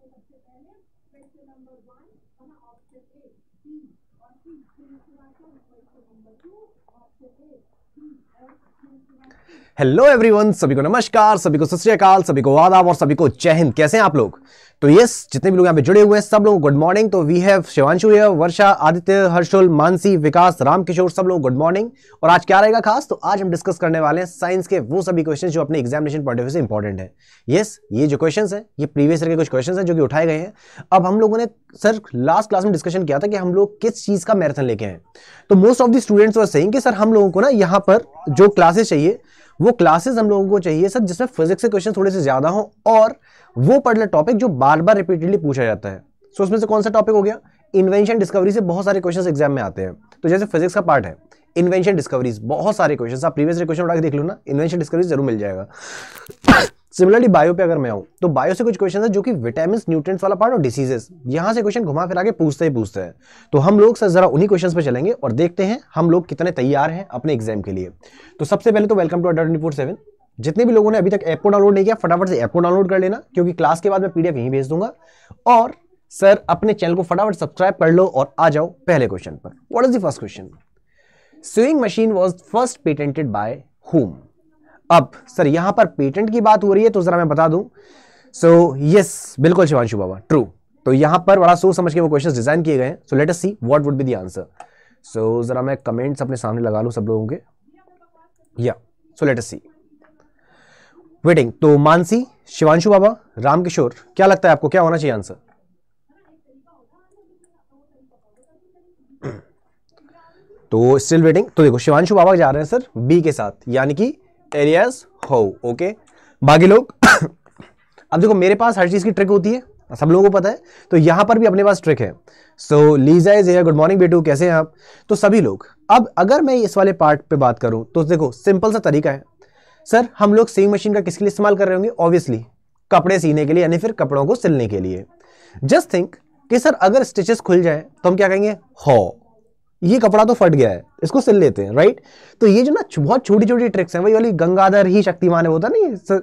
तो सबसे पहले क्वेश्चन नंबर वन ना ऑप्शन ए सी और सी फिर उसके बाद question number two option A hello everyone सभी को नमस्कार सभी को सत सभी को आदाब और सभी को जय हिंद कैसे हैं आप लोग तो यस जितने भी लोग यहाँ पे जुड़े हुए हैं सब लोग गुड मॉर्निंग तो वी हैव शिवांशु है वर्षा आदित्य हर्षुल मानसी विकास रामकिशोर सब लोग गुड मॉर्निंग और आज क्या रहेगा खास तो आज हम डिस्कस करने वाले हैं साइंस के वो सभी क्वेश्चन जो अपने एग्जामिनेशन पॉइंट ऑफ व्यू से इंपॉर्टेंट है यस ये जो क्वेश्चन है ये प्रीवियस के कुछ क्वेश्चन है जो कि उठाए गए हैं अब हम लोगों ने सर लास्ट क्लास में डिस्कशन किया था कि हम लोग किस चीज़ का मैराथन लेके हैं तो most of the students were सही कि सर हम लोगों को ना यहाँ पर जो क्लासेस चाहिए वो क्लासेस हम लोगों को चाहिए सर जिसमें फिजिक्स के क्वेश्चन थोड़े से ज़्यादा हों और वो पर्टिकुलर टॉपिक जो बार बार रिपीटेडली पूछा जाता है सो उसमें से कौन सा टॉपिक हो गया इन्वेंशन डिस्कवरी से बहुत सारे क्वेश्चन एग्जाम में आते हैं तो जैसे फिजिक्स का पार्ट है इन्वेंशन डिस्कवरीज बहुत सारे क्वेश्चन आप प्रीवियस क्वेश्चन उठा के देख लो ना इन्वेंशन डिस्कवरी जरूर मिल जाएगा सिमिलरली बायो पे अगर मैं हूँ तो बायो से कुछ क्वेश्चन है जो कि विटामिन न्यूट्रिएंट्स वाला पार्ट और डिसीजेस यहाँ से क्वेश्चन घुमा फिरा के पूछते ही पूछते हैं तो हम लोग सर जरा उन्हीं क्वेश्चन पे चलेंगे और देखते हैं हम लोग कितने तैयार हैं अपने एग्जाम के लिए तो सबसे पहले तो वेलकम टू अडर ट्वेंटी जितने भी लोगों ने अभी तक ऐप को डाउनलोड नहीं किया फटाफट से ऐप को डाउनलोड कर लेना क्योंकि क्लास के बाद मैं पीडीएफ यहीं भेज दूंगा और सर अपने चैनल को फटाफट सब्सक्राइब कर लो और आ जाओ पहले क्वेश्चन पर what is the first question sewing machine was first patented by Howe अब सर यहां पर पेटेंट की बात हो रही है तो ज़रा मैं बता दू सो यस बिल्कुल शिवानशु बाबा ट्रू तो यहां पर बड़ा सोच समझ के वो क्वेश्चन डिजाइन किए गए so let's see what would be the answer so ज़रा मैं कमेंट्स अपने सामने लगा लू सब लोगों के या so let's see waiting तो मानसी शिवानशु बाबा रामकिशोर क्या लगता है आपको क्या होना चाहिए आंसर तो स्टिल वेटिंग तो देखो शिवानशु बाबा जा रहे हैं सर बी के साथ यानी कि एरियाज हो ओके बाकी लोग अब देखो मेरे पास हर चीज़ की ट्रिक होती है सब लोगों को पता है तो यहां पर भी अपने पास ट्रिक है so Lisa is good morning बेटू कैसे हैं आप तो सभी लोग अब अगर मैं इस वाले पार्ट पे बात करूं तो देखो सिंपल सा तरीका है सर हम लोग सीइंग मशीन का किसके लिए इस्तेमाल कर रहे होंगे ऑब्वियसली कपड़े सीने के लिए यानी फिर कपड़ों को सिलने के लिए जस्ट थिंक कि सर अगर स्टिचेस खुल जाए तो हम क्या कहेंगे हॉ ये कपड़ा तो फट गया है इसको सिल लेते हैं राइट तो ये जो ना बहुत छोटी छोटी ट्रिक्स हैं वही वाली गंगाधर ही शक्तिमान है होता तो नहीं सर,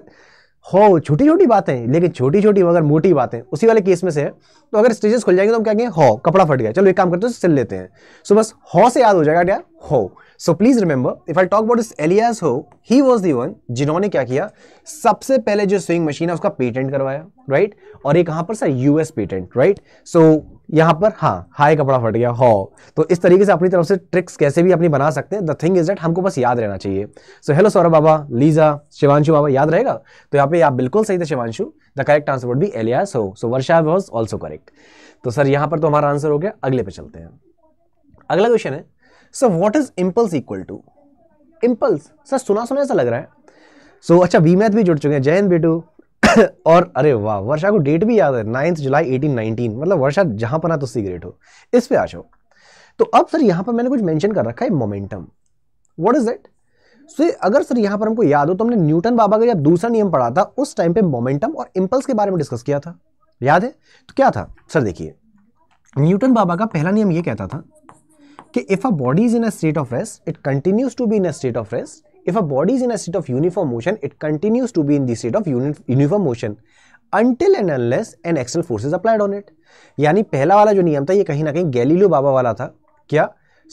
हो छोटी छोटी बातें लेकिन छोटी छोटी मगर मोटी बातें उसी वाले केस में से तो अगर स्टेजेस खुल जाएंगे तो हम क्या कहेंगे हो कपड़ा फट गया चलो एक काम करते हैं सिल लेते हैं सो बस हो से याद हो जाएगा क्या हो so please remember if I talk about this Elias Howe he was the one जिन्होंने क्या किया सबसे पहले जो स्विंग मशीन है उसका पेटेंट करवाया राइट और ये कहां पर sir US patent right so यहां पर हाँ हाय कपड़ा फट गया हो तो इस तरीके से अपनी तरफ से ट्रिक्स कैसे भी अपनी बना सकते हैं द थिंग इज डेट हमको बस याद रहना चाहिए सो हेलो सौरभ बाबा लीजा शिवानशु बाबा याद रहेगा तो यहाँ पे आप बिल्कुल सही थे Shivanshu the correct answer would be Elias Howe so Varsha was also correct तो सर यहाँ पर तो हमारा आंसर हो गया अगले पे चलते हैं अगला क्वेश्चन है so what is impulse equal to impulse sir सुना सुना ऐसा लग रहा है सो so, अच्छा वी मैथ भी जुड़ चुके हैं जयंत बेटू और अरे वाह वर्षा को डेट भी याद है नाइन्थ जुलाई 1819 मतलब वर्षा जहां पर ना तो सिगरेट हो इस पे आ जाओ तो अब सर यहां पर मैंने कुछ मेंशन कर रखा है momentum what is that so अगर सर यहां पर हमको याद हो तो हमने न्यूटन बाबा का जब दूसरा नियम पढ़ा था उस टाइम पे मोमेंटम और इम्पल्स के बारे में डिस्कस किया था याद है तो क्या था सर देखिए न्यूटन बाबा का पहला नियम ये कहता था कि if a body is in a state of rest it continues to be in a state of rest If a body is in a state of uniform motion, it continues to be in the state of uniform motion until and unless an external force is applied on it. यानी पहला वाला जो नियम था ये कहीं ना कहीं गैलीलियो बाबा वाला था क्या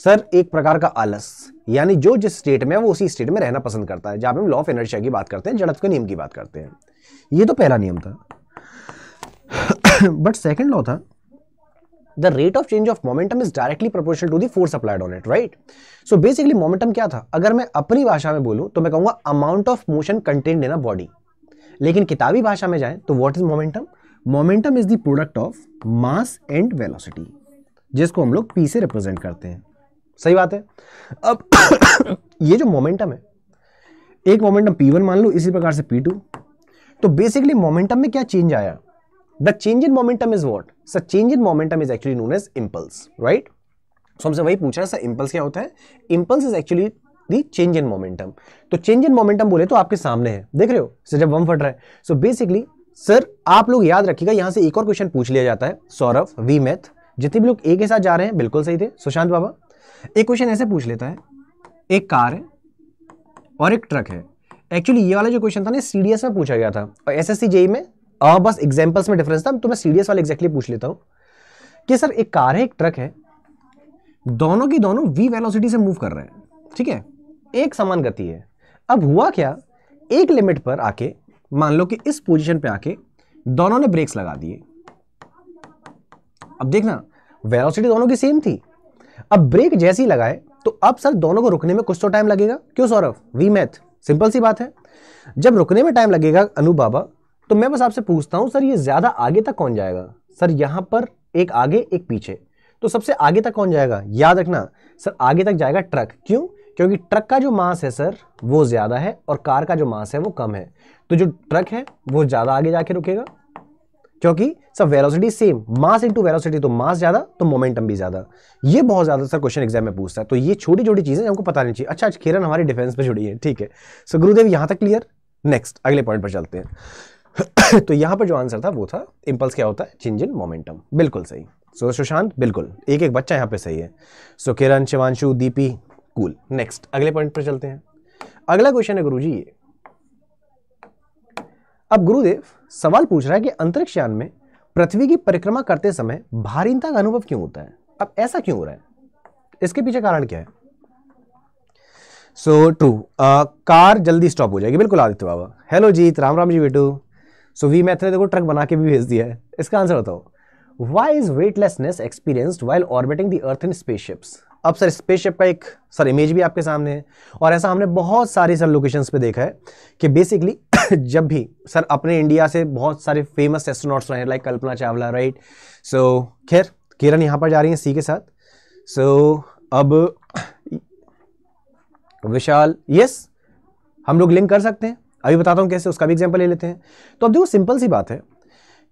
सर एक प्रकार का आलस यानी जो जिस स्टेट में है वो उसी स्टेट में रहना पसंद करता है जहाँ पे हम लॉ ऑफ एनर्जिया की बात करते हैं जड़त्व के नियम की बात करते हैं ये तो पहला नियम था बट सेकेंड लॉ था the rate of change of momentum is directly proportional to the force applied on it right so basically momentum क्या था अगर मैं अपनी भाषा में बोलूं तो मैं कहूंगा amount of motion contained in a body लेकिन किताबी भाषा में जाएं तो what is momentum momentum is the product of mass and velocity जिसको हम लोग p से रिप्रेजेंट करते हैं सही बात है अब ये जो मोमेंटम है एक मोमेंटम P1 मान लो इसी प्रकार से P2 तो बेसिकली मोमेंटम में क्या चेंज आया the change in momentum is what sir change in momentum is actually known as impulse right so हमसे वही पूछा है सर इम्पल्स क्या होता है impulse is actually the change in momentum तो चेंज इन मोमेंटम बोले तो आपके सामने है देख रहे हो सर जब बम फट रहा है सो so बेसिकली सर आप लोग याद रखिएगा यहाँ से एक और क्वेश्चन पूछ लिया जाता है सौरभ वी मैथ जितने भी लोग ए के साथ जा रहे हैं बिल्कुल सही थे सुशांत बाबा एक क्वेश्चन ऐसे पूछ लेता है एक कार है और एक ट्रक है एक्चुअली ये वाला जो क्वेश्चन था ना सी में पूछा गया था और एस एस e में आ, बस एग्जाम्पल्स में डिफरेंस था तो मैं सीरियस वाला एग्जैक्टली पूछ लेता हूँ कि सर एक कार है एक ट्रक है दोनों की दोनों वी वेलोसिटी से मूव कर रहे हैं ठीक है एक समान गति है अब हुआ क्या एक लिमिट पर आके मान लो कि इस पोजिशन पे आके दोनों ने ब्रेक्स लगा दिए अब देखना वेलोसिटी दोनों की सेम थी अब ब्रेक जैसे ही लगाए तो अब सर दोनों को रुकने में कुछ तो टाइम लगेगा क्यों सौरभ वी मैथ सिंपल सी बात है जब रुकने में टाइम लगेगा अनु बाबा तो मैं बस आपसे पूछता हूँ सर ये ज़्यादा आगे तक कौन जाएगा सर यहाँ पर एक आगे एक पीछे तो सबसे आगे तक कौन जाएगा याद रखना सर आगे तक जाएगा ट्रक क्यों क्योंकि ट्रक का जो मास है सर वो ज़्यादा है और कार का जो मास है वो कम है तो जो ट्रक है वो ज़्यादा आगे जाके रुकेगा क्योंकि sir velocity same mass into velocity तो मास ज़्यादा तो मोमेंटम भी ज़्यादा ये बहुत ज़्यादा सर क्वेश्चन एग्जाम में पूछता है तो ये छोटी छोटी चीज़ें हमको पता नहीं चाहिए अच्छा आज खेरन हमारी डिफेंस पर जुड़ी है ठीक है सो गुरुदेव यहाँ तक क्लियर नेक्स्ट अगले पॉइंट पर चलते हैं तो यहाँ पर जो आंसर था वो था इम्पल्स क्या होता है चेंज इन मोमेंटम बिल्कुल सही सो so, सुशांत बिल्कुल एक एक बच्चा यहाँ पे सही है so so, Kiran Shivanshu Deepi cool next अगले पॉइंट पर चलते हैं अगला क्वेश्चन है गुरु जी ये अब गुरुदेव सवाल पूछ रहा है कि अंतरिक्ष यान में पृथ्वी की परिक्रमा करते समय भारीनता का अनुभव क्यों होता है अब ऐसा क्यों हो रहा है इसके पीछे कारण क्या है so so, true uh, car जल्दी स्टॉप हो जाएगी बिल्कुल आदित्य बाबा हेलो जीत राम राम जी बेटू सो वी मैथ ने देखो ट्रक बना के भी भेज दिया है इसका आंसर बताओ why is weightlessness experience while orbiting the earth in spaceships अब सर स्पेसशिप का एक सर इमेज भी आपके सामने है और ऐसा हमने बहुत सारी सर लोकेशंस पे देखा है कि बेसिकली जब भी सर अपने इंडिया से बहुत सारे फेमस एस्ट्रोनॉट्स रहे like Kalpana Chawla right so खैर किरण यहाँ पर जा रही है सी के साथ सो so, अब विशाल यस yes, हम लोग लिंक कर सकते हैं अभी बताता हूँ कैसे उसका भी एग्जाम्पल ले लेते हैं तो अब देखो सिंपल सी बात है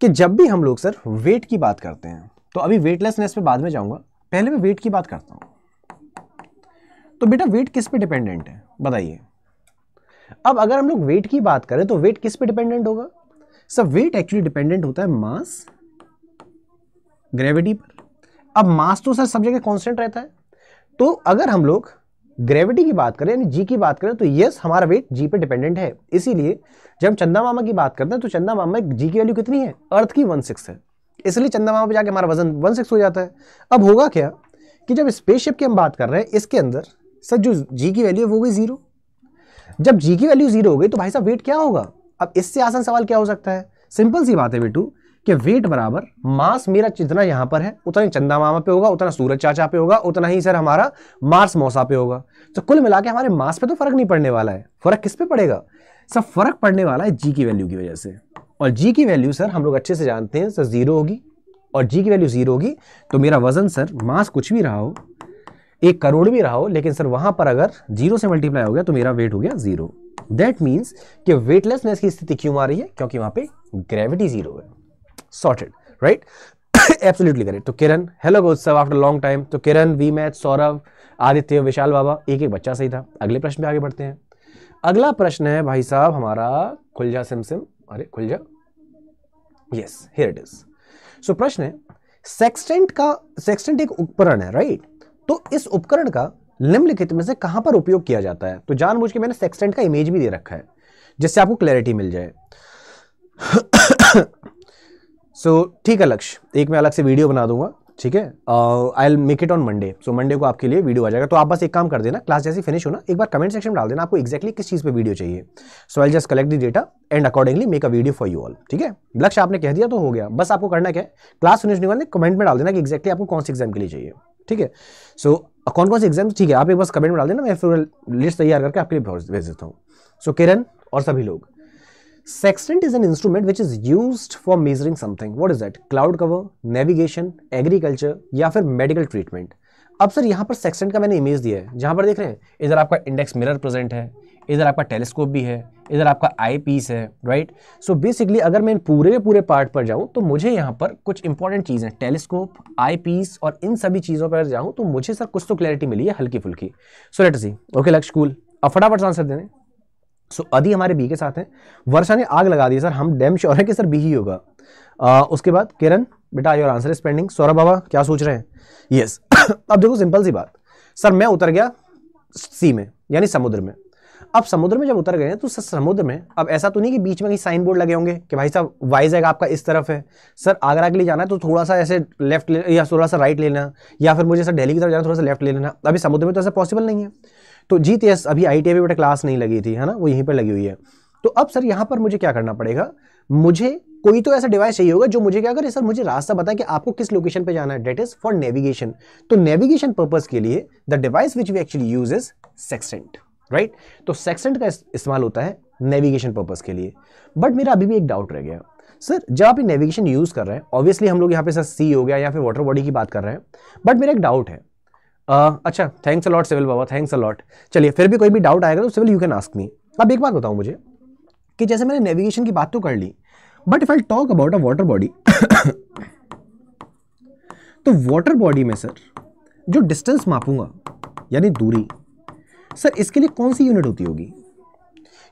कि जब भी हम लोग सर वेट की बात करते हैं तो अभी वेटलेसनेस पे बाद में जाऊंगा पहले मैं वेट की बात करता हूँ तो बेटा वेट किस पे डिपेंडेंट है बताइए अब अगर हम लोग वेट की बात करें तो वेट किस पे डिपेंडेंट होगा सर वेट एक्चुअली डिपेंडेंट होता है मास ग्रेविटी पर अब मास तो सर सब जगह कॉन्स्टेंट रहता है तो अगर हम लोग ग्रेविटी की बात करें यानी जी की बात करें तो यस हमारा वेट जी पे डिपेंडेंट है इसीलिए जब हम चंदा मामा की बात करते हैं तो चंदा मामा जी की वैल्यू कितनी है अर्थ की वन सिक्स है इसलिए चंदा मामा पे जाके हमारा वजन वन सिक्स हो जाता है अब होगा क्या कि जब स्पेसशिप की हम बात कर रहे हैं इसके अंदर सर जो जी की वैल्यू है वो गई जीरो जब जी की वैल्यू जीरो हो गई तो भाई साहब वेट क्या होगा अब इससे आसान सवाल क्या हो सकता है सिंपल सी बात है बेटू कि वेट बराबर मास मेरा जितना यहाँ पर है उतना ही चंदा मामा पे होगा उतना सूरज चाचा पे होगा उतना ही सर हमारा मार्स मौसा पे होगा तो कुल मिला के हमारे मास पे तो फर्क नहीं पड़ने वाला है फर्क किस पे पड़ेगा सर फर्क पड़ने वाला है जी की वैल्यू की वजह से और जी की वैल्यू सर हम लोग अच्छे से जानते हैं सर जीरो होगी और जी की वैल्यू जीरो होगी तो मेरा वजन सर मास कुछ भी रहा हो एक करोड़ भी रहा हो लेकिन सर वहां पर अगर जीरो से मल्टीप्लाई हो गया तो मेरा वेट हो गया जीरो दैट मीन्स कि वेटलेसनेस की स्थिति क्यों आ रही है क्योंकि वहां पे ग्रेविटी जीरो है सॉर्टेड राइट एब्सोल्युटली करेक्ट तो किरण हेलो गोत्सव आफ्टर लॉन्ग टाइम तो किरण वी मैच सौरभ आदित्य विशाल बाबा एक एक बच्चा सही था अगले प्रश्न पे आगे बढ़ते हैं अगला प्रश्न है भाई साहब हमारा खुलजा सिम सिम अरे खुलजा yes here it is so प्रश्न है सेक्सटेंट का सेक्सटेंट एक उपकरण है राइट तो इस उपकरण का निम्नलिखित में से कहां पर उपयोग किया जाता है तो जानबूझ के मैंने सेक्सटेंट का इमेज भी दे रखा है जिससे आपको क्लैरिटी मिल जाए सो so, ठीक है लक्ष्य एक मैं अलग से वीडियो बना दूंगा ठीक है I'll make it on Monday so Monday को आपके लिए वीडियो आ जाएगा तो आप बस एक काम कर देना क्लास जैसे फिनिश होना एक बार कमेंट सेक्शन में डाल देना आपको एक्जैक्टली exactly किस चीज़ पे वीडियो चाहिए so I just collect the data and accordingly make a video for you all ठीक है लक्ष्य आपने कह दिया तो हो गया बस आपको करना क्या है क्लास फिनिश नहीं वाले कमेंट में डाल देना कि एक्जैक्टली आपको कौन से एग्जाम के लिए चाहिए ठीक है सो कौन कौन से एग्जाम ठीक है आप एक बस कमेंट में डाल देना मैं फिर लिस्ट तैयार करके आपके लिए भेज देता हूँ सो किरण और सभी लोग sextant is an instrument which is use for measuring something what is that cloud cover navigation agriculture या फिर मेडिकल ट्रीटमेंट अब सर यहाँ पर सेक्सेंट का मैंने इमेज दिया है जहाँ पर देख रहे हैं इधर आपका इंडेक्स मिरर प्रेजेंट है इधर आपका टेलीस्कोप भी है इधर आपका आई पीस है राइट सो बेसिकली अगर मैं इन पूरे पूरे पार्ट पर जाऊँ तो मुझे यहाँ पर कुछ इंपॉर्टेंट चीज़ें टेलीस्कोप आई पीस और इन सभी चीज़ों पर जाऊँ तो मुझे सर कुछ तो क्लैरिटी मिली है हल्की फुल्की so let see okay Lakshya cool अब फटाफट आंसर देने सो अधि हमारे बी के साथ हैं वर्षा ने आग लगा दी सर हम डैम श्योर है कि सर बी ही होगा आ, उसके बाद किरण बेटा your answer is pending Saurabh बाबा क्या सोच रहे हैं यस yes. अब देखो सिंपल सी बात सर मैं उतर गया सी में यानी समुद्र में अब समुद्र में जब उतर गए तो सर समुद्र में अब ऐसा तो नहीं कि बीच में कहीं साइन बोर्ड लगे होंगे कि भाई साहब वाइजैग आपका इस तरफ है सर आगरा के लिए जाना है तो थोड़ा सा ऐसे लेफ्ट ले, या थोड़ा सा राइट लेना या फिर मुझे सर दिल्ली की तरफ जाना थोड़ा सा लेफ्ट ले लेना अभी समुद्र में तो ऐसा पॉसिबल नहीं है तो जी अभी आई टी आई क्लास नहीं लगी थी है ना वो यहीं पर लगी हुई है तो अब सर यहाँ पर मुझे क्या करना पड़ेगा मुझे कोई तो ऐसा डिवाइस चाहिए होगा जो मुझे क्या करे सर मुझे रास्ता बताए कि आपको किस लोकेशन पे जाना है डेट इज फॉर नेविगेशन तो नेविगेशन पर्पज के लिए the device which we actually use is sextant right तो सेक्सेंट का इस्तेमाल होता है नेविगेशन पर्पज के लिए बट मेरा अभी भी एक डाउट रह गया सर जब आप नेविगेशन यूज कर रहे हैं ऑब्वियसली हम लोग यहाँ पे सर सी हो गया या फिर वाटर बॉडी की बात कर रहे हैं बट मेरा एक डाउट है अच्छा थैंक्स अलॉट सिविल बाबा थैंक्स अलॉट चलिए फिर भी कोई भी डाउट आएगा तो Civil you can ask me अब एक बात बताओ मुझे कि जैसे मैंने नेविगेशन की बात तो कर ली but if I talk about a water body तो वाटर बॉडी में सर जो डिस्टेंस मापूंगा यानी दूरी सर इसके लिए कौन सी यूनिट होती होगी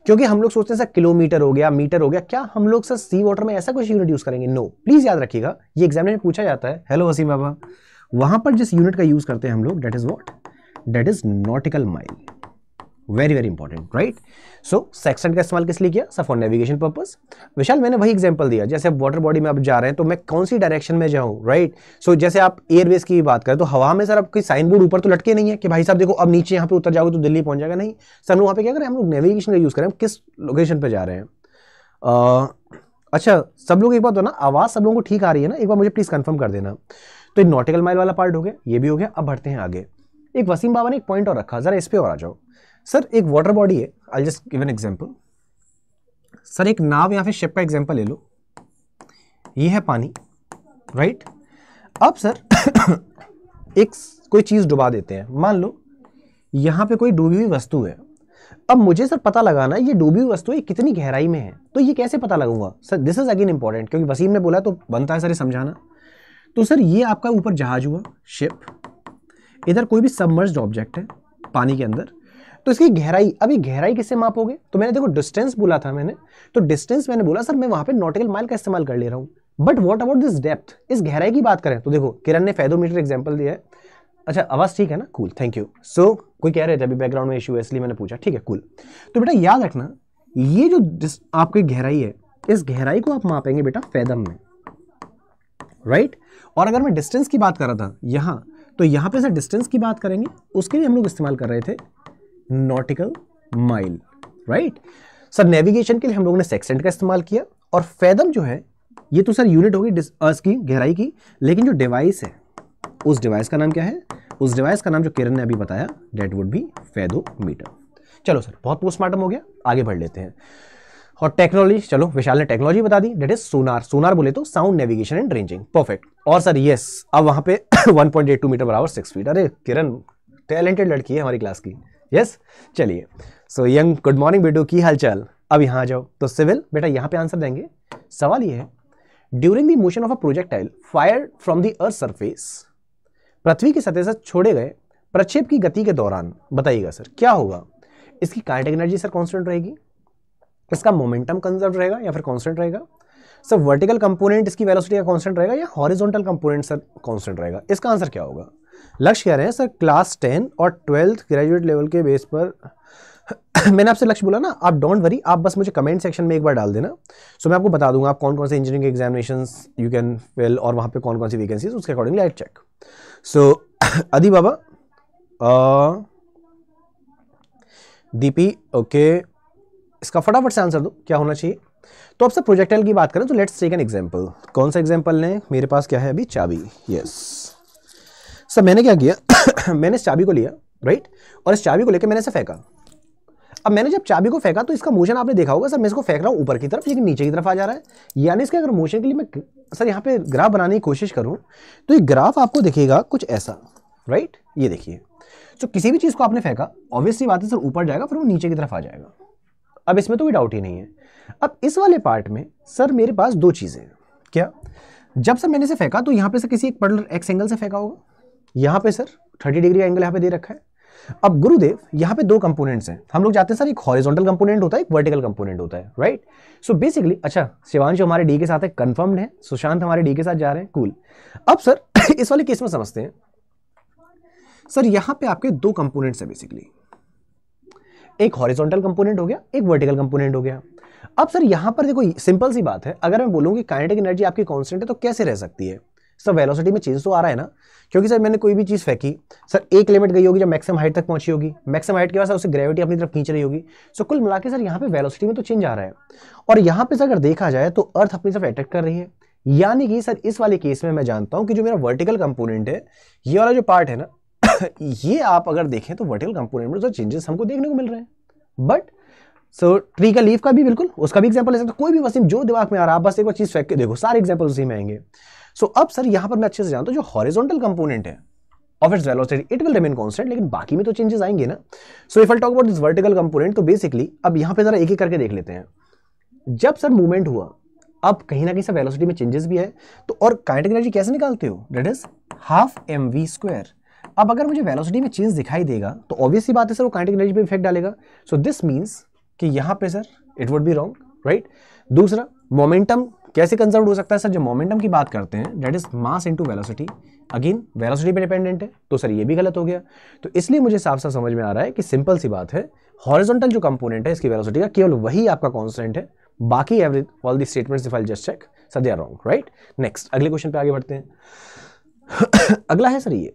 क्योंकि हम लोग सोचते हैं सर किलोमीटर हो गया मीटर हो गया क्या हम लोग सर सी वाटर में ऐसा कुछ यूनिट यूज़ करेंगे नो प्लीज़ याद रखिएगा ये एग्जाम में पूछा जाता है हेलो वसीम बाबा वहां पर जिस यूनिट का यूज करते हैं हम लोग that is what that is nautical mile very very important right so sextant का इस्तेमाल किस लिए किया sir for navigation purpose Vishal मैंने वही एग्जाम्पल दिया जैसे आप वाटर बॉडी में आप जा रहे हैं तो मैं कौन सी डायरेक्शन में जाऊँ राइट सो जैसे आप एयरवेज की बात करें तो हवा में सर आपकी साइन बोर्ड ऊपर तो लटके नहीं है कि भाई साहब देखो अब नीचे यहाँ पर उतर जाओगे तो दिल्ली पहुंच जाएगा नहीं सर हम वहाँ पे क्या करें हम लोग नेविगेशन का यूज़ करें हम किस लोकेशन पर जा रहे हैं uh, अच्छा सब लोग एक बात हो ना आवाज़ सब लोगों को ठीक आ रही है ना एक बार मुझे प्लीज़ कन्फर्म कर देना तो एक नॉटिकल माइल वाला पार्ट हो गया ये भी हो गया अब बढ़ते हैं आगे एक वसीम बाबा ने एक पॉइंट और रखा ज़रा इस पर और आ जाओ सर एक वाटर बॉडी है I just give an example sir एक नाव या फिर शिप का एग्जाम्पल ले लो ये है पानी राइट अब सर एक कोई चीज़ डुबा देते हैं मान लो यहाँ पे कोई डूबी हुई वस्तु है अब मुझे सर पता लगाना ये डूबी हुई वस्तु कितनी गहराई में है तो ये कैसे पता लगूंगा sir this is again important क्योंकि वसीम ने बोला तो बनता है सर ये समझाना तो सर ये आपका ऊपर जहाज हुआ शिप इधर कोई भी सबमर्ज ऑब्जेक्ट है पानी के अंदर तो इसकी गहराई अभी गहराई किससे मापोगे तो मैंने देखो डिस्टेंस बोला था मैंने तो डिस्टेंस मैंने बोला सर मैं वहां पे नॉटिकल माइल का इस्तेमाल कर ले रहा हूँ but what about this depth इस गहराई की बात करें तो देखो किरण ने फैदोमीटर एग्जाम्पल दिया है अच्छा आवाज़ ठीक है ना कूल थैंक यू सो कोई कह रहे थे अभी बैकग्राउंड में इशू है इसलिए मैंने पूछा ठीक है कूल तो बेटा याद रखना ये जो आपकी गहराई है इस गहराई को आप मापेंगे बेटा फैदम में राइट और अगर मैं डिस्टेंस की बात कर रहा था यहाँ तो यहाँ पे सर डिस्टेंस की बात करेंगे उसके लिए हम लोग इस्तेमाल कर रहे थे nautical mile right sir navigation के लिए हम लोगों ने सेक्सेंट का इस्तेमाल किया और फैदम जो है ये तो सर यूनिट होगी अर्थ की गहराई की लेकिन जो डिवाइस है उस डिवाइस का नाम क्या है उस डिवाइस का नाम जो किरण ने अभी बताया डेट वुड बी फैदोमीटर चलो सर बहुत पोस्टमार्टम हो गया आगे बढ़ लेते हैं और टेक्नोलॉजी चलो विशाल ने टेक्नोलॉजी बता दी डेट इज सोनार सोनार बोले तो sound navigation and ranging perfect और सर यस अब वहां पे 1.82 मीटर बराबर सिक्स फीट अरे किरण टैलेंटेड लड़की है हमारी क्लास की यस चलिए सो यंग गुड मॉर्निंग बेटो की हालचाल अब यहाँ जाओ तो सिविल बेटा यहाँ पे आंसर देंगे सवाल ये है during the motion of a projectile fire from the earth surface पृथ्वी की सतह से छोड़े गए प्रक्षेप की गति के दौरान बताइएगा सर क्या होगा इसकी काइनेटिक एनर्जी सर कॉन्स्टेंट रहेगी इसका मोमेंटम कंजर्व रहेगा या फिर कांस्टेंट रहेगा सर वर्टिकल कंपोनेंट इसकी वेलोसिटी का कांस्टेंट रहेगा या हॉरिजॉन्टल कंपोनेंट सर कांस्टेंट रहेगा इसका आंसर क्या होगा लक्ष्य कह रहे हैं सर क्लास टेन और ट्वेल्थ ग्रेजुएट लेवल के बेस पर मैंने आपसे लक्ष्य बोला ना आप डोंट वरी आप बस मुझे कमेंट सेक्शन में एक बार डाल देना सो मैं आपको बता दूंगा आप कौन कौन से engineering examination you can fill और वहाँ पर कौन कौन सी वैकेंसीज उसके accordingly I check so Adi बाबा दीपी ओके okay, इसका फटाफट से आंसर दो क्या होना चाहिए तो आपसे प्रोजेक्टाइल की बात करें तो लेट्स टेक एन एग्जाम्पल कौन सा एग्जाम्पल लें मेरे पास क्या है अभी चाबी यस सर मैंने क्या किया मैंने इस चाबी को लिया राइट और इस चाबी को लेकर मैंने इसे फेंका अब मैंने जब चाबी को फेंका तो इसका मोशन आपने देखा होगा सर मैं इसको फेंक रहा हूँ ऊपर की तरफ लेकिन नीचे की तरफ आ जा रहा है यानी इसके अगर मोशन के लिए मैं सर यहाँ पे ग्राफ बनाने की कोशिश करूँ तो ये ग्राफ आपको दिखेगा कुछ ऐसा राइट ये देखिए तो किसी भी चीज़ को आपने फेंका ऑब्वियसली बात है सर ऊपर जाएगा फिर वो नीचे की तरफ आ जाएगा अब इसमें तो कोई डाउट ही नहीं है अब इस वाले पार्ट में सर मेरे पास दो चीज़ें हैं क्या जब सर मैंने इसे फेंका तो यहाँ पे सर किसी एक पर्टिकुलर एक्स एंगल से फेंका होगा यहाँ पे सर 30 डिग्री एंगल यहाँ पे दे रखा है अब गुरुदेव यहाँ पे दो कंपोनेंट्स हैं हम लोग जाते हैं सर एक हॉरिजॉन्टल कंपोनेंट होता है एक वर्टिकल कंपोनेंट होता है राइट सो बेसिकली अच्छा शिवांश हमारे डी के साथ है कंफर्म्ड है सुशांत हमारे डी के साथ जा रहे हैं कूल अब सर इस वाले केस में समझते हैं सर यहाँ पे आपके दो कंपोनेंट्स हैं बेसिकली एक हॉरिजॉन्टल कंपोनेंट हो गया एक वर्टिकल कंपोनेंट हो गया अब सर यहाँ पर देखो सिंपल सी बात है अगर मैं बोलूँ कि काइनेटिक एनर्जी आपकी कॉन्स्टेंट है तो कैसे रह सकती है सर वेलोसिटी में चेंज तो आ रहा है ना क्योंकि सर मैंने कोई भी चीज़ फेंकी सर एक लिमिट गई होगी जब मैक्सिमम हाइट तक पहुंची होगी मैक्सिमम हाइट के बाद सर उसे ग्रेविटी अपनी तरफ खींच रही होगी सो कुल मिला के सर यहाँ पे वेलोसिटी में तो चेंज आ रहा है और यहाँ पे सर अगर देखा जाए तो अर्थ अपनी तरफ अट्रैक्ट कर रही है यानी कि सर इस वाले केस में मैं जानता हूँ कि जो मेरा वर्टिकल कंपोनेंट है ये वाला जो पार्ट है ना ये आप अगर देखें तो वर्टिकल कंपोनेंट में जो चेंजेस हमको देखने को मिल रहे हैं बट सो ट्री का लीफ का भी बिल्कुल उसका भी एग्जाम्पल ले सकते कोई भी वसीम जो दिमाग में आ रहा है बस एक बार चीज़ फेंक के देखो सारे एग्जाम्पल उसी में आएंगे सो so, अब सर यहां पर मैं अच्छे से जानता हूँ जो हॉरिजॉन्टल कंपोनेंट है of its velocity it will remain constant लेकिन बाकी में तो चेंजेस आएंगे ना so if talk about this vertical component तो बेसिकली अब यहां पर जरा एक एक करके देख लेते हैं जब सर मूवमेंट हुआ अब कहीं ना कहीं सर वेलोसिटी में चेंजेस भी है तो और काइनेटिक एनर्जी कैसे निकालते हो that is half M V square अब अगर मुझे वेलोसिटी में चेंज दिखाई देगा तो ऑब्वियस ही बात है सर वो काइनेटिक एनर्जी पे इफेक्ट डालेगा सो दिस मीन्स कि यहाँ पे sir it would be wrong right दूसरा मोमेंटम कैसे कंजर्व हो सकता है सर जब मोमेंटम की बात करते हैं that is mass into velocity again velocity पे डिपेंडेंट है तो सर ये भी गलत हो गया तो इसलिए मुझे साफ साफ समझ में आ रहा है कि सिंपल सी बात है हॉरिजॉन्टल जो कंपोनेंट है इसकी वेलोसिटी का केवल वही आपका कॉन्स्टेंट है बाकी every all the statements if I just check sir they are wrong right next अगले क्वेश्चन पे आगे बढ़ते हैं अगला है सर ये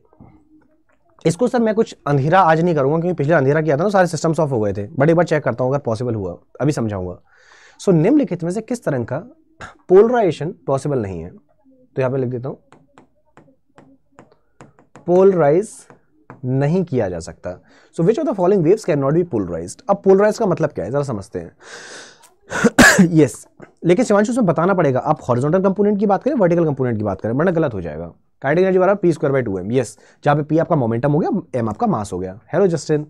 इसको सर मैं कुछ अंधेरा आज नहीं करूँगा क्योंकि पिछले अंधेरा किया था ना सारे सिस्टम्स ऑफ हो गए थे बट एक बार चेक करता हूँ अगर पॉसिबल हुआ अभी समझाऊंगा सो so, निम्नलिखित में से किस तरह का पोलराइजेशन पॉसिबल नहीं है तो यहाँ पे लिख देता हूँ पोलराइज नहीं किया जा सकता so which of the following waves can not be polarize अब पोलराइज का मतलब क्या है जरा समझते हैं यस yes. लेकिन शिवांशु उसमें बताना पड़ेगा आप हॉरिजॉन्टल कंपोनेंट की बात करें वर्टिकल कंपोनेंट की बात करें वरना गलत हो जाएगा काइनेटिक एनर्जी बराबर P square by two M yes जहाँ पे पी आपका मोमेंटम हो गया एम आपका मास हो गया हेलो जस्टिन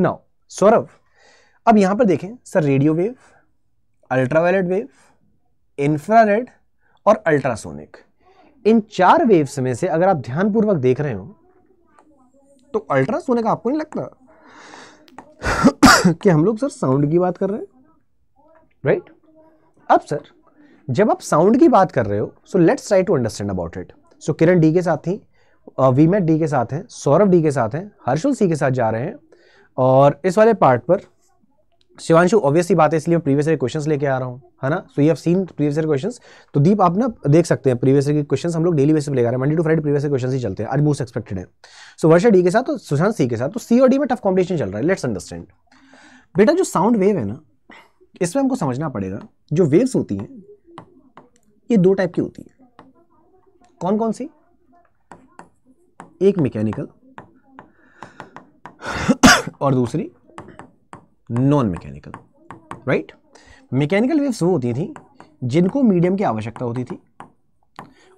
नाउ सौरभ अब यहाँ पर देखें sir radio wave ultraviolet wave infrared और अल्ट्रासोनिक इन चार वेव्स में से अगर आप ध्यानपूर्वक देख रहे हो तो अल्ट्रासोनिक आपको नहीं लगता कि हम लोग सर साउंड की बात कर रहे हैं राइट right? अब सर जब आप साउंड की बात कर रहे हो so let's try to understand about it so Kiran D के साथ थी वीमेट uh, डी के साथ हैं सौरभ डी के साथ हैं हर्षुल सी के साथ जा रहे हैं और इस वाले पार्ट पर शिवांशु ऑब्वियसली बात है इसलिए मैं प्रीवियस ईयर क्वेश्चंस लेके आ रहा हूँ है ना so you have seen previous year questions तो दीप आप ना देख सकते हैं प्रीवियस ईयर के क्वेश्चंस हम लोग डेली बेसिस पे लेकर Monday to Friday previous year questions ही चलते हैं आज मोस्ट एक्सपेक्टेड है सो so, वर्षा डी के साथ तो सुशांत सी के साथ तो सी और डी में टफ कॉम्पिटिशन चल रहा है लेट्स अंडरस्टैंड बेटा जो साउंड वेव है ना इसमें हमको समझना पड़ेगा जो वेव्स होती हैं ये दो टाइप की होती हैं कौन कौन सी एक मैकेनिकल और दूसरी non mechanical right mechanical waves वो होती थी जिनको मीडियम की आवश्यकता होती थी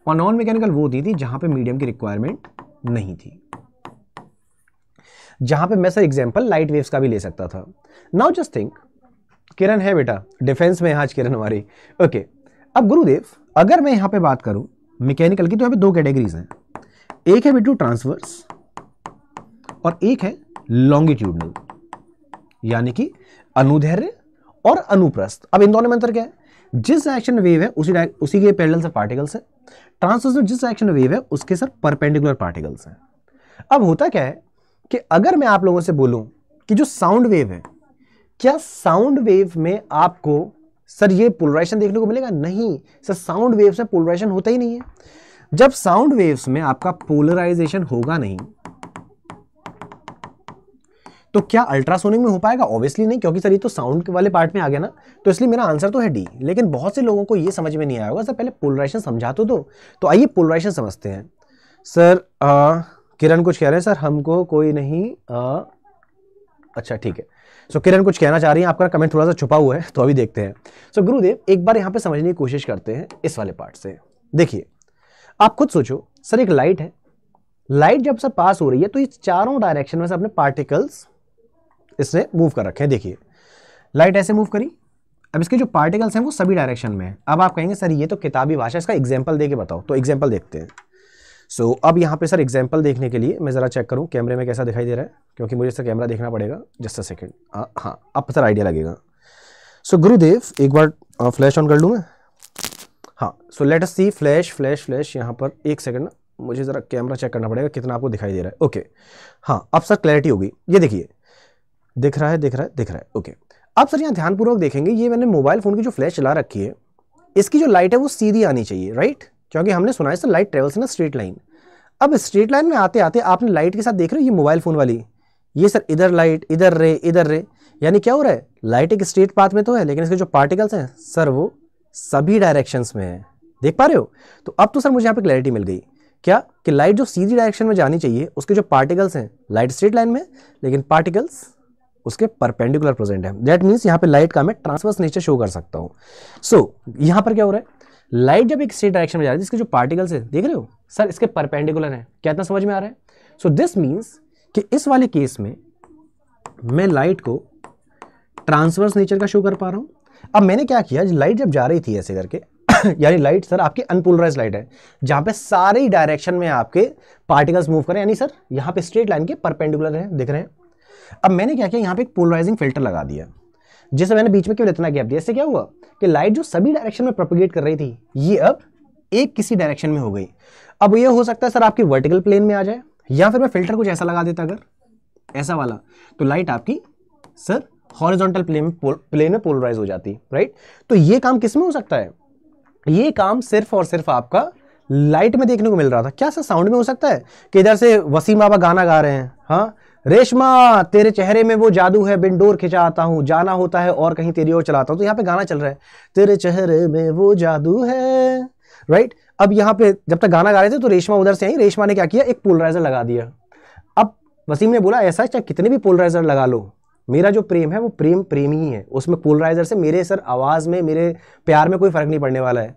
और नॉन मैकेनिकल वो होती थी जहां पे मीडियम की रिक्वायरमेंट नहीं थी जहां पे मैं सर एग्जांपल लाइट वेव्स का भी ले सकता था नाउ जस्ट थिंक किरण है बेटा डिफेंस में आज किरण हमारी ओके okay, अब गुरुदेव अगर मैं यहां पे बात करूं मैकेनिकल की तो यहाँ पे दो कैटेगरीज हैं एक है बेटू ट्रांसवर्स और एक है लॉन्गिट्यूडनल यानी कि अनुधैर्य और अनुप्रस्थ अब इन दोनों में अंतर क्या है जिस एक्शन वेव है उसी उसी के पैरेलल से पार्टिकल्स है ट्रांसवर्स में जिस एक्शन वेव है उसके सर परपेंडिकुलर पार्टिकल्स हैं अब होता क्या है कि अगर मैं आप लोगों से बोलूं कि जो साउंड वेव है क्या साउंड वेव में आपको सर ये पोलराइजेशन देखने को मिलेगा नहीं सर साउंड वेव्स में पोलराइजेशन होता ही नहीं है जब साउंड वेव्स में आपका पोलराइजेशन होगा नहीं तो क्या अल्ट्रासोनिक में हो पाएगा ऑब्वियसली नहीं क्योंकि सर ये तो साउंड के वाले पार्ट में आ गया ना तो इसलिए मेरा आंसर तो है डी लेकिन बहुत से लोगों को ये समझ में नहीं आया होगा सर पहले पोलराइजेशन समझा तो दो तो आइए पोलराइजेशन समझते हैं सर किरण कुछ कह रहे हैं सर हमको कोई नहीं आ, अच्छा ठीक है सो so, किरण कुछ कहना चाह रही हैं आपका कमेंट थोड़ा सा छुपा हुआ है तो अभी देखते हैं सो so, गुरुदेव एक बार यहाँ पे समझने की कोशिश करते हैं इस वाले पार्ट से देखिए आप खुद सोचो सर एक लाइट है लाइट जब सर पास हो रही है तो इस चारों डायरेक्शन में से अपने पार्टिकल्स इसने मूव कर रखे हैं देखिए लाइट ऐसे मूव करी अब इसके जो पार्टिकल्स हैं वो सभी डायरेक्शन में है अब आप कहेंगे सर ये तो किताबी भाषा इसका एग्जाम्पल दे के बताओ तो एग्जाम्पल देखते हैं सो so, अब यहाँ पे सर एग्जाम्पल देखने के लिए मैं ज़रा चेक करूँ कैमरे में कैसा दिखाई दे रहा है क्योंकि मुझे सर कैमरा देखना पड़ेगा जस्ट अ सेकेंड हाँ अब सर आइडिया लगेगा सो so, गुरुदेव एक बार फ्लैश ऑन कर लूँ मैं हाँ so let us see flash flash flash यहाँ पर एक सेकेंड मुझे ज़रा कैमरा चेक करना पड़ेगा कितना आपको दिखाई दे रहा है ओके हाँ अब सर क्लैरिटी होगी ये देखिए दिख रहा है दिख रहा है दिख रहा है ओके अब सर यहाँ ध्यानपूर्वक देखेंगे ये मैंने मोबाइल फ़ोन की जो फ्लैश चला रखी है इसकी जो लाइट है वो सीधी आनी चाहिए राइट क्योंकि हमने सुना है सर लाइट ट्रेवल्स ना स्ट्रीट लाइन अब स्ट्रीट लाइन में आते आते आपने लाइट के साथ देख रहे हो ये मोबाइल फ़ोन वाली ये सर इधर लाइट इधर रे इधर रे यानी क्या हो रहा है लाइट एक स्ट्रेट पाथ में तो है लेकिन इसके जो पार्टिकल्स हैं सर वो सभी डायरेक्शंस में है देख पा रहे हो तो अब तो सर मुझे यहाँ पे क्लैरिटी मिल गई क्या कि लाइट जो सीधी डायरेक्शन में जानी चाहिए उसके जो पार्टिकल्स हैं लाइट स्ट्रेट लाइन में लेकिन पार्टिकल्स उसके परपेंडिकुलर प्रेजेंट है दैट मीन्स यहाँ पे लाइट का मैं ट्रांसवर्स नेचर शो कर सकता हूँ सो so, यहाँ पर क्या हो रहा है लाइट जब एक स्ट्रेट डायरेक्शन में जा रही है इसके जो पार्टिकल्स है देख रहे हो सर इसके परपेंडिकुलर हैं क्या इतना समझ में आ रहा है सो दिस मीन्स कि इस वाले केस में मैं लाइट को ट्रांसवर्स नेचर का शो कर पा रहा हूँ अब मैंने क्या किया लाइट जब जा रही थी ऐसे करके यानी लाइट सर आपकी अनपोलराइज लाइट है जहाँ पे सारे डायरेक्शन में आपके पार्टिकल्स मूव करें यानी सर यहाँ पे स्ट्रेट लाइन के परपेंडिकुलर हैं दिख रहे हैं अब मैंने क्या किया यहाँ पे एक पोलराइजिंग फिल्टर लगा दिया जिसे मैंने बीच में केवल इतना गैप दिया इससे क्या हुआ कि लाइट जो सभी डायरेक्शन में प्रोपोगेट कर रही थी ये अब एक किसी डायरेक्शन में हो गई अब ये हो सकता है सर आपकी वर्टिकल प्लेन में आ जाए या फिर मैं फिल्टर कुछ ऐसा लगा देता अगर ऐसा वाला तो लाइट आपकी सर हॉरिजॉन्टल प्लेन में प्लेन में पोलराइज हो जाती राइट तो ये काम किस में हो सकता है ये काम सिर्फ और सिर्फ आपका लाइट में देखने को मिल रहा था क्या सर साउंड में हो सकता है कि इधर से वसीम बाबा गाना गा रहे हैं हाँ रेशमा तेरे चेहरे में वो जादू है बिंडोर खिंचा आता हूँ जाना होता है और कहीं तेरी ओर चलाता हूँ तो यहाँ पे गाना चल रहा है तेरे चेहरे में वो जादू है राइट अब यहाँ पे जब तक गाना गा रहे थे तो रेशमा उधर से आई रेशमा ने क्या किया एक पोलराइजर लगा दिया अब वसीम ने बोला ऐसा है चाहे कितने भी पोलराइजर लगा लो मेरा जो प्रेम है वो प्रेम प्रेम ही है उसमें पोलराइजर से मेरे सर आवाज़ में मेरे प्यार में कोई फर्क नहीं पड़ने वाला है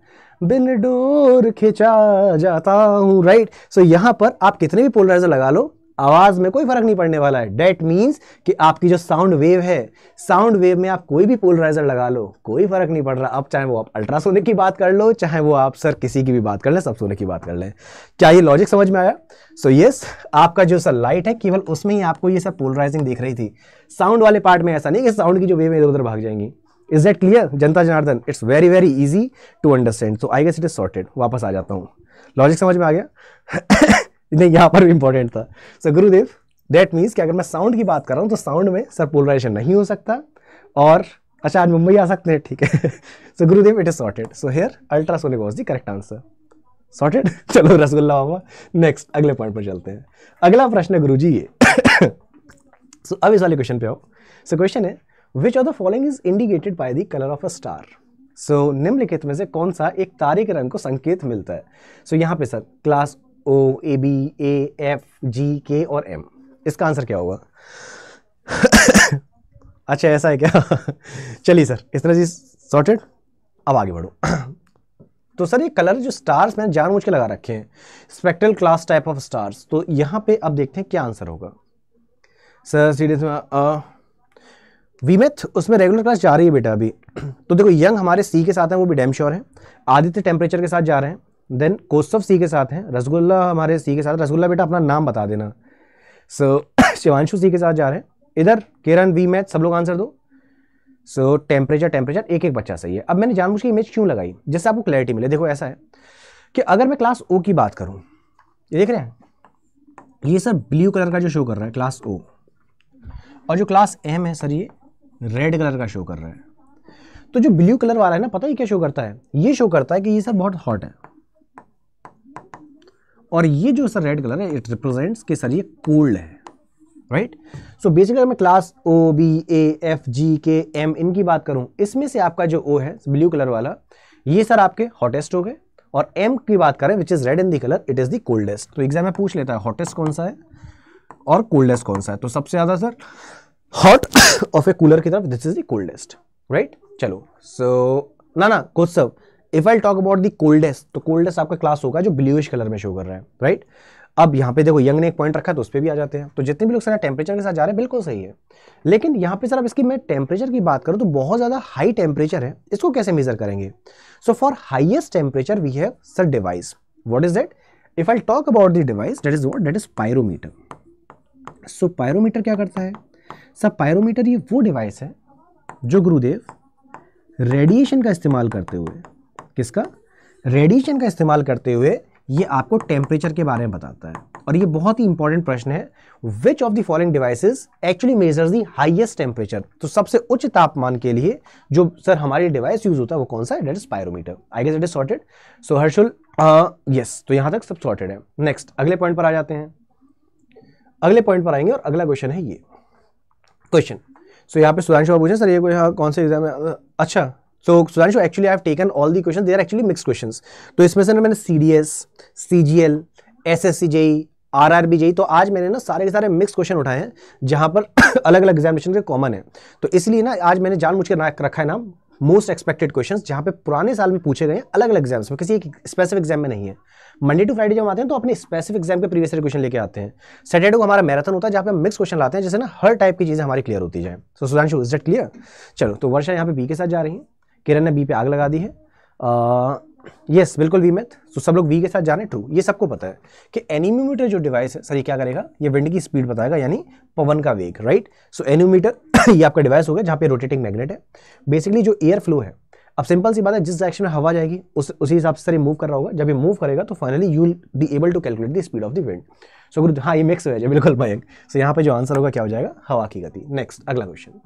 बिन डोर खिंचा जाता हूँ राइट सो यहाँ पर आप कितने भी पोलराइजर लगा लो आवाज में कोई फर्क नहीं पड़ने वाला है डेट मीन्स कि आपकी जो साउंड वेव है साउंड वेव में आप कोई भी पोलराइजर लगा लो कोई फर्क नहीं पड़ रहा अब चाहे वो आप अल्ट्रासोनिक की बात कर लो चाहे वो आप सर किसी की भी बात कर लें सबसोनिक की बात कर लें क्या ये लॉजिक समझ में आया सो so, येस yes, आपका जो सर लाइट है केवल उसमें ही आपको ये सब पोलराइजिंग दिख रही थी साउंड वाले पार्ट में ऐसा नहीं कि साउंड की जो वेव इधर उधर भाग जाएंगी इज दैट क्लियर जनता जनार्दन it's very very easy to understand so I guess it is sorted वापस आ जाता हूँ लॉजिक समझ में आ गया नहीं यहाँ पर भी इंपॉर्टेंट था सो so, गुरुदेव दैट मीन्स कि अगर मैं साउंड की बात कर रहा हूँ तो साउंड में सर पोलराइजेशन नहीं हो सकता और अच्छा आज मुंबई आ सकते हैं ठीक है सो गुरुदेव it is sorted so here ultrasonic was the correct answer sorted चलो रसगुल्ला मामा नेक्स्ट अगले पॉइंट पर चलते हैं अगला प्रश्न है गुरु जी ये सो अब इस वाले क्वेश्चन पे आओ सो क्वेश्चन है which of the following is indicated by the colour of a star so निम्नलिखित में से कौन सा एक तारे के रंग को संकेत मिलता है सो so, यहाँ पे sir class O A B A F G K और एम इसका आंसर क्या होगा अच्छा ऐसा है क्या चलिए सर इस तरह जी सॉर्टेड अब आगे बढ़ो तो सर ये कलर जो स्टार्स मैंने जानबूझ के लगा रखे हैं spectral class type of stars तो यहाँ पे अब देखते हैं क्या आंसर होगा सर सीरीज में वीमेथ उसमें रेगुलर क्लास जा रही है बेटा अभी तो देखो यंग हमारे सी के साथ हैं वो भी डैम श्योर है आदित्य टेम्परेचर के साथ जा रहे हैं देन कोस्तव सी के साथ हैं रसगुल्ला हमारे सी के साथ रसगुल्ला बेटा अपना नाम बता देना सो so, सी के साथ जा रहे हैं इधर केरन वी मैथ सब लोग आंसर दो सो टेम्परेचर टेम्परेचर एक एक बच्चा सही है अब मैंने जानबूझ के इमेज क्यों लगाई जिससे आपको क्लैरिटी मिले देखो ऐसा है कि अगर मैं क्लास ओ की बात करूँ ये देख रहे हैं ये सर ब्लू कलर का जो शो कर रहा है क्लास ओ और जो क्लास एम है सर ये रेड कलर का शो कर रहा है तो जो ब्लू कलर वाला है ना पता ही क्या शो करता है ये शो करता है कि ये सर बहुत हॉट है और ये जो सर रेड कलर है इट रिप्रेजेंट्स कि सर ये कोल्ड है राइट सो बेसिकली मैं class O B A F G K M इनकी बात करूं इसमें से आपका जो ओ है ब्लू कलर वाला ये सर आपके हॉटेस्ट हो गए और एम की बात करें which is red in the colour it is the coldest तो एग्जाम में पूछ लेता है हॉटेस्ट कौन सा है और कोल्डेस्ट कौन सा है तो सबसे ज़्यादा sir hot of a cooler की तरफ this is the coldest right चलो सो so, ना ना कुछ सब if I talk about the coldest तो कोल्डेस्ट आपका क्लास होगा जो ब्लूइश कलर में शो कर रहा है राइट अब यहाँ पे देखो यंग ने एक पॉइंट रखा है तो उस पर भी आ जाते हैं तो जितने भी लोग सर टेम्परेचर के साथ जा रहे हैं बिल्कुल सही है लेकिन यहाँ पे सर अब इसकी मैं टेम्परेचर की बात करूँ तो बहुत ज़्यादा हाई टेम्परेचर है इसको कैसे मेजर करेंगे so for highest temperature we have sir device what is that if I talk about the device that is what that is pyrometer so pyrometer क्या करता है सर पायरोमीटर ये वो डिवाइस है जो गुरुदेव रेडिएशन का इस्तेमाल करते हुए किसका रेडिएशन का इस्तेमाल करते हुए ये आपको टेम्परेचर के बारे में बताता है और ये बहुत ही इंपॉर्टेंट प्रश्न है which of the following devices actually measures the highest temperature तो सबसे उच्च तापमान के लिए जो सर हमारी डिवाइस यूज होता है वो कौन सा है that is pyrometer I guess it is sorted so Harshul yes तो यहां तक सब सॉर्टेड है नेक्स्ट अगले पॉइंट पर आ जाते हैं अगले पॉइंट पर आएंगे और अगला क्वेश्चन है ये क्वेश्चन सो so, यहाँ पे सुधांशु पूछे सर ये हाँ, कौन से एग्जाम है अच्छा so Sudhanshu actually I taken all the question questions. They are actually mixed तो इसमें से ना मैंने C D S C G L S S C J R R B J तो आज मैंने ना सारे के सारे मिक्स क्वेश्चन उठाए हैं जहाँ पर अलग अलग एग्जामिनेशन के कॉमन है तो इसलिए ना आज मैंने जान मुझ के रखा है ना मोस्ट एक्सपेक्टेड क्वेश्चन जहाँ पे पुराने साल में पूछे गए हैं अलग अलग एग्जाम्स में किसी एक स्पेसिफिक एग्जाम में नहीं है मंडे टू फ्राइडे जब आते हैं तो अपने स्पेसिफिक एग्जाम के प्रीवियस क्वेश्चन लेके आते हैं सैटरडे को हमारा मैराथन होता है जहाँ पे हम मिक्स क्वेश्चन लाते हैं जैसे ना हर टाइप की चीज़ें हमारी क्लियर होती जाए so Sudhanshu is that clear चलो तो वर्षा यहाँ पे बी के साथ जा रही है किरण ने बी पे आग लगा दी है यस बिल्कुल वी मैथ तो सब लोग वी के साथ जाने ट्रू ये सबको पता है कि एनिमोमीटर जो डिवाइस है सर ये क्या करेगा ये विंड की स्पीड बताएगा यानी पवन का वेग राइट सो एनिमीटर ये आपका डिवाइस हो गया जहाँ पे रोटेटिंग मैग्नेट है बेसिकली जो एयर फ्लो है अब सिंपल सी बात है जिस डायरेक्शन में हवा जाएगी उस उसी हिसाब से सर मूव कर रहा होगा जब ये मूव करेगा तो finally you be able to calculate the speed of the wind so गुरु हाँ ये मिक्स हो जाएगा बिल्कुल मयंक सो यहाँ पे जो आंसर होगा क्या हो जाएगा हवा की गति नेक्स्ट अगला question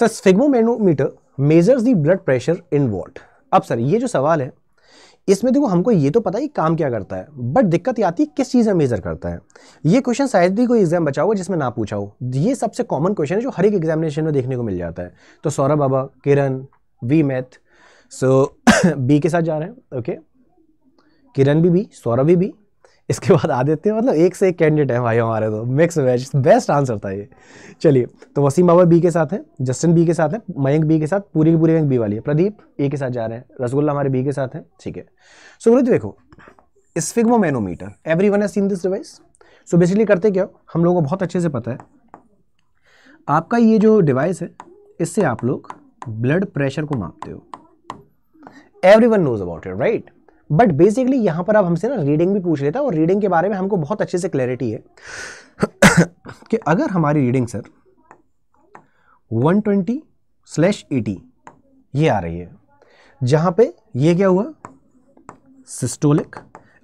sir sphygmomanometer measures the blood pressure in what अब सर ये जो सवाल है इसमें देखो हमको ये तो पता ही काम क्या करता है बट दिक्कत ये आती है किस चीज़ में मेजर करता है ये क्वेश्चन शायद भी कोई एग्जाम बचा होगा जिसमें ना पूछा हो ये सबसे कॉमन क्वेश्चन है जो हर एक एग्जामिनेशन में देखने को मिल जाता है तो सौरभ बाबा किरण वी मैथ सो बी के साथ जा रहे हैं ओके किरण भी बी सौरभ भी बी इसके बाद आ देते हैं मतलब एक से एक कैंडिडेट है भाई हमारे तो मिक्स वेज बेस्ट आंसर था ये चलिए तो वसीम बाबा बी के साथ है जस्टिन बी के साथ है मयंक बी के साथ पूरी की पूरी मयंक बी वाली है प्रदीप ए के साथ जा रहे हैं रसगुल्ला हमारे बी के साथ है ठीक है सो मृत देखो sphygmomanometer every one seen this device so basically करते क्या हो हम लोगों को बहुत अच्छे से पता है आपका ये जो डिवाइस है इससे आप लोग ब्लड प्रेशर को मापते हो every one knows about it right but basically यहां पर आप हमसे ना रीडिंग भी पूछ लेता है और रीडिंग के बारे में हमको बहुत अच्छे से क्लैरिटी है कि अगर हमारी reading sir 120 twenty slash eighty ये आ रही है जहां पे ये क्या हुआ सिस्टोलिक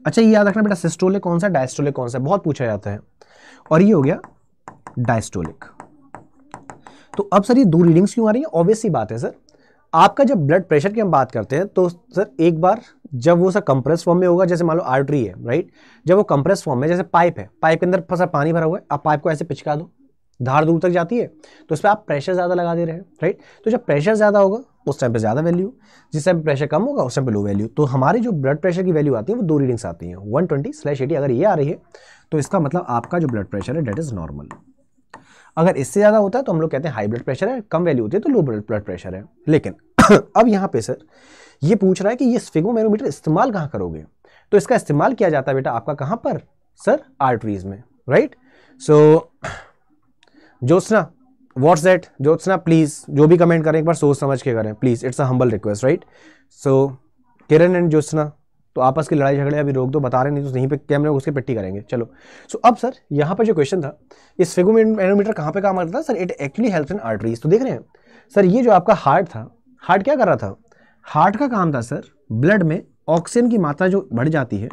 अच्छा ये याद रखना बेटा सिस्टोलिक कौन सा डायस्टोलिक कौन सा बहुत पूछा जाता है और ये हो गया डायस्टोलिक तो अब सर ये दो रीडिंग्स क्यों आ रही है ऑब्वियस बात है सर आपका जब ब्लड प्रेशर की हम बात करते हैं तो सर एक बार जब वो सर कंप्रेस फॉर्म में होगा जैसे मान लो आर्टरी है राइट जब वो कंप्रेस फॉर्म में जैसे पाइप है पाइप के अंदर फसा पानी भरा हुआ है आप पाइप को ऐसे पिचका दो धार दूर तक जाती है तो उस पर आप प्रेशर ज़्यादा लगा दे रहे हैं राइट तो जब प्रेशर ज़्यादा होगा उस टाइम पे ज़्यादा वैल्यू जिस टाइम प्रेशर कम होगा उस टाइम पे लो वैल्यू तो हमारी जो ब्लड प्रेशर की वैल्यू आती है वो दो रीडिंग्स आती हैं वन ट्वेंटी स्लैश एटी अगर ये आ रही है तो इसका मतलब आपका जो ब्लड प्रेशर है डेट इज़ नॉर्मल अगर इससे ज़्यादा होता है तो हम लोग कहते हैं हाई ब्लड प्रेशर है कम वैल्यू होती है तो लो ब्लड प्रेशर है लेकिन अब यहाँ पे सर ये पूछ रहा है कि ये स्फिगोमेनोमीटर इस्तेमाल कहाँ करोगे तो इसका इस्तेमाल किया जाता है बेटा आपका कहाँ पर सर आर्टरीज में right so Jyotsna what's that Jyotsna please जो भी कमेंट करें एक बार सोच समझ के करें please it's a humble request right so Kiran and Jyotsna तो आपस की लड़ाई झगड़े अभी रोक दो बता रहे नहीं तो नहीं पे कैमरे उसकी पिट्टी करेंगे चलो सो so, अब सर यहाँ पर जो क्वेश्चन था इस मैनोमीटर कहाँ पे काम करता था sir it actually help in arteries तो देख रहे हैं सर ये जो आपका हार्ट था हार्ट क्या कर रहा था हार्ट का काम था सर ब्लड में ऑक्सीजन की मात्रा जो बढ़ जाती है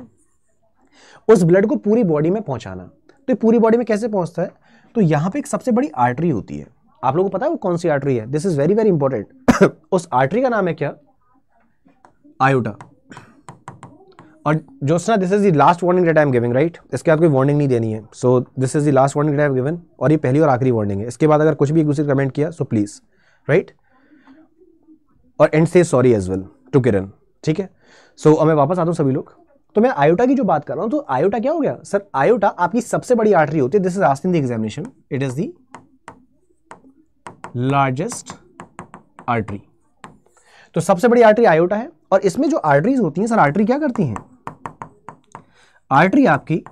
उस ब्लड को पूरी बॉडी में पहुंचाना तो पूरी बॉडी में कैसे पहुंचता है तो यहां पे एक सबसे बड़ी आर्टरी होती है आप लोगों को पता है वो कौन सी आर्टरी है this is very very important उस आर्टरी का नाम है क्या आयोटा और जो this is the last warning that I am giving right इसके बाद कोई वार्निंग नहीं देनी है so this is the last warning that I given और ये पहली और आखिरी वार्निंग है इसके बाद अगर कुछ भी एक दूसरे कमेंट किया सो प्लीज़ राइट और एंड से sorry as well to Kiran ठीक है सो so, मैं वापस आता हूँ सभी लोग तो मैं आयोटा की जो बात कर रहा हूँ तो आयोटा क्या हो गया सर आयोटा आपकी सबसे बड़ी आर्टरी होती है this is asked in the examination it is the largest artery तो सबसे बड़ी आर्टरी आयोटा है और इसमें जो आर्टरीज होती हैं सर आर्टरी क्या करती हैं आर्टरी आपकी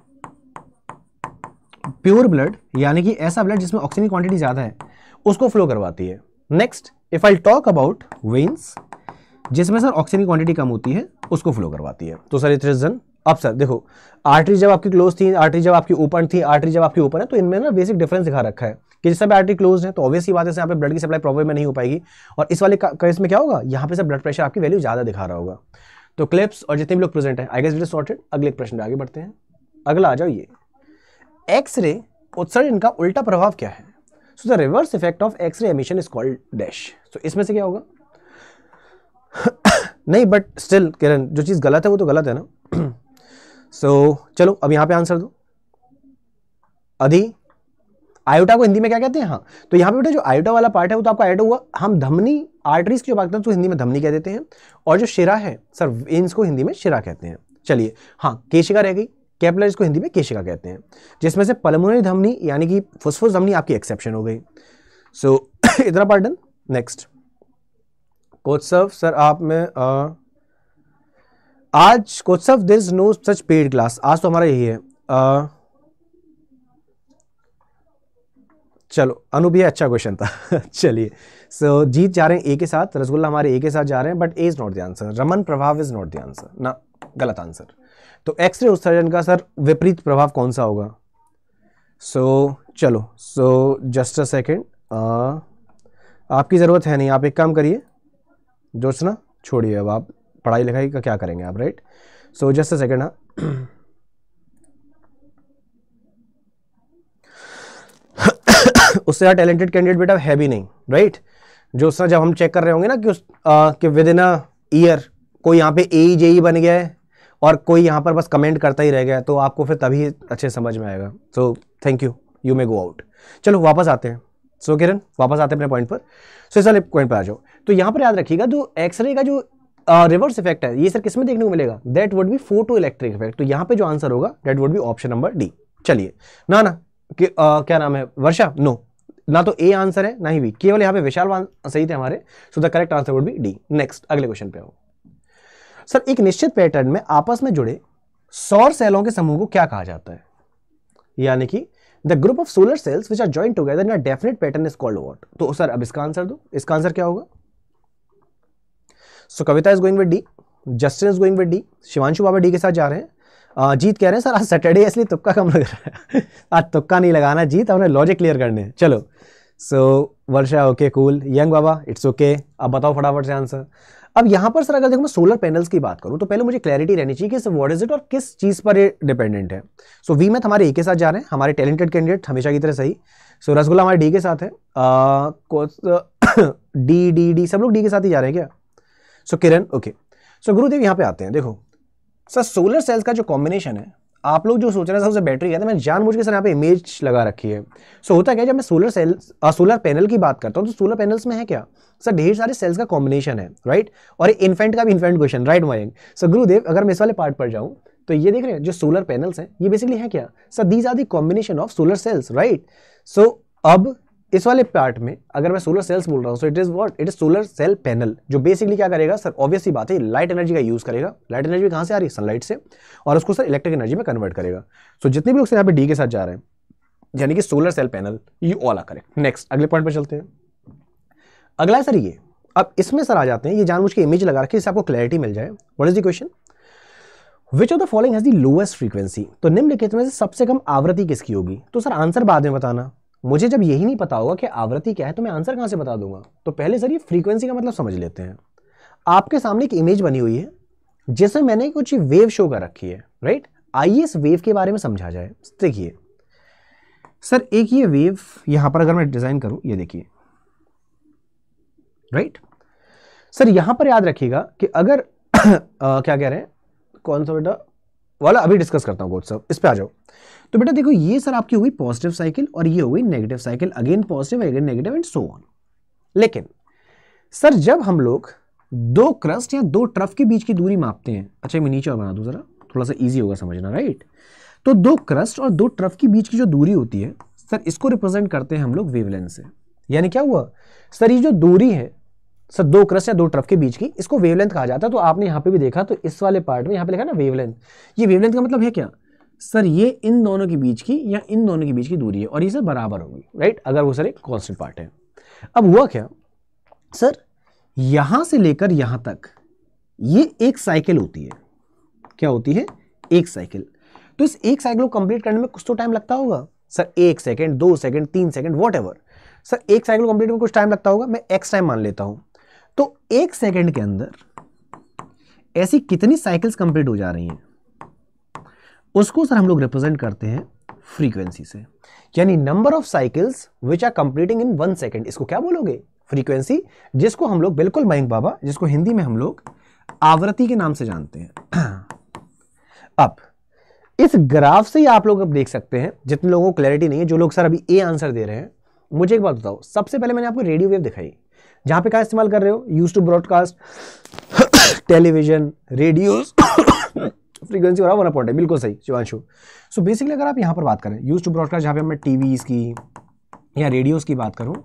प्योर ब्लड यानी कि ऐसा ब्लड जिसमें ऑक्सीजन की क्वांटिटी ज़्यादा है उसको फ्लो करवाती है next if I talk about veins जिसमें सर ऑक्सीजन की क्वांटिटी कम होती है उसको फ्लो करवाती है तो सर इट रीजन अब सर देखो आर्टरी जब आपकी क्लोज थी आर्टरी जब आपकी ओपन थी आर्टरी जब आपकी ओपन है तो इनमें ना बेसिक डिफरेंस दिखा रखा है कि जिस समय आर्टरी क्लोज है तो ऑब्वियसली बात है यहाँ पे ब्लड की सप्लाई प्रॉब्लम में नहीं हो पाएगी और इस वाले केस में क्या होगा यहाँ पे सर ब्लड प्रेशर आपकी वैल्यू ज़्यादा दिखा रहा होगा तो क्लिप्स और जितने भी लोग प्रेजेंट है आई गेस वीडियो सॉर्टेड अगले प्रश्न आगे बढ़ते हैं अगला आ जाओ ये एक्सरे उत्सर्जन का उल्टा प्रभाव क्या है so the reverse effect of X-ray emission is called dash so इसमें से क्या होगा नहीं बट स्टिल किरण जो चीज़ गलत है वो तो गलत है ना सो so, चलो अब यहाँ पे आंसर दो अधि आयोटा को हिंदी में क्या कहते हैं हाँ तो यहाँ पे बेटा जो आयोटा वाला पार्ट है वो तो आपका आयोटा हुआ हम धमनी आर्टरीज की जो बात करते हैं तो हिंदी में धमनी कह देते हैं और जो शिरा है सर वेन्स को हिंदी में शिरा कहते हैं चलिए हाँ केशिका रह गई कैपिलरी को हिंदी में केशिका कहते हैं जिसमें से पलमोनरी धमनी यानी कि फुसफुस धमनी आपकी एक्सेप्शन हो गई सो so, इतना पार्टन नेक्स्ट कोच सर सर आप में आ, uh, आज coach sir there is no such paid class आज तो हमारा यही है आ, uh, चलो अनु भी अच्छा क्वेश्चन था चलिए सो so, जीत जा रहे हैं ए के साथ रसगुल्ला हमारे ए के साथ जा रहे हैं but A is not the answer Raman प्रभाव इज़ नॉट द आंसर ना गलत आंसर तो एक्सरे उत्सर्जन का सर विपरीत प्रभाव कौन सा होगा सो so, चलो सो जस्ट अ सेकेंड आपकी ज़रूरत है नहीं आप एक काम करिए जोशना छोड़िए अब आप पढ़ाई लिखाई का क्या करेंगे आप right so just a second हाँ उससे यार टैलेंटेड कैंडिडेट बेटा है भी नहीं राइट जो उसका जब हम चेक कर रहे होंगे ना कि उस आ, कि विद इन अ ईयर कोई यहाँ पे ए जे ई बन गया है और कोई यहाँ पर बस कमेंट करता ही रह गया तो आपको फिर तभी अच्छे समझ में आएगा so thank you you may go out चलो वापस आते हैं सो so, किरण वापस आते हैं अपने पॉइंट पर सो so, इस पॉइंट पर आ जाओ तो यहाँ पर याद रखिएगा जो एक्सरे का जो रिवर्स इफेक्ट है ये सर किसमें देखने को मिलेगा that would be photo electric effect तो यहाँ पे जो आंसर होगा that would be option number D चलिए ना ना कि, uh, क्या नाम है वर्षा नो no. ना तो ए आंसर है ना ही बी केवल यहाँ पे विशाल सही थे हमारे so the correct answer would be D next अगले क्वेश्चन पे आओ सर एक निश्चित पैटर्न में आपस में जुड़े सौर सेलों के समूह को क्या कहा जाता है यानी कि the group of solar cells which are join together in a definite pattern is called what तो सर अब इसका आंसर दो इसका आंसर क्या होगा so Kavita is going with the Justin is going with the Shivanshu बाबा डी के साथ जा रहे हैं आ, जीत कह रहे हैं सर आज सैटरडे इसलिए तुक्का कम लग रहा है आज तुक्का नहीं लगाना जीत हमने लॉजिक क्लियर करने हैं चलो so Varsha okay cool young बाबा इट्स ओके अब बताओ फटाफट से आंसर अब यहाँ पर सर अगर देखो मैं सोलर पैनल्स की बात करूँ तो पहले मुझे क्लैरिटी रहनी चाहिए कि व्हाट इज इट और किस चीज़ पर ये डिपेंडेंट है सो वी मैथ हमारे ए के साथ जा रहे हैं हमारे टैलेंटेड कैंडिडेट हमेशा की तरह सही सो so, रसगुल्ला हमारे डी के साथ है डी डी डी सब लोग डी के साथ ही जा रहे हैं क्या सो so, किरण ओके सो गुरुदेव यहाँ पे आते हैं देखो सर सोलर सेल्स का जो कॉम्बिनेशन है आप लोग जो सोच रहे हैं सबसे बैटरी है तो मैंने जान के सर यहाँ पे इमेज लगा रखी है सो होता क्या जब मैं सोलर सेल सोलर पैनल की बात करता हूँ तो सोलर पैनल्स में है क्या सर ढेर सारे सेल्स का कॉम्बिनेशन है राइट और इन्फेंट का भी infant question right Mayank sir Gurudev अगर मैं इस वाले पार्ट पर जाऊँ तो ये देख रहे हैं जो सोलर पैनल्स हैं ये बेसिकली है क्या sir these are the combination of solar cells right so अब इस वाले पार्ट में अगर मैं सोलर सेल्स बोल रहा हूँ so it is what it is solar cell panel जो बेसिकली क्या करेगा सर ऑब्वियसली बात है लाइट एनर्जी का यूज करेगा लाइट एनर्जी कहाँ से आ रही है सनलाइट से और उसको सर इलेक्ट्रिक एनर्जी में कन्वर्ट करेगा सो so, जितने भी लोग यहाँ पे डी के साथ जा रहे हैं यानी कि solar cell panel you all are correct next अगले पॉइंट पर चलते हैं अगला है सर ये अब इसमें सर आ जाते हैं ये जानबूझ के इमेज लगा रखी इससे आपको क्लैरिटी मिल जाए what is the question which of the following has the lowest frequency तो निम्नलिखित में से सबसे कम आवृत्ति किसकी होगी तो सर आंसर बाद में बताना मुझे जब यही नहीं पता होगा कि आवृत्ति क्या है तो मैं आंसर कहाँ से बता दूंगा तो पहले सर ये फ्रीक्वेंसी का मतलब समझ लेते हैं आपके सामने एक इमेज बनी हुई है जिसमें मैंने कुछ वेव शो कर रखी है राइट आइए इस वेव के बारे में समझा जाए देखिए सर एक ये वेव यहाँ पर अगर मैं डिज़ाइन करूँ ये देखिए राइट सर यहाँ पर याद रखिएगा कि अगर आ, क्या कह रहे हैं कौन सा बेटा वाला अभी डिस्कस करता हूँ गोट साहब इस पर आ जाओ तो बेटा देखो ये सर आपकी हुई पॉजिटिव साइकिल और ये हुई negative cycle again positive again negative and so on लेकिन सर जब हम लोग दो क्रस्ट या दो ट्रफ के बीच की दूरी मापते हैं अच्छा मैं नीचे और बना दूँ जरा थोड़ा सा ईजी होगा समझना राइट तो दो क्रस्ट और दो ट्रफ के बीच की जो दूरी होती है सर इसको रिप्रेजेंट करते हैं हम लोग वेवलेंथ से यानी क्या हुआ सर ये जो दूरी है सर दो क्रस या दो ट्रफ के बीच की इसको वेवलेंथ कहा जाता है तो आपने यहाँ पे भी देखा तो इस वाले पार्ट में यहाँ पे लिखा ना वेवलेंथ ये वेवलेंथ का मतलब है क्या सर ये इन दोनों के बीच की या इन दोनों के बीच की दूरी है और ये सर बराबर होगी राइट अगर वो सर एक कॉन्स्टेंट पार्ट है अब हुआ क्या सर यहां से लेकर यहां तक ये एक साइकिल होती है क्या होती है एक साइकिल तो इस एक साइकिल को कंप्लीट करने में कुछ तो टाइम लगता होगा सर एक सेकेंड दो सेकेंड तीन सेकेंड वॉट सर एक साइकिल कंप्लीट में कुछ टाइम लगता होगा मैं एक्स टाइम मान लेता हूं तो एक सेकंड के अंदर ऐसी कितनी साइकिल्स कंप्लीट हो जा रही हैं उसको सर हम लोग रिप्रेजेंट करते हैं फ्रीक्वेंसी से यानी number of cycles which are completing in one second इसको क्या बोलोगे फ्रीक्वेंसी जिसको हम लोग बिल्कुल मयंक बाबा जिसको हिंदी में हम लोग आवृत्ति के नाम से जानते हैं अब इस ग्राफ से ही आप लोग अब देख सकते हैं जितने लोगों को क्लैरिटी नहीं है जो लोग सर अभी ए आंसर दे रहे हैं मुझे एक बात बताओ सबसे पहले मैंने आपको रेडियो वेव दिखाई जहाँ पे कहाँ इस्तेमाल कर रहे हो use to broadcast television radios frequency हो वन अपॉइंट है बिल्कुल सही शिवानशु सो बेसिकली अगर आप यहाँ पर बात करें यूज टू ब्रॉडकास्ट जहाँ पे मैं टीवी की या रेडियोज़ की बात करूँ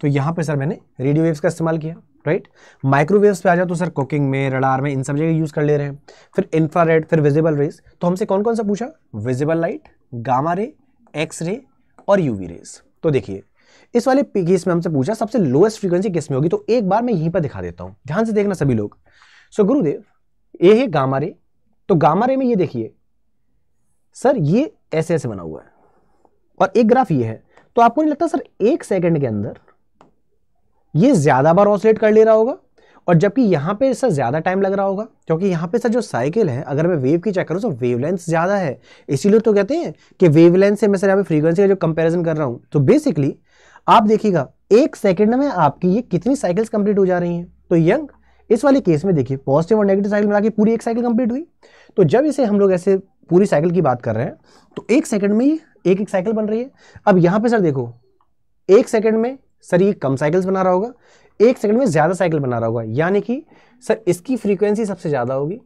तो यहाँ पे सर मैंने रेडियो वेव्स का इस्तेमाल किया राइट माइक्रोवेव्स पे आ जाओ तो सर कुकिंग में रडार में इन सब जगह यूज़ कर ले रहे हैं फिर इंफ्रारेड फिर विजिबल रेज तो हमसे कौन कौन सा पूछा visible light gamma ray X ray और यूवी रेस तो देखिए इस वाले पीगीस में हमसे पूछा सबसे लोएस्ट फ्रीक्वेंसी किस में होगी तो एक बार मैं यहीं पर दिखा देता हूँ ध्यान से देखना सभी लोग सो गुरुदेव ये है गामा रे तो गामा रे में ये देखिए सर ये ऐसे ऐसे बना हुआ है और एक ग्राफ ये है तो आपको नहीं लगता सर एक सेकंड के अंदर ये ज़्यादा बार ऑसलेट कर ले रहा होगा और जबकि यहाँ पे सर ज़्यादा टाइम लग रहा होगा क्योंकि यहाँ पे सर जो साइकिल है अगर मैं वेव की चेक करूँ तो वेवलेंथ ज़्यादा है इसीलिए तो कहते हैं कि वेवलेंथ से मैं सर यहाँ पे फ्रीक्वेंसी का जो कंपैरिजन कर रहा हूँ तो बेसिकली आप देखिएगा एक सेकेंड में आपकी ये कितनी साइकिल्स कंप्लीट हो जा रही हैं तो यंग इस वाले केस में देखिए पॉजिटिव और नेगेटिव साइकिल मिला के पूरी एक साइकिल कंप्लीट हुई तो जब इसे हम लोग ऐसे पूरी साइकिल की बात कर रहे हैं तो एक सेकंड में ये एक एक साइकिल बन रही है अब यहाँ पर सर देखो एक सेकंड में सर ये कम साइकिल्स बना रहा होगा एक सेकंड में ज़्यादा साइकिल बना रहा होगा यानी कि सर इसकी फ्रीक्वेंसी सबसे ज़्यादा होगी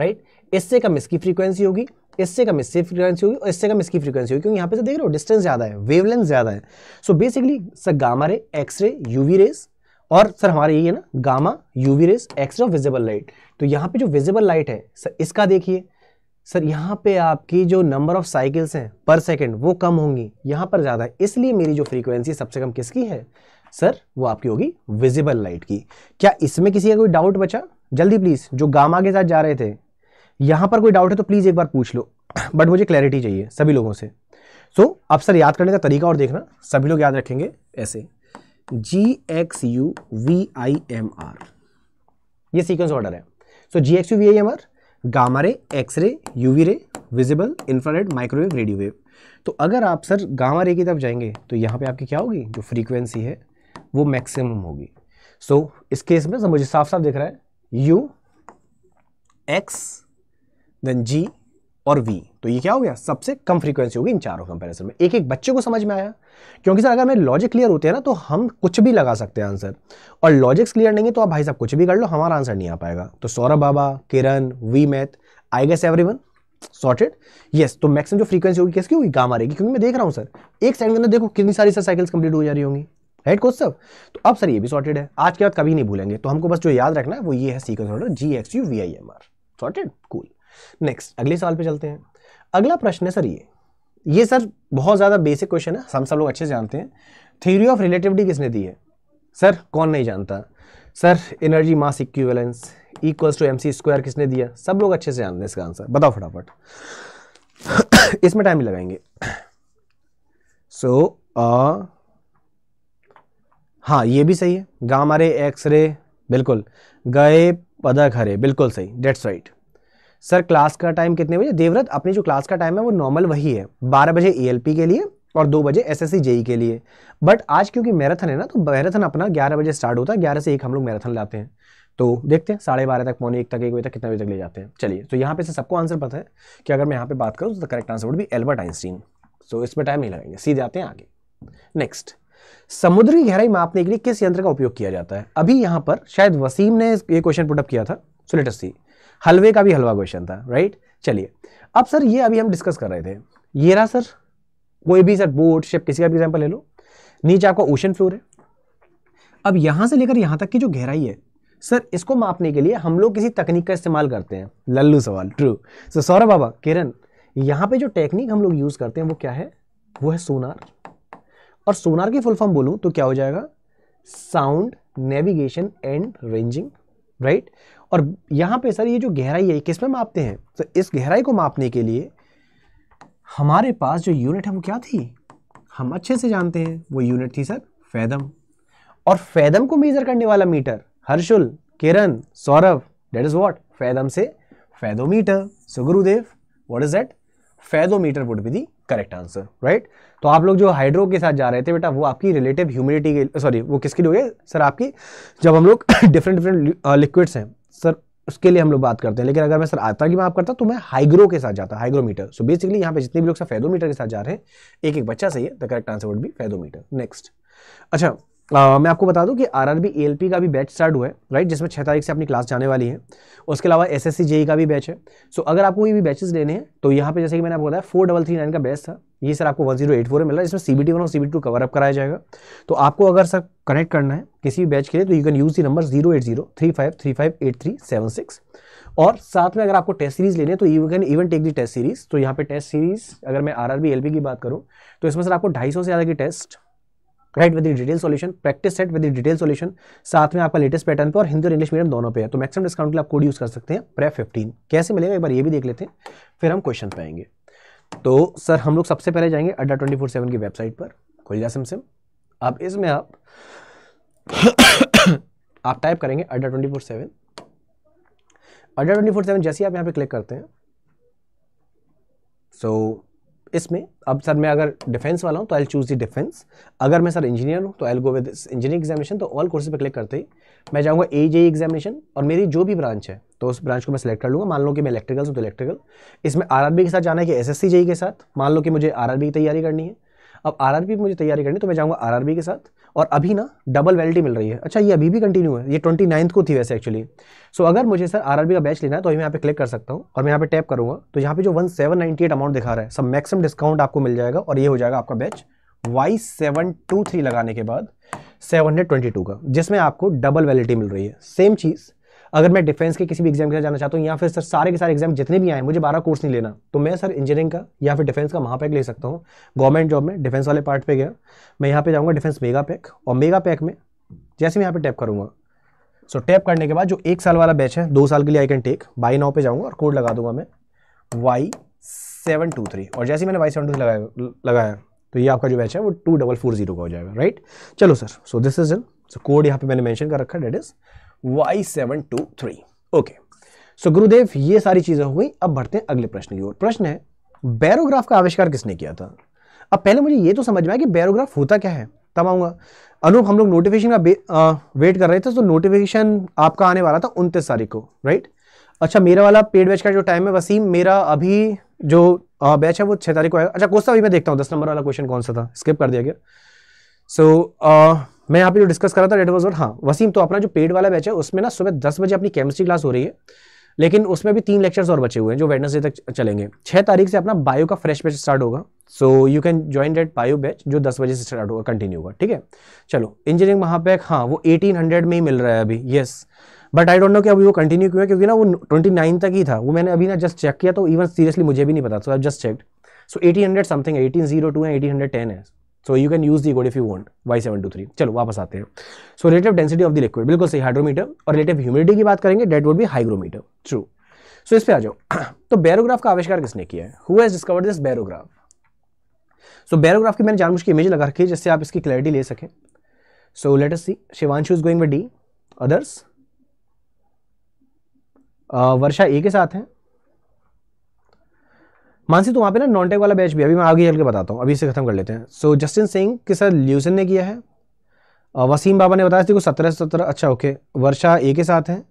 राइट इससे कम इसकी फ्रीक्वेंसी होगी इससे कम इससे फ्रीक्वेंसी होगी और इससे कम इसकी फ्रीक्वेंसी होगी क्योंकि यहाँ पे से देख रहे हो डिस्टेंस ज़्यादा है वेवलेंथ ज़्यादा है so basically sir gamma ray X ray UV rays और सर हमारे यही है ना gamma UV rays X ray visible light तो यहाँ पे जो विजिबल लाइट है सर इसका देखिए सर यहाँ पे आपकी जो नंबर ऑफ साइकिल्स हैं पर सेकेंड वो कम होंगी यहाँ पर ज़्यादा है इसलिए मेरी जो फ्रीक्वेंसी सबसे कम किसकी है सर वो आपकी होगी विजिबल लाइट की क्या इसमें किसी का कोई डाउट बचा जल्दी प्लीज़ जो गामा के साथ जा रहे थे यहां पर कोई डाउट है तो प्लीज़ एक बार पूछ लो बट मुझे क्लैरिटी चाहिए सभी लोगों से सो so, आप सर याद करने का तरीका और देखना सभी लोग याद रखेंगे ऐसे G X U V I M R ये सीक्वेंस ऑर्डर है so G X U V I M R gamma ray X U UV ray visible infrared microwave radio wave तो अगर आप सर गामा रे की तरफ जाएंगे तो यहाँ पे आपकी क्या होगी जो फ्रीक्वेंसी है वो मैक्सिमम होगी सो so, इस केस में सर मुझे साफ साफ दिख रहा है यू एक्स देन जी और वी तो ये क्या हो गया सबसे कम फ्रीक्वेंसी होगी इन चारों कंपैरिजन में एक एक बच्चे को समझ में आया क्योंकि सर अगर हमें लॉजिक क्लियर होते हैं ना तो हम कुछ भी लगा सकते हैं आंसर और लॉजिक्स क्लियर नहीं है तो आप भाई साहब कुछ भी कर लो हमारा आंसर नहीं आ पाएगा तो सौरभ बाबा किरण वी मैथ I guess every one sorted yes तो मैक्सिमम जो फ्रीक्वेंसी होगी किसकी होगी गामा रहेगी क्योंकि मैं देख रहा हूँ सर एक सेकंड के अंदर देखो कितनी सारी सर साइकिल्स कंप्लीट हो जा रही होंगी राइट कोच सब तो अब सर ये भी सॉर्टेड है आज के बाद कभी नहीं भूलेंगे तो हमको बस जो याद रखना है वो ये है sequence order G X U V I M R sorted cool next अगले सवाल पे चलते हैं अगला प्रश्न है सर ये ये सर बहुत ज़्यादा बेसिक क्वेश्चन है हम सब लोग अच्छे से जानते हैं थ्योरी ऑफ रिलेटिविटी किसने दी है सर कौन नहीं जानता sir energy mass equivalence equals to M square किसने दिया सब लोग अच्छे से जानते हैं इसका आंसर बताओ फटाफट इसमें टाइम ही लगाएंगे सो so, आ, हाँ ये भी सही है गामा रे एक्स रे बिल्कुल गए पदक हरे बिल्कुल सही डेट्स राइट सर क्लास का टाइम कितने बजे देवव्रत अपनी जो क्लास का टाइम है वो नॉर्मल वही है बारह बजे ई के लिए और दो बजे एस एस e के लिए बट आज क्योंकि मैराथन है ना तो मैराथन अपना ग्यारह बजे स्टार्ट होता है ग्यारह से एक हम लोग मैराथन लाते हैं तो देखते हैं साढ़े बारह तक पौने एक तक एक बजे तक कितने बजे तक ले जाते हैं चलिए तो यहाँ पे से सबको आंसर पता है कि अगर मैं यहाँ पे बात करूँ तो correct answer would be Albert Einstein so इसमें टाइम नहीं लगाएंगे सीधे आते हैं आगे नेक्स्ट समुद्र की गहराई मापने के लिए किस यंत्र का उपयोग किया जाता है अभी यहाँ पर शायद वसीम ने ये क्वेश्चन पुटअप किया था सो सी हलवे का भी हलवा क्वेश्चन था राइट चलिए अब सर ये अभी हम डिस्कस कर रहे थे ये रहा सर कोई भी सर बोट शिप किसी का भी एग्जाम्पल ले लो नीचे आपका ओशन फ्लोर है अब यहाँ से लेकर यहाँ तक की जो गहराई है सर इसको मापने के लिए हम लोग किसी तकनीक का इस्तेमाल करते हैं लल्लू सवाल ट्रू सो सौरभ बाबा किरण यहाँ पे जो टेक्निक हम लोग यूज़ करते हैं वो क्या है वो है सोनार और सोनार की फुल फॉर्म बोलूँ तो क्या हो जाएगा sound navigation and ranging right और यहाँ पे सर ये जो गहराई है किस में मापते हैं तो इस गहराई को मापने के लिए हमारे पास जो यूनिट है वो क्या थी हम अच्छे से जानते हैं वो यूनिट थी सर फैदम और फैदम को मेजर करने वाला metre Harshul Kiran Saurabh that is what fathom से fathometer so Gurudev what is that fathometer would be the correct answer right तो आप लोग जो हाइड्रो के साथ जा रहे थे बेटा वो आपकी रिलेटिव ह्यूमिडिटी के सॉरी वो किसके लिए हो गए सर आपकी जब हम लोग डिफरेंट डिफरेंट लिक्विड्स हैं सर उसके लिए हम लोग बात करते हैं लेकिन अगर मैं सर आता की बात करता तो मैं हाइग्रो के साथ जाता हाइग्रोमीटर सो बेसिकली यहाँ पे जितने भी लोग सर फैदोमीटर के साथ जा रहे हैं एक एक बच्चा सही है the correct answer would be fathometer next अच्छा आ, मैं आपको बता दूं कि आर आरआरबी एएलपी का भी बैच स्टार्ट हुआ है राइट जिसमें छः तारीख से अपनी क्लास जाने वाली है उसके अलावा एस एस जेई का भी बैच है सो so, अगर आपको ये भी बैचेस लेने हैं तो यहाँ पे जैसे कि मैंने आपको बताया फोर डबल थ्री नाइन का बैच था ये सर आपको वन जीरो एट फोर में मिल रहा है जिसमें सी बी टी वन और C B two cover up कराया जाएगा तो आपको अगर सर कनेक्ट करना है किसी भी बैच के लिए तो you can use the number zero eight zero three five three five eight three seven six और साथ में अगर आपको टेस्ट सीरीज लेने तो you can even take the test series तो यहाँ पे टेस्ट सीरीज अगर मैं R R B L P की बात करूँ तो इसमें सर आपको ढाई सौ से ज़्यादा की test right with detail solution practice set with detail solution साथ में आपका लेटेस्ट पैटर्न पे और हिंदी और इंग्लिश मीडियम दोनों पे है तो मैक्सिमम डिस्काउंट के लिए आप कोड यूज़ कर सकते हैं प्रे फिफ्टीन कैसे मिलेगा एक बार ये भी देख लेते हैं फिर हम क्वेश्चन पे आएंगे तो सर हम लोग सबसे पहले जाएंगे अड्डा ट्वेंटी फोर सेवन की वेबसाइट पर खुल जा सिम सिम अब इसमें आप आप टाइप करेंगे Adda twenty four seven Adda twenty four seven जैसे आप यहाँ पे क्लिक करते हैं सो so, इसमें अब सर मैं अगर डिफेंस वाला हूँ तो आई चूज़ दी डिफेंस अगर मैं सर इंजीनियर हूँ तो I go with engineering examination तो ऑल कोर्सेज पर क्लिक करते ही मैं जाऊँगा ए जे एग्जामिनेशन और मेरी जो भी ब्रांच है तो उस ब्रांच को मैं सेलेक्ट कर लूँगा मान लो कि मैं इलेक्ट्रिकल हूँ तो इलेक्ट्रिकल इसमें आर के साथ जाना है कि एस एस e के साथ मान लो कि मुझे आर की तैयारी करनी है अब आर की मुझे तैयारी करनी है तो मैं जाऊँगा आर के साथ और अभी ना डबल वैलिटी मिल रही है अच्छा ये अभी भी कंटिन्यू है ये ट्वेंटी नाइन्थ को थी वैसे एक्चुअली सो so, अगर मुझे सर आरआरबी का बैच लेना है तो मैं यहाँ पे क्लिक कर सकता हूँ और मैं यहाँ पे टैप करूँगा तो यहाँ पे जो one seven ninety eight amount दिखा रहा है सब मैक्सिमम डिस्काउंट आपको मिल जाएगा और ये हो जाएगा आपका batch Y seven two three लगाने के बाद सेवन हंड्रेड ट्वेंटी टू का जिसमें आपको डबल वैलिटी मिल रही है सेम चीज़ अगर मैं डिफेंस के किसी भी एग्जाम के जाना चाहता हूँ या फिर सर सारे के सारे एग्जाम जितने भी आए मुझे बारह कोर्स नहीं लेना तो मैं सर इंजीनियरिंग का या फिर डिफेंस का महापैक ले सकता हूँ गवर्नमेंट जॉब में डिफेंस वाले पार्ट पर गया मैं यहाँ पर जाऊँगा डिफेंस मेगा पैक और मेगा पैक में जैसे मैं यहाँ पर टैप करूँगा सो टैप करने के बाद जो एक साल वाला बैच है दो साल के लिए I can take buy now पे जाऊँगा और कोड लगा दूंगा मैं वाई सेवन टू थ्री और जैसे मैंने वाई सेवन टू लगाया लगाया तो ये आपका जो बैच है वो टू डबल फोर जीरो का हो जाएगा राइट चलो sir so this is in so code यहाँ पे मैंने मेंशन कर रखा है that is Y seven two three okay so Gurudev ये सारी चीज़ें हो गई अब बढ़ते हैं अगले प्रश्न की ओर प्रश्न है बैरोग्राफ का आविष्कार किसने किया था अब पहले मुझे ये तो समझ में आया कि बैरोग्राफ होता क्या है तब आऊंगा अनूप हम लोग नोटिफिकेशन का आ, वेट कर रहे थे तो नोटिफिकेशन आपका आने वाला था उनतीस तारीख को राइट अच्छा मेरा वाला पेड बैच का जो टाइम है वसीम मेरा अभी जो आ, बैच है वो छः तारीख को आएगा अच्छा कोसा अभी मैं देखता हूँ दस नंबर वाला क्वेश्चन कौन सा था स्किप कर दिया गया सो so, मैं यहाँ पे जो डिस्कस कर रहा था डेट वॉज हाँ वसीम तो अपना जो पेड वाला बैच है उसमें ना सुबह दस बजे अपनी केमिस्ट्री क्लास हो रही है लेकिन उसमें भी तीन लेक्चर्स और बचे हुए हैं जो वेडनेसडे तक चलेंगे छः तारीख से अपना बायो का फ्रेश बैच स्टार्ट होगा so you can join that bio batch जो दस बजे से स्टार्ट होगा कंटिन्यू होगा ठीक है चलो इंजीनियरिंग महापैक हाँ वो एटीन हंड्रेड में ही मिल रहा है अभी yes but I don't know कि अभी वो कंटिन्यू क्यों है क्योंकि ना वो ट्वेंटी नाइन तक ही था वो मैंने अभी ना जस्ट चेक किया तो इवन सीरियसली मुझे भी नहीं पता so I just check so eighteen hundred something eighteen zero two है एटीन हंड्रेड टेन है so you can use the code if you want Y seven two three चलो वापस आते हैं so relative density of the liquid बिल्कुल सही hydrometer और relative humidity की बात करेंगे that would be hygrometer true so इस पे आ जाओ तो बैरोग्राफ का आविष्कार किसने किया है who has discovered this barograph so barograph की मैंने जानबूझ की इमेज लगा रखी है जिससे आप इसकी क्लैरिटी ले सकें so let us see Shivanshu is going with the others Varsha ए के साथ हैं मानसी तो वहाँ पे ना नॉन टेक वाला बैच भी अभी मैं आगे चल के बताता हूँ अभी इसे खत्म कर लेते हैं सो जस्टिन सिंह के साथ ल्यूसन ने किया है वसीम बाबा ने बताया देखो सत्रह से सत्रह अच्छा ओके वर्षा ए के साथ है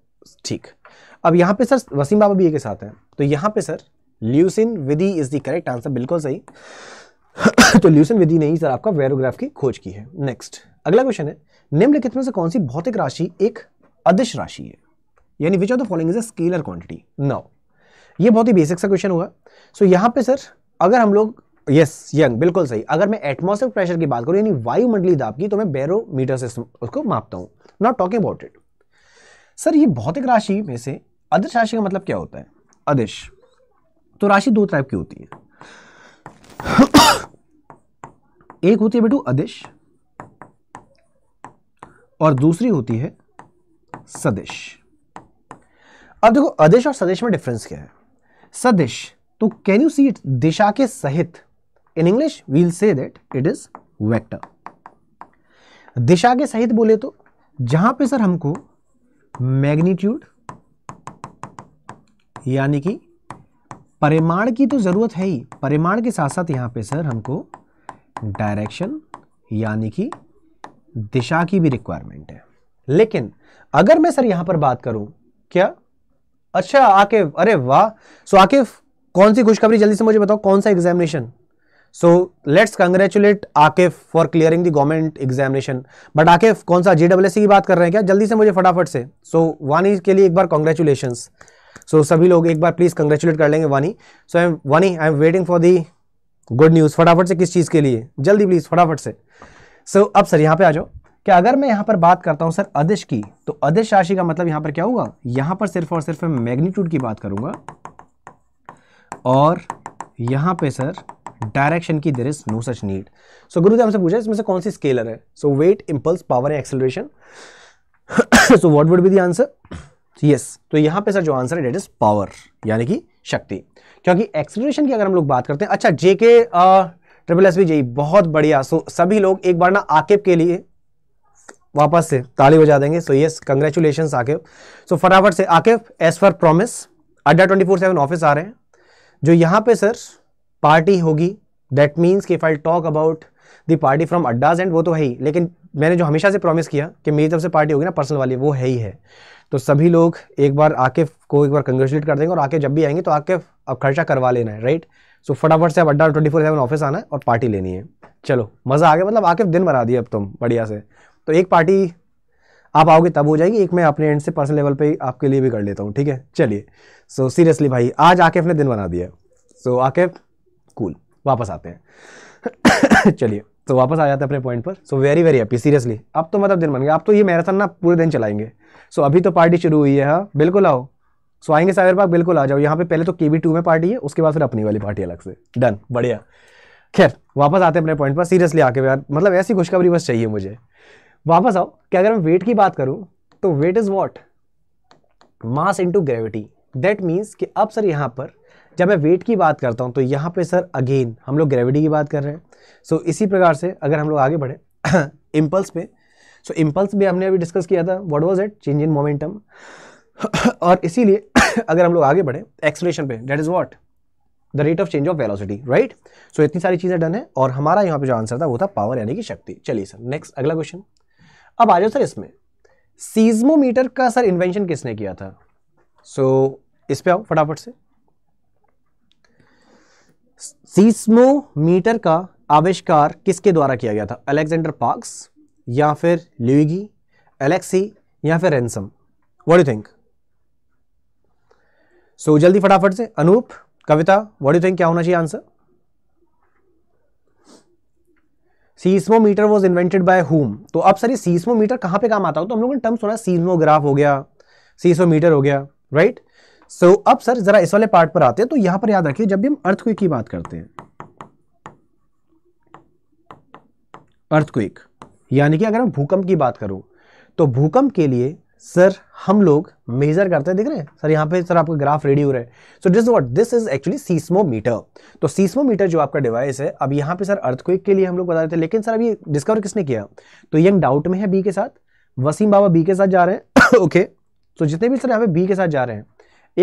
ठीक अब यहाँ पे सर वसीम बाबा भी ए के साथ हैं तो यहाँ पे सर ल्यूसिन Vidhi is the correct answer बिल्कुल सही तो ल्यूसिन विधि ने ही सर आपका वेरोग्राफ की खोज की है नेक्स्ट अगला क्वेश्चन है निम्नलिखित में से कौन सी भौतिक राशि एक अदिश राशि है यानी which of the following is a scalar quantity now ये बहुत ही बेसिक सा क्वेश्चन होगा सो so, यहाँ पे सर अगर हम लोग यस यंग बिल्कुल सही अगर मैं एटमोसफेयर प्रेशर की बात करूँ यानी वायुमंडली दाब की तो मैं बैरोमीटर से उसको मापता हूँ not talking about it sir ये भौतिक राशि में से अदृश राशि का मतलब क्या होता है अदिश तो राशि दो टाइप की होती है एक होती है बेटू अदिश और दूसरी होती है सदिश अब देखो अदिश और सदिश में डिफरेंस क्या है सदिश तो कैन यू सी इट दिशा के सहित इन इंग्लिश वील से दैट इट इज वेक्टर दिशा के सहित बोले तो जहां पे सर हमको मैग्नीट्यूड यानी कि परिमाण की तो ज़रूरत है ही परिमाण के साथ साथ यहां पे सर हमको डायरेक्शन यानी कि दिशा की भी रिक्वायरमेंट है लेकिन अगर मैं सर यहां पर बात करूं क्या अच्छा आकिफ अरे वाह सो आकिफ कौन सी खुशखबरी जल्दी से मुझे बताओ कौन सा examination so let's congratulate Aakif for clearing the government examination but Aakif कौन सा जे डब्ल्यू e की बात कर रहे हैं क्या जल्दी से मुझे फटाफट से सो so, वानी के लिए एक बार कॉन्ग्रेचुलेशन सो so, सभी लोग एक बार प्लीज़ कंग्रेचुलेट कर लेंगे वानी सो आई एम वानी I am waiting for the good news फटाफट से किस चीज़ के लिए जल्दी प्लीज़ फटाफट से सो so, अब सर यहाँ पे आ जाओ कि अगर मैं यहाँ पर बात करता हूँ सर अदिश की तो अदिश राशि का मतलब यहाँ पर क्या होगा यहाँ पर सिर्फ और सिर्फ मैग्नीट्यूड की बात करूँगा और यहाँ पे सर डायरेक्शन की there is no such need so गुरु हमसे पूछा इसमें से कौन सी स्केलर है so weight impulse power and acceleration so what would be the answer yes तो यहाँ पे सर जो आंसर है डेट इज पावर यानी कि शक्ति क्योंकि एक्सेलरेशन की अगर हम लोग बात करते हैं अच्छा JK triple S B G बहुत बढ़िया सो सभी लोग एक बार ना आकेब के लिए वापस से ताली बजा देंगे so yes congratulation Aakib so फटाफट से Aakib as per promise Adda twenty four seven office आ रहे हैं जो यहाँ पे सर पार्टी होगी दैट मीन्स कि file I talk about the party from Adda's and वो तो है ही लेकिन मैंने जो हमेशा से प्रॉमिस किया कि मेरी तरफ से पार्टी होगी ना पर्सनल वाली वो है ही है तो सभी लोग एक बार आकिफ को एक बार कंग्रेचुलेट कर देंगे और आके जब भी आएंगे तो आकेफ अब खर्चा करवा लेना है राइट सो फटाफट से अब अड्डा ट्वेंटी फोर सेवन ऑफिस आना है और पार्टी लेनी है चलो मज़ा आ गया मतलब आकेफ दिन बना दिया अब तुम बढ़िया से तो एक पार्टी आप आओगे तब हो जाएगी एक मैं अपने एंड से पर्सनल लेवल पे आपके लिए भी कर लेता हूँ ठीक है चलिए सो सीरियसली भाई आज आकेफ ने दिन बना दिया सो so, आकेफ कूल वापस आते हैं चलिए तो वापस आ जाते हैं अपने पॉइंट पर so very very happy seriously अब तो मतलब दिन बन गया अब तो ये मैराथन ना पूरे दिन चलाएंगे सो so, अभी तो पार्टी शुरू हुई है हाँ बिल्कुल आओ सो so, आएंगे साइबर पार्क बिल्कुल आ जाओ यहाँ पे पहले तो के टू में पार्टी है उसके बाद फिर अपनी वाली पार्टी अलग से डन बढ़िया खैर वापस आते हैं अपने पॉइंट पर सीरियसली आके यार मतलब ऐसी खुशखबरी बस चाहिए मुझे वापस आओ कि अगर मैं वेट की बात करूं तो weight is what mass into gravity that means कि अब सर यहाँ पर जब मैं वेट की बात करता हूँ तो यहाँ पे सर अगेन हम लोग ग्रेविटी की बात कर रहे हैं सो so, इसी प्रकार से अगर हम लोग आगे बढ़े इम्पल्स पे सो so, इम्पल्स भी हमने अभी डिस्कस किया था what was it change in momentum और इसीलिए अगर हम लोग आगे बढ़े एक्सलेशन पे that is what the rate of change of velocity right so इतनी सारी चीज़ें डन है और हमारा यहाँ पे जो आंसर था वो था पावर यानी कि शक्ति चलिए सर नेक्स्ट अगला क्वेश्चन अब आ जाओ सर इसमें सीज्मोमीटर का सर इन्वेंशन किसने किया था सो so, इस पे आओ फटाफट से सीस्मोमीटर का आविष्कार किसके द्वारा किया गया था अलेक्जेंडर पार्क्स या फिर ल्यूगी एलेक्सी या फिर Ransom what do think so जल्दी फटाफट से Anoop Kavita what do think क्या होना चाहिए answer seismometer was invented by whom तो अब सर ये सीस्मोमीटर कहाँ पे काम आता हो तो हम लोगों ने टर्म सुना सीस्मोग्राफ हो गया सीस्मोमीटर हो गया राइट सो so, अब सर जरा इस वाले पार्ट पर आते हैं तो यहां पर याद रखिए जब भी हम अर्थक्वेक की बात करते हैं अर्थक्वेक यानी कि अगर हम भूकंप की बात करूं तो भूकंप के लिए सर हम लोग मेजर करते हैं देख रहे हैं सर यहाँ पे सर आपका ग्राफ रेडी हो रहा है so this what this is actually seismometer तो सीस्मोमीटर जो आपका डिवाइस है अब यहाँ पे सर अर्थक्विक के लिए हम लोग बता रहे थे लेकिन सर अभी डिस्कवर किसने किया तो यंग डाउट में है बी के साथ वसीम बाबा बी के साथ जा रहे हैं ओके सो जितने भी सर यहाँ पे बी के साथ जा रहे हैं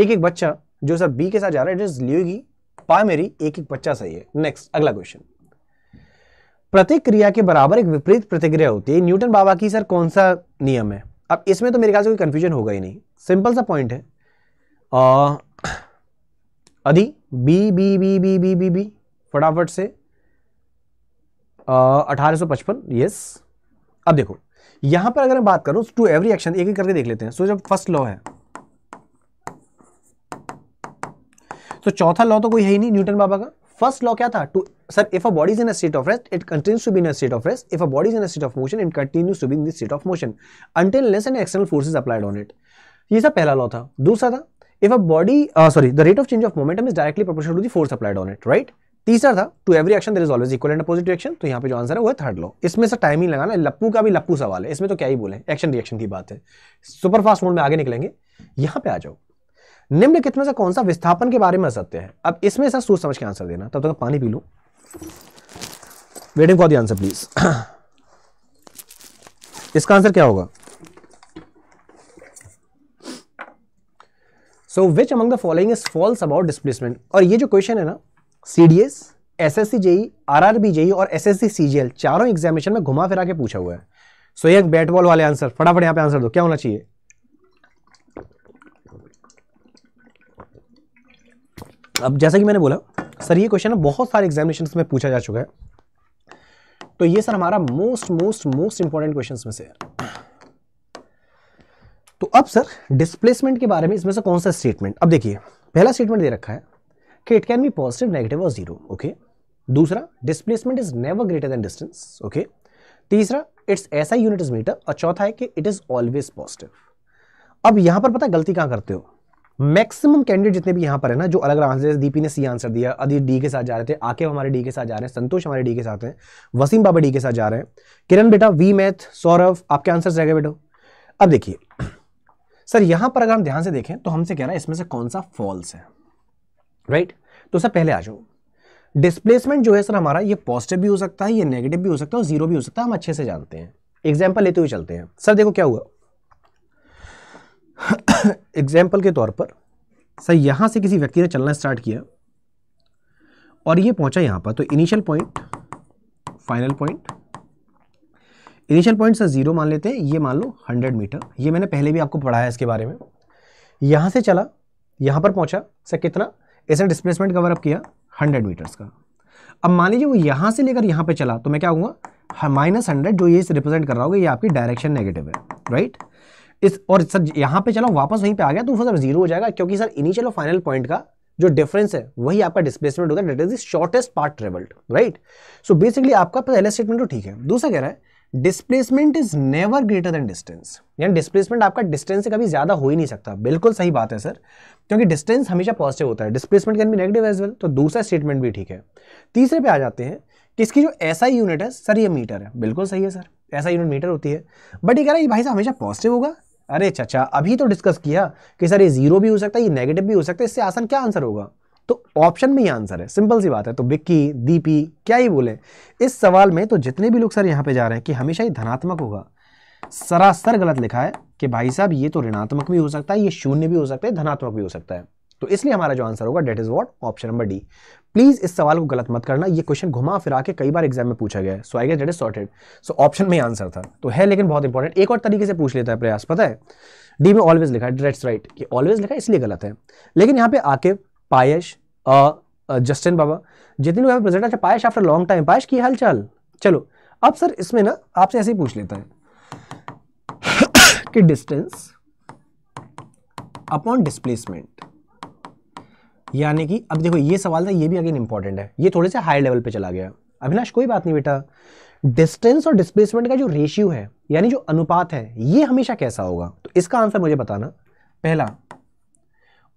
एक एक बच्चा जो सर बी के साथ जा रहा है इट इज लियोगी पा मेरी एक एक बच्चा सही है नेक्स्ट अगला क्वेश्चन प्रतिक्रिया के बराबर एक विपरीत प्रतिक्रिया होती है न्यूटन बाबा की सर कौन सा नियम है अब इसमें तो मेरे ख्याल से कोई कन्फ्यूजन होगा ही नहीं सिंपल सा पॉइंट है अधि B B B B B B B फटाफट से अठारह सौ पचपन यस अब देखो यहां पर अगर मैं बात करूं टू एवरी एक्शन एक एक करके देख लेते हैं सो so, जब फर्स्ट लॉ है तो चौथा लॉ तो कोई है ही नहीं न्यूटन बाबा का फर्स्ट लॉ क्या था टू sir if a body is in a state of rest it continues to be in a state of rest if a body is in a state of motion it continues to be in this state of motion until less and external forces applied on it ये सब पहला law था दूसरा था if a body sorry the rate of change of momentum is directly proportional to the force applied on it right तीसरा था to every action there is always equal and opposite reaction तो यहाँ पे जो answer है वो है third law इसमें से टाइम ही लगाना लप्पू का भी लप्पू सवाल है इसमें तो क्या ही बोले एक्शन रिएक्शन की बात है सुपर फास्ट मोड में आगे निकलेंगे यहाँ पे आ जाओ निम्नलिखित में से कौन सा विस्थापन के बारे में असत्य है अब इसमें सर सोच समझ के आंसर देना तब तक तो पानी पी लू waiting for the answer please इसका आंसर क्या होगा so which among the following is false about displacement और ये जो क्वेश्चन है ना C D S S S C J E R R B J E और S S C C G L चारों एग्जामिनेशन में घुमा फिरा के पूछा हुआ है सो so, ये बैट बॉल वाले आंसर फटाफट यहां पे आंसर दो क्या होना चाहिए अब जैसा कि मैंने बोला सर ये क्वेश्चन बहुत सारे एग्जामिनेशन में पूछा जा चुका है तो ये सर हमारा most most most important question में से है तो अब सर डिस्प्लेसमेंट के बारे में इसमें से कौन सा स्टेटमेंट अब देखिए पहला स्टेटमेंट दे रखा है कि it can be positive negative और जीरो ओके दूसरा displacement is never greater than distance okay तीसरा इट्स ऐसा यूनिट इज मीटर और चौथा है कि इट इज ऑलवेज पॉजिटिव अब यहां पर पता गलती कहां करते हो मैक्सिमम कैंडिडेट जितने भी यहाँ पर है ना जो अलग अलग आंसर दीपी ने सी आंसर दिया अदीप डी के साथ जा रहे थे आके हमारे डी के साथ जा रहे हैं संतोष हमारे डी के साथ हैं वसीम बाबा डी के साथ जा रहे हैं किरण बेटा वी मैथ सौरभ आपके आंसर रह गए बेटो अब देखिए सर यहां पर अगर हम ध्यान से देखें तो हमसे कह रहा है इसमें से कौन सा फॉल्स है राइट तो सर पहले आ जाओ डिस्प्लेसमेंट जो है सर हमारा ये पॉजिटिव भी हो सकता है ये नेगेटिव भी हो सकता है और जीरो भी हो सकता है हम अच्छे से जानते हैं एग्जाम्पल लेते हुए चलते हैं सर देखो क्या हुआ एग्जाम्पल के तौर पर सर यहाँ से किसी व्यक्ति ने चलना स्टार्ट किया और ये पहुँचा यहाँ पर तो initial point final point initial point sir zero मान लेते हैं ये मान लो हंड्रेड मीटर ये मैंने पहले भी आपको पढ़ाया इसके बारे में यहाँ से चला यहाँ पर पहुँचा सर कितना ऐसा डिस्प्लेसमेंट कवर अप किया हंड्रेड मीटर्स का अब मान लीजिए वो यहाँ से लेकर यहाँ पर चला तो मैं क्या कहूँगा माइनस हंड्रेड जो ये रिप्रेजेंट कर रहा होगा ये आपकी डायरेक्शन नेगेटिव है राइट इस और सर यहाँ पे चलो वापस वहीं पे आ गया तो सर जीरो हो जाएगा क्योंकि सर इनिशियल और फाइनल पॉइंट का जो डिफरेंस है वही आपका डिस्प्लेसमेंट होता है that is the shortest part travelled right so basically आपका पहला स्टेटमेंट तो ठीक है दूसरा कह रहा है displacement is never greater than distance यानी डिस्प्लेसमेंट आपका डिस्टेंस से कभी ज़्यादा हो ही नहीं सकता बिल्कुल सही बात है सर क्योंकि डिस्टेंस हमेशा पॉजिटिव होता है डिस्प्लेसमेंट कैन भी नेगेटिव एज वेल तो दूसरा स्टेटमेंट भी ठीक है तीसरे पे आ जाते हैं कि इसकी जो ऐसा यूनिट है सर ये मीटर है बिल्कुल सही है सर ऐसा यूनिट मीटर होती है बट ये कह रहा है भाई साहब हमेशा पॉजिटिव होगा अरे चाचा अभी तो डिस्कस किया कि सर ये जीरो भी हो सकता है ये नेगेटिव भी हो सकता है इससे आसान क्या आंसर होगा तो ऑप्शन में ही आंसर है सिंपल सी बात है तो बिक्की दीपी क्या ही बोले इस सवाल में तो जितने भी लोग सर यहाँ पे जा रहे हैं कि हमेशा ही धनात्मक होगा सरासर गलत लिखा है कि भाई साहब ये तो ऋणात्मक भी हो सकता है ये शून्य भी हो सकता है धनात्मक भी हो सकता है तो इसलिए हमारा जो आंसर होगा that is what option number D please इस सवाल को गलत मत करना ये क्वेश्चन घुमा फिरा के कई बार एग्जाम में पूछा गया so I guess that is sorted so option में आंसर था तो है लेकिन बहुत इंपॉर्टेंट एक और तरीके से पूछ लेता है प्रयास पता है डी में ऑलवेज लिखा है डेट्स राइट कि ऑलवेज लिखा इसलिए गलत है लेकिन यहाँ पे आके पायश जस्टिन बाबा जितने लोग प्रेजेंट अच्छा Piyush after long time Piyush की हाल चाल चलो अब सर इसमें ना आपसे ऐसे ही पूछ लेता है कि डिस्टेंस अपॉन डिस्प्लेसमेंट यानी कि अब देखो ये सवाल था ये भी अगेन इंपॉर्टेंट है ये थोड़े से हाई लेवल पे चला गया अभिनाश कोई बात नहीं बेटा डिस्टेंस और डिस्प्लेसमेंट का जो रेशियो है यानी जो अनुपात है ये हमेशा कैसा होगा तो इसका आंसर मुझे बताना पहला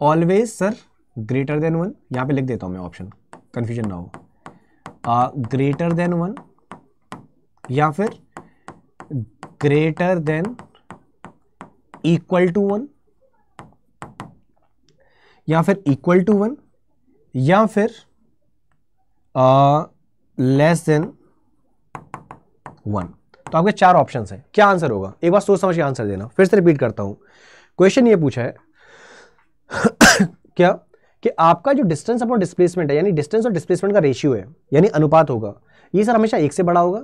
always sir greater than one यहाँ पे लिख देता हूँ मैं ऑप्शन कन्फ्यूजन ना हो ग्रेटर देन वन या फिर greater than equal to one या फिर इक्वल टू वन या फिर लेस देन वन तो आपके चार ऑप्शन हैं क्या आंसर होगा एक बार सोच समझ के आंसर देना फिर से रिपीट करता हूँ क्वेश्चन ये पूछा है क्या कि आपका जो डिस्टेंस अपॉन डिस्प्लेसमेंट है यानी डिस्टेंस और डिस्प्लेसमेंट का रेशियो है यानी अनुपात होगा ये सर हमेशा एक से बड़ा होगा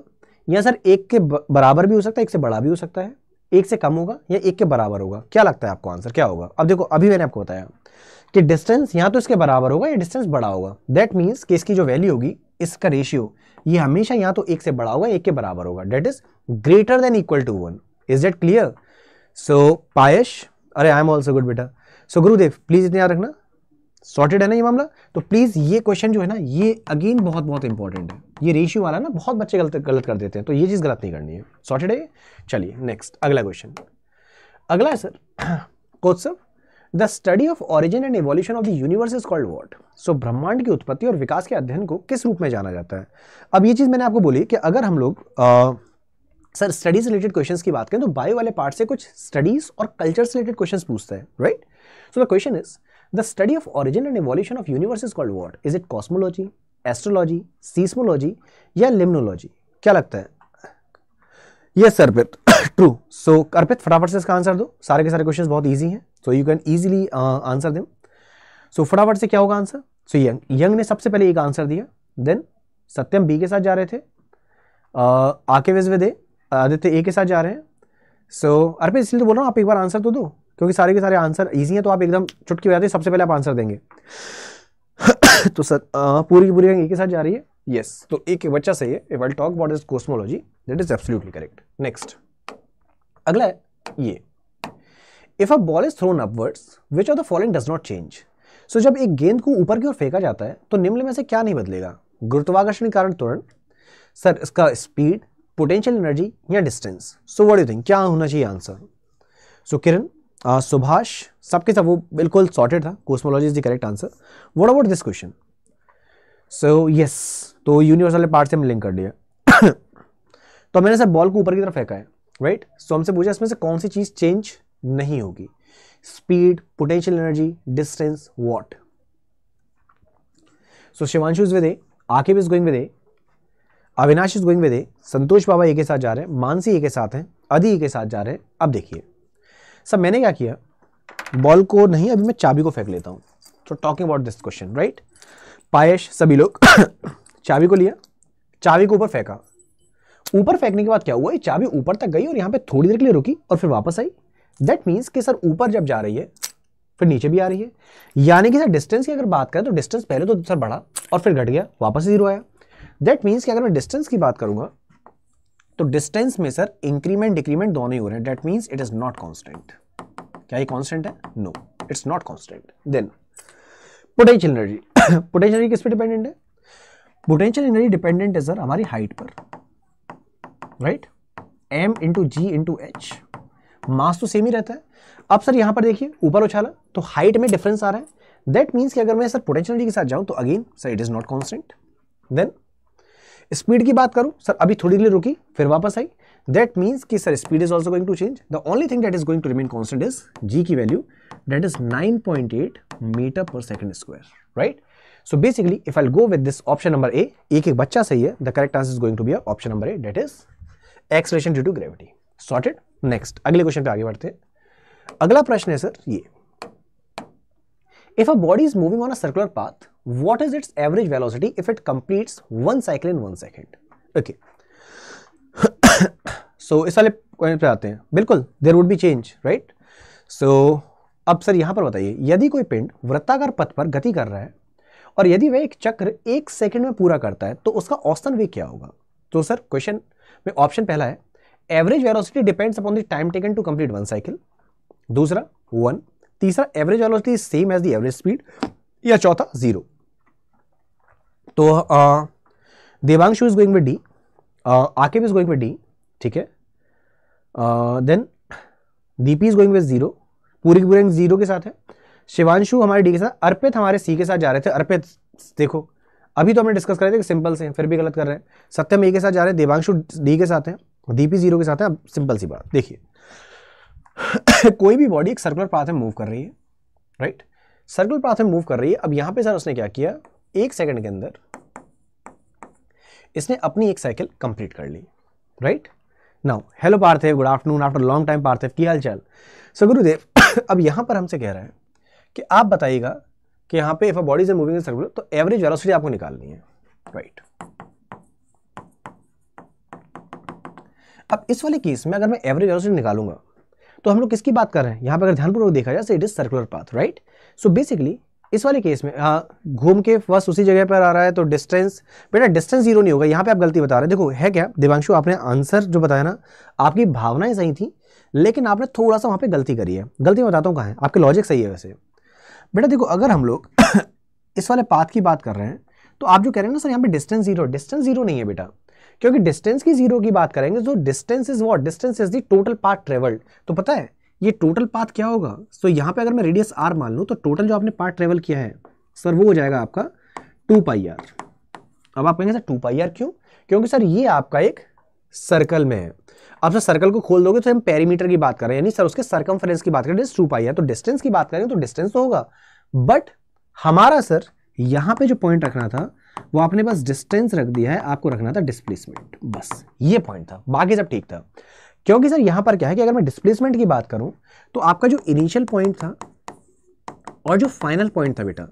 या सर एक के बराबर भी हो सकता है एक से बड़ा भी हो सकता है एक से कम होगा या एक के बराबर होगा क्या लगता है आपको आंसर क्या होगा अब देखो अभी मैंने आपको बताया कि डिस्टेंस यहाँ तो इसके बराबर होगा या डिस्टेंस बड़ा होगा दैट मीन्स कि इसकी जो वैल्यू होगी इसका रेशियो ये हमेशा यहाँ तो एक से बड़ा होगा एक के बराबर होगा that is greater than equal to one is that clear so Piyush अरे आई एम ऑल्सो गुड बेटा सो गुरुदेव प्लीज़ इतना याद रखना सॉर्टेड है ना ये मामला तो प्लीज़ ये क्वेश्चन जो है ना ये अगेन बहुत बहुत इंपॉर्टेंट है ये रेशियो वाला ना बहुत बच्चे गलत गलत कर देते हैं तो ये चीज़ गलत नहीं करनी है सॉर्टेड है चलिए नेक्स्ट अगला क्वेश्चन अगला है sir coach sir the study of origin and evolution of the universe is called what so ब्रह्मांड की उत्पत्ति और विकास के अध्ययन को किस रूप में जाना जाता है अब ये चीज़ मैंने आपको बोली कि अगर हम लोग सर स्टडीज रिलेटेड क्वेश्चन की बात करें तो बायो वाले पार्ट से कुछ स्टडीज और से रिलेटेड क्वेश्चन पूछते हैं right so the question is the study of origin and evolution of universe is called what is it cosmology astrology seismology या लिम्नोलॉजी क्या लगता है yes sir Arpit true so Arpit फटाफट से इसका आंसर दो सारे के सारे क्वेश्चंस बहुत ईजी हैं so you can easily answer them so फटाफट से क्या होगा आंसर सो यंग यंग ने सबसे पहले एक आंसर दिया देन सत्यम बी के साथ जा रहे थे uh, आके वेज विद आदित्य ए के साथ जा रहे हैं सो so, अर्पित इसलिए तो बोल रहा हूँ आप एक बार आंसर तो दो क्योंकि सारे के सारे आंसर ईजी हैं तो आप एकदम चुटकी बजाते सबसे पहले आप आंसर देंगे तो सर uh, पूरी की पूरी यंग एक के साथ जा रही है यस yes. तो एक बच्चा सही है if I talk about this cosmology that is absolutely correct next अगला है ये if a ball is thrown upwards which of the following does not change so जब एक गेंद को ऊपर की ओर फेंका जाता है तो निम्न में से क्या नहीं बदलेगा गुरुत्वाकर्षण के कारण त्वरण सर इसका स्पीड पोटेंशियल एनर्जी या distance so what you think क्या होना चाहिए आंसर सो किरण सुभाष सबके सब वो बिल्कुल सॉर्टेड था cosmology is the correct answer what about this question so yes तो यूनिवर्सल पार्ट से हमने लिंक कर दिया तो मैंने सर बॉल को ऊपर की तरफ फेंका है राइट सो हमसे पूछा इसमें से कौन सी चीज़ चेंज नहीं होगी speed potential energy distance what so Shivanshu is with D Aqeeb is going with D Avinash is going with D Santosh बाबा एक के साथ जा रहे हैं मानसी एक के साथ हैं अदि एक के साथ जा रहे हैं अब देखिए सब मैंने क्या किया बॉल को नहीं अभी मैं चाबी को फेंक लेता हूँ so talking about this question right Piyush सभी लोग चाबी को लिया चाबी को ऊपर फेंका ऊपर फेंकने के बाद क्या हुआ ये चाबी ऊपर तक गई और यहाँ पे थोड़ी देर के लिए रुकी और फिर वापस आई दैट मीन्स कि सर ऊपर जब जा रही है फिर नीचे भी आ रही है यानी कि सर डिस्टेंस की अगर बात करें तो डिस्टेंस पहले तो सर बढ़ा और फिर घट गया वापस जीरो आया दैट मीन्स कि अगर मैं डिस्टेंस की बात करूंगा तो डिस्टेंस में सर इंक्रीमेंट डिक्रीमेंट दोनों ही हो रहे हैं that means it is not constant क्या ये कॉन्स्टेंट है no it's not constant then potential energy potential energy किस पर डिपेंडेंट है पोटेंशियल एनर्जी डिपेंडेंट है सर हमारी हाइट पर right M into G into H mass तो सेम ही रहता है अब सर यहाँ पर देखिए ऊपर उछाला तो हाइट में डिफरेंस आ रहा है दैट मीन्स कि अगर मैं सर पोटेंशियल के साथ जाऊँ तो again sir it is not constant then speed की बात करूँ सर अभी थोड़ी देर रुकी फिर वापस आई दैट मीन्स कि sir speed is also going to change the only thing that is going to remain constant is G की value that is eight meter पर second square right so basically if I go with this option number A एक एक बच्चा सही है the correct answer is going to be option number A that is acceleration due to gravity sorted next अगले question पे आगे बढ़ते हैं अगला प्रश्न है सर ये if a body is moving on a circular path what is its average velocity if it completes one cycle in one second okay so इस वाले पॉइंट पे आते हैं बिल्कुल there would be change right so अब sir यहां पर बताइए यदि कोई पिंड वृत्ताकार पथ पर गति कर रहा है और यदि वह एक चक्र एक सेकंड में पूरा करता है तो उसका औसतन वेग क्या होगा तो सर क्वेश्चन में ऑप्शन पहला है average velocity depends upon the time taken to complete one cycle दूसरा वन तीसरा average velocity same as the average speed या चौथा जीरो तो Devanshu is going with D Aqeeb is going with D ठीक है then Deepi is going with zero पूरी की पूरी जीरो के साथ है शिवांशु हमारे डी के साथ अर्पित हमारे सी के साथ जा रहे थे अर्पित देखो अभी तो हमने डिस्कस कर रहे थे कि सिंपल से फिर भी गलत कर रहे हैं सत्यम ए के साथ जा रहे हैं देवांशु डी के साथ हैं डी पी जीरो के साथ है अब सिंपल सी बात देखिए कोई भी बॉडी एक सर्कुलर पाथ में मूव कर रही है राइट सर्कुलर पाथ में मूव कर रही है अब यहां पे सर उसने क्या किया एक सेकंड के अंदर इसने अपनी एक साइकिल कंप्लीट कर ली right now hello Parthiv good afternoon after long time Parthiv की हाल चाल सो गुरुदेव अब यहाँ पर हमसे कह रहे हैं कि आप बताइएगा कि यहाँ पर बॉडी से मूविंग सर्कुलर तो एवरेज वेलोसिटी आपको निकालनी है राइट right. अब इस वाले केस में अगर मैं एवरेज वेलोसिटी निकालूंगा तो हम लोग किसकी बात कर रहे हैं यहाँ पर अगर ध्यानपूर्वक देखा जाए it is circular path right so basically इस वाले केस में हाँ, घूम के बस उसी जगह पर आ रहा है तो डिस्टेंस बेटा डिस्टेंस जीरो नहीं होगा यहाँ पे आप गलती बता रहे हैं देखो है क्या दिवांशु आपने आंसर जो बताया ना आपकी भावनाएं सही थी लेकिन आपने थोड़ा सा वहाँ पे गलती करी है गलती बताता हूँ कहाँ है आपके लॉजिक सही है वैसे बेटा देखो अगर हम लोग इस वाले पाथ की बात कर रहे हैं तो आप जो कह रहे हैं ना सर यहाँ पे डिस्टेंस जीरो डिस्टेंस जीरो नहीं है बेटा क्योंकि डिस्टेंस की जीरो की बात करेंगे तो distance is what distance is the total part travelled तो पता है ये टोटल पाथ क्या होगा सो so, यहाँ पे अगर मैं रेडियस आर मान लूँ तो टोटल जो आपने पाथ ट्रेवल किया है सर वो हो जाएगा आपका टू पाई आर अब आप कहेंगे सर टू पाई आर क्यों क्योंकि सर ये आपका एक सर्कल में है अब सर सर्कल को खोल दोगे तो हम पेरीमीटर की बात कर रहे हैं यानी सर उसके सर्कम की बात करें टू पाई आर तो डिस्टेंस की बात करें तो डिस्टेंस तो होगा बट हमारा सर यहाँ पे जो पॉइंट रखना था वो आपने बस डिस्टेंस रख दिया है आपको रखना था डिस्प्लेसमेंट बस ये पॉइंट था बाकी सब ठीक था क्योंकि सर यहां पर क्या है कि अगर मैं डिस्प्लेसमेंट की बात करूं तो आपका जो इनिशियल पॉइंट था और जो फाइनल पॉइंट था बेटा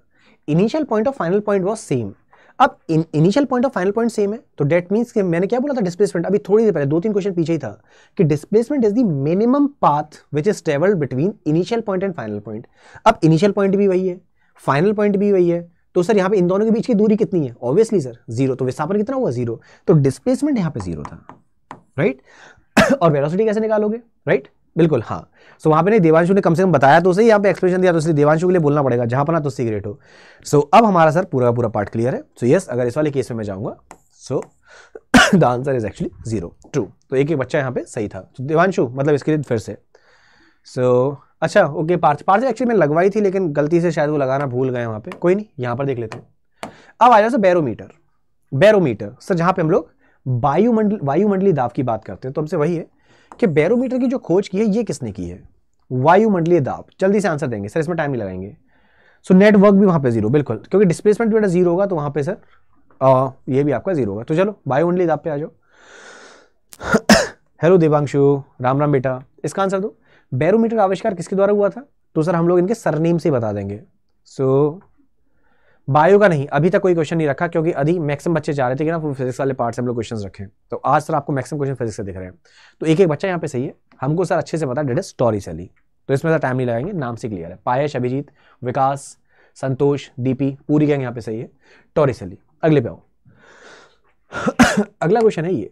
इनिशियल पॉइंट और फाइनल पॉइंट वॉज सेम अब इनिशियल पॉइंट और फाइनल पॉइंट सेम है तो डेट मीन्स कि मैंने क्या बोला था डिस्प्लेसमेंट अभी थोड़ी देर पहले दो तीन क्वेश्चन पीछे ही था कि displacement is the minimum path which is travelled between initial point and final point अब इनिशियल पॉइंट भी वही है फाइनल पॉइंट भी वही है तो सर यहाँ पे इन दोनों के बीच की दूरी कितनी है ऑब्वियसली सर जीरो तो विस्थापन कितना हुआ जीरो तो डिस्प्लेसमेंट यहाँ पे जीरो था राइट और वेलोसिटी कैसे निकालोगे राइट बिल्कुल हाँ सो so, वहाँ पे नहीं देवांशु ने कम से कम बताया तो सही यहाँ पे एक्सप्रेशन दिया तो इसलिए देवांशु के लिए बोलना पड़ेगा जहाँ पर ना तो सीग्रेट हो सो so, अब हमारा सर पूरा पूरा पार्ट क्लियर है सो so, यस yes, अगर इस वाले केस में मैं जाऊँगा so the answer is actually zero true तो एक ही बच्चा यहाँ पे सही था so, देवांशु मतलब इसके लिए फिर से सो so, अच्छा ओके पार्थ पार्थ एक्चुअली मैंने लगवाई थी लेकिन गलती से शायद वो लगाना भूल गए वहाँ पे कोई नहीं यहाँ पर देख लेते हैं अब आ जाओ सर बैरोमीटर बैरोमीटर सर जहाँ पे हम लोग वायुमंडल वायुमंडलीय दाब की बात करते हैं तो हमसे वही है कि बैरोमीटर की जो खोज की है ये किसने की है वायुमंडलीय दाब जल्दी से आंसर देंगे सर इसमें टाइम नहीं लगाएंगे सो नेटवर्क भी वहाँ पर जीरो बिल्कुल क्योंकि डिस्प्लेसमेंट बेटा जीरो होगा तो वहाँ पर सर ये भी आपका जीरो होगा तो चलो वायुमंडलीय दाब पे आ जाओ हेलो देवांशु राम राम बेटा इसका आंसर दो बैरोमीटर आविष्कार किसके द्वारा हुआ था तो सर हम लोग इनके सरनेम से बता देंगे सो so, बायो का नहीं अभी तक कोई क्वेश्चन नहीं रखा क्योंकि अभी मैक्सिमम बच्चे जा रहे थे कि ना फिजिक्स वाले पार्ट से हम लोग क्वेश्चन रखें तो आज सर आपको मैक्सिमम क्वेश्चन फिजिक्स से दिख रहे हैं तो एक एक बच्चा यहाँ पे सही है हमको सर अच्छे से पता डेट स्टोरी चली तो इसमें सर टाइम नहीं लगाएंगे नाम से क्लियर है पायश अभिजीत विकास संतोष दीपी पूरी गैंग यहाँ पे सही है टॉरी सली अगले पे आओ अगला क्वेश्चन है ये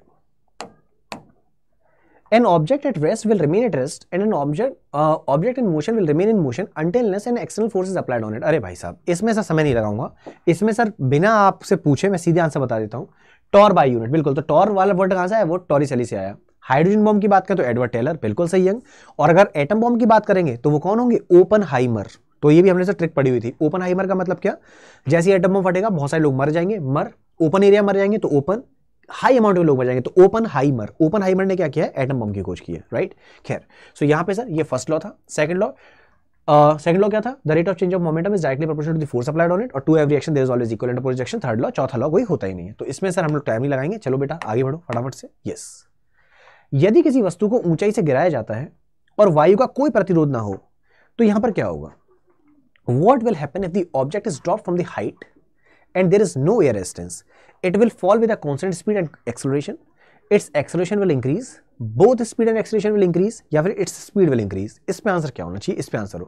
an object at rest will remain at rest and an object uh, object in motion will remain in motion until unless an external force is applied on अरे भाई साहब इसमें सर समय नहीं लगाऊंगा इसमें सर बिना आपसे पूछे मैं सीधे आंसर बता देता हूँ टॉर बाई यूनिट बिल्कुल तो टॉर वाला वर्ड कहाँ से आया वो टॉरी टॉरिसली से आया हाइड्रोजन बॉम्ब की बात करें तो एडवर्ड टेलर बिल्कुल सही यंग और अगर एटम बॉम्ब की बात करेंगे तो वो कौन होंगे ओपन हाइमर तो ये भी हमने से ट्रिक पड़ी हुई थी ओपन हाइमर का मतलब क्या जैसे एटम बम फटेगा बहुत सारे लोग मर जाएंगे मर ओपन एरिया मर जाएंगे तो ओपन हाई अमाउंट में लोग मर जाएंगे तो ओपन हाइमर ओपन हाइमर ने क्या किया एटम बम की खोज की है राइट खैर सो यहां पे सर ये फर्स्ट लॉ था सेकंड लॉ सेकंड लॉ क्या था the rate of change of momentum is directly proportional to the force applied on it और to every action there is always equal and projection third law चौथा law कोई होता ही नहीं है तो इसमें सर हम लोग टाइम ही लगाएंगे चलो बेटा आगे बढ़ो फटाफट से यस यदि किसी वस्तु को ऊंचाई से गिराया जाता है और वायु का कोई प्रतिरोध ना हो तो यहां पर क्या होगा what will happen if the object is drop from the height and there is no air resistance it will fall with a constant speed and acceleration it's acceleration will increase both speed and acceleration will increase या फिर its speed will increase इस पे answer क्या होना चाहिए इस पे answer हो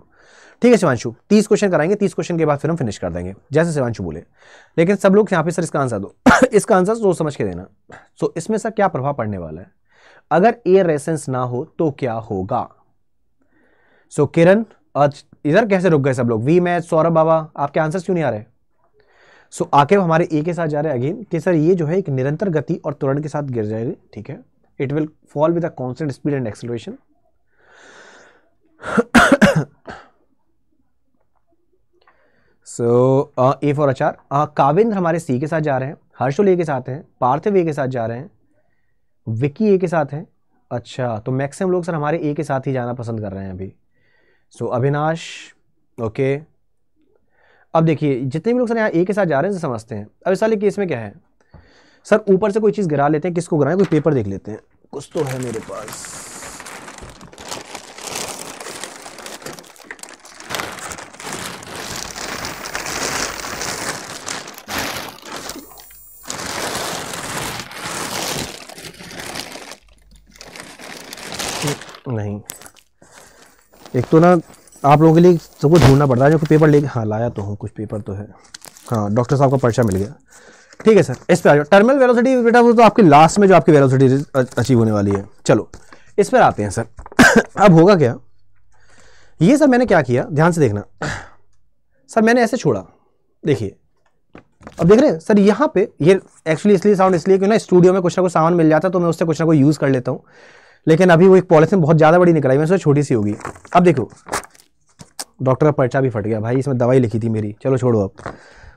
ठीक है शिवानशु तीस क्वेश्चन कराएंगे तीस क्वेश्चन के बाद फिर हम फिनिश कर देंगे जैसे शिवांशु बोले लेकिन सब लोग यहाँ पे सर इसका आंसर दो इसका आंसर सोच समझ के देना सो so, इसमें सर क्या प्रभाव पड़ने वाला है अगर एयर रेसेंस ना हो तो क्या होगा सो so, किरण इधर कैसे रुक गए सब लोग वी मैच सौरभ बाबा आपके आंसर क्यों नहीं आ रहे सो so, आके हमारे ए के साथ जा रहे हैं अगेन कि सर ये जो है एक निरंतर गति और त्वरण के साथ गिर जाएगी ठीक है it will fall with a constant speed and acceleration so A for अचार काविंद्र हमारे सी के साथ जा रहे हैं हर्षुल ए के साथ हैं पार्थिव ए के साथ जा रहे हैं विकी ए के साथ हैं अच्छा तो मैक्सिमम लोग सर हमारे ए के साथ ही जाना पसंद कर रहे हैं अभी so so, Avinash okay okay. अब देखिए जितने भी लोग सर यहाँ ए के साथ जा रहे हैं समझते हैं अब इस वाले केस में क्या है सर ऊपर से कोई चीज़ गिरा लेते हैं किसको गिराएं कोई पेपर देख लेते हैं कुछ तो है मेरे पास नहीं एक तो ना आप लोगों के लिए सबको ढूंढना पड़ता है जो कि पेपर लेके हाँ लाया तो हूँ कुछ पेपर तो है हाँ डॉक्टर साहब का पर्चा मिल गया ठीक है सर इस पर आ जाओ टर्मिनल वेलोसिटी बेटा वो तो आपकी लास्ट में जो आपकी वेलोसिटी अचीव होने वाली है चलो इस पर आते हैं सर अब होगा क्या ये सर मैंने क्या किया ध्यान से देखना सर मैंने ऐसे छोड़ा देखिए अब देख रहे हैं सर यहाँ पे ये एक्चुअली इसलिए साउंड इसलिए क्यों ना स्टूडियो में कुछ ना कुछ सामान मिल जाता तो मैं उससे कुछ ना कुछ यूज़ कर लेता हूँ लेकिन अभी वो एक पॉलिसी बहुत ज़्यादा बड़ी निकल आई मैं उससे छोटी सी होगी अब देखो डॉक्टर का पर्चा भी फट गया भाई इसमें दवाई लिखी थी मेरी चलो छोड़ो अब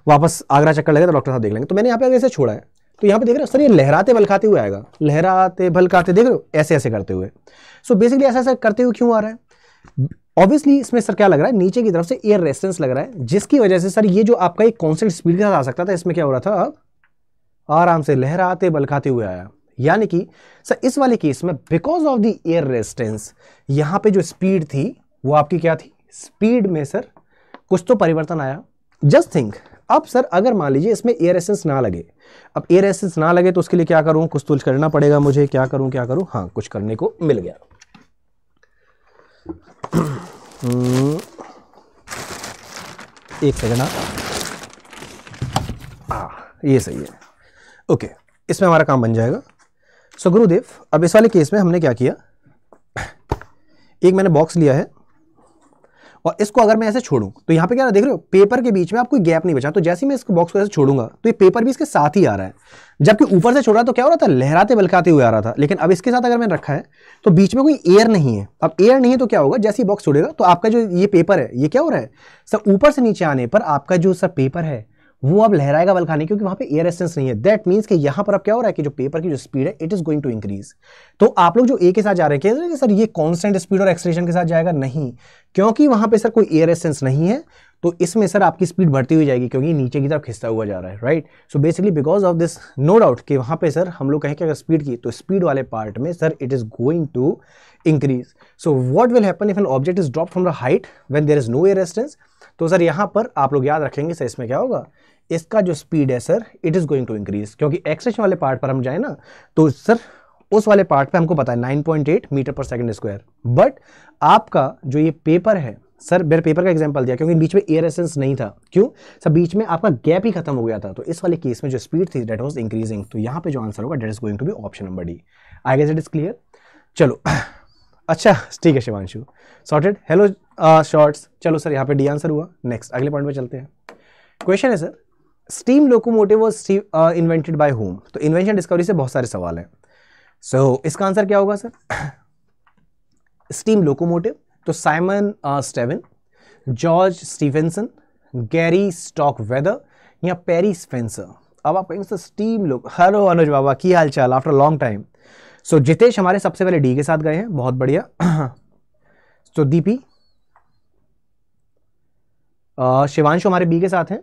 वापस आगरा चक्कर लगे तो डॉक्टर साहब देख लेंगे तो मैंने यहाँ पे ऐसे छोड़ा है तो यहाँ पे देख रहे हो सर ये लहराते भलकाते हुए आएगा लहराते भलकाते देख रहे हो ऐसे ऐसे करते हुए सो बेसिकली ऐसा ऐसा करते हुए क्यों आ रहा है ऑब्वियसली इसमें सर क्या लग रहा है नीचे की तरफ से एयर रेस्टेंस लग रहा है जिसकी वजह से सर ये जो आपका एक कॉन्सेंट स्पीड के साथ आ सकता था इसमें क्या हो रहा था अब आराम से लहराते बलखाते हुए आया यानी कि सर इस वाले केस में because of the air resistance यहाँ पे जो स्पीड थी वो आपकी क्या थी स्पीड में सर कुछ तो परिवर्तन आया जस्ट थिंक अब सर अगर मान लीजिए इसमें एयर एसेंस ना लगे अब एयर एसेंस ना लगे तो उसके लिए क्या करूं कुछ तो करना पड़ेगा मुझे क्या करूं क्या करूं हाँ कुछ करने को मिल गया हम्म, एक सेकेंड हाँ।, हाँ ये सही है ओके इसमें हमारा काम बन जाएगा सो गुरुदेव अब इस वाले केस में हमने क्या किया एक मैंने बॉक्स लिया है और इसको अगर मैं ऐसे छोड़ूँ तो यहाँ पे क्या ना देख रहे हो पेपर के बीच में आपको गैप नहीं बचा तो जैसे मैं इसको बॉक्स को ऐसे छोड़ूंगा तो ये पेपर भी इसके साथ ही आ रहा है जबकि ऊपर से छोड़ा तो क्या हो रहा था लहराते बलकाते हुए आ रहा था लेकिन अब इसके साथ अगर मैंने रखा है तो बीच में कोई एयर नहीं है अब एयर नहीं है तो क्या होगा जैसे ही बॉक्स छोड़ेगा तो आपका जो ये पेपर है ये क्या हो रहा है सर ऊपर से नीचे आने पर आपका जो सर पेपर है वो अब लहराएगा बल खाने क्योंकि वहां पे एयर एसेंस नहीं है दैट मीन्स कि यहां पर अब क्या हो रहा है कि जो पेपर की जो स्पीड है it is going to increase तो आप लोग जो ए के साथ जा रहे हैं सर ये कॉन्स्टेंट स्पीड और एक्सलेशन के साथ जाएगा नहीं क्योंकि वहां पर सर कोई एयर एसेंस नहीं है तो इसमें सर आपकी स्पीड बढ़ती हुई जाएगी क्योंकि नीचे की तरफ खिस्ता हुआ जा रहा है right so basically because of this no doubt कि वहां पे सर हम लोग कहें कि अगर स्पीड की तो स्पीड वाले पार्ट में sir it is going to increase so what will happen if an object is drop from the height when there is no air resistance तो सर यहाँ पर आप लोग याद रखेंगे सर इसमें क्या होगा इसका जो स्पीड है sir it is going to increase क्योंकि एक्सेशन वाले पार्ट पर हम जाए ना तो सर उस वाले पार्ट पे हमको पता है 9.8 metre per second square but आपका जो ये पेपर है सर मेरे पेपर का एग्जांपल दिया क्योंकि बीच में एयर एसेंस नहीं था क्यों सर बीच में आपका गैप ही खत्म हो गया था तो इस वाले केस में जो स्पीड थी डेट वॉज इंक्रीजिंग तो यहाँ पे जो आंसर होगा that is going to be option number D I guess it is clear चलो अच्छा ठीक है शिवानशु सॉर्टेड हेलो शॉर्ट्स चलो सर यहाँ पे डी आंसर हुआ नेक्स्ट अगले पॉइंट पे चलते हैं क्वेश्चन है sir steam locomotive was invented by whom तो इन्वेंशन डिस्कवरी से बहुत सारे सवाल हैं सो so, इसका आंसर क्या होगा सर स्टीम लोकोमोटिव तो Simon Steven George Stephenson Gary Stock Weather या पेरी स्पेंसर अब आप कहेंगे sir steam loco hello Anuj बाबा की हाल चाल after long time so so, Jitesh हमारे सबसे पहले डी के साथ गए हैं बहुत बढ़िया सो so, दीपी शिवांशु हमारे बी के साथ हैं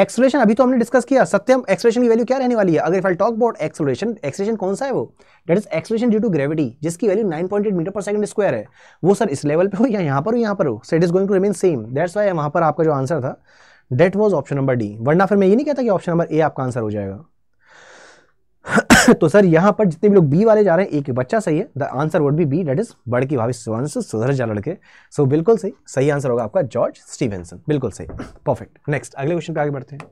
एक्सलेशन अभी तो हमने डिस्कस किया सत्यम एक्सलेशन की वैल्यू क्या रहने वाली है अगर फाइल टॉक अबाउट एक्सलेशन एक्सलेशन कौन सा है वो that is acceleration due to gravity जिसकी value 9.8 metre per second square है वो सर इस लेवल पे हो या यहाँ पर हो यहाँ पर हो so it is going to remain same that's why वहाँ पर आपका जो आंसर था that was option number D वरना फिर मैं ये नहीं कहता कि ऑप्शन नंबर ए आपका आंसर हो जाएगा तो सर यहाँ पर जितने भी लोग बी वाले जा रहे हैं एक बच्चा सही है the answer would be B that is बड़ की भावी सुधर जा लड़के सो so, बिल्कुल सही सही आंसर होगा आपका जॉर्ज स्टीवेंसन बिल्कुल सही परफेक्ट नेक्स्ट अगले क्वेश्चन पे आगे बढ़ते हैं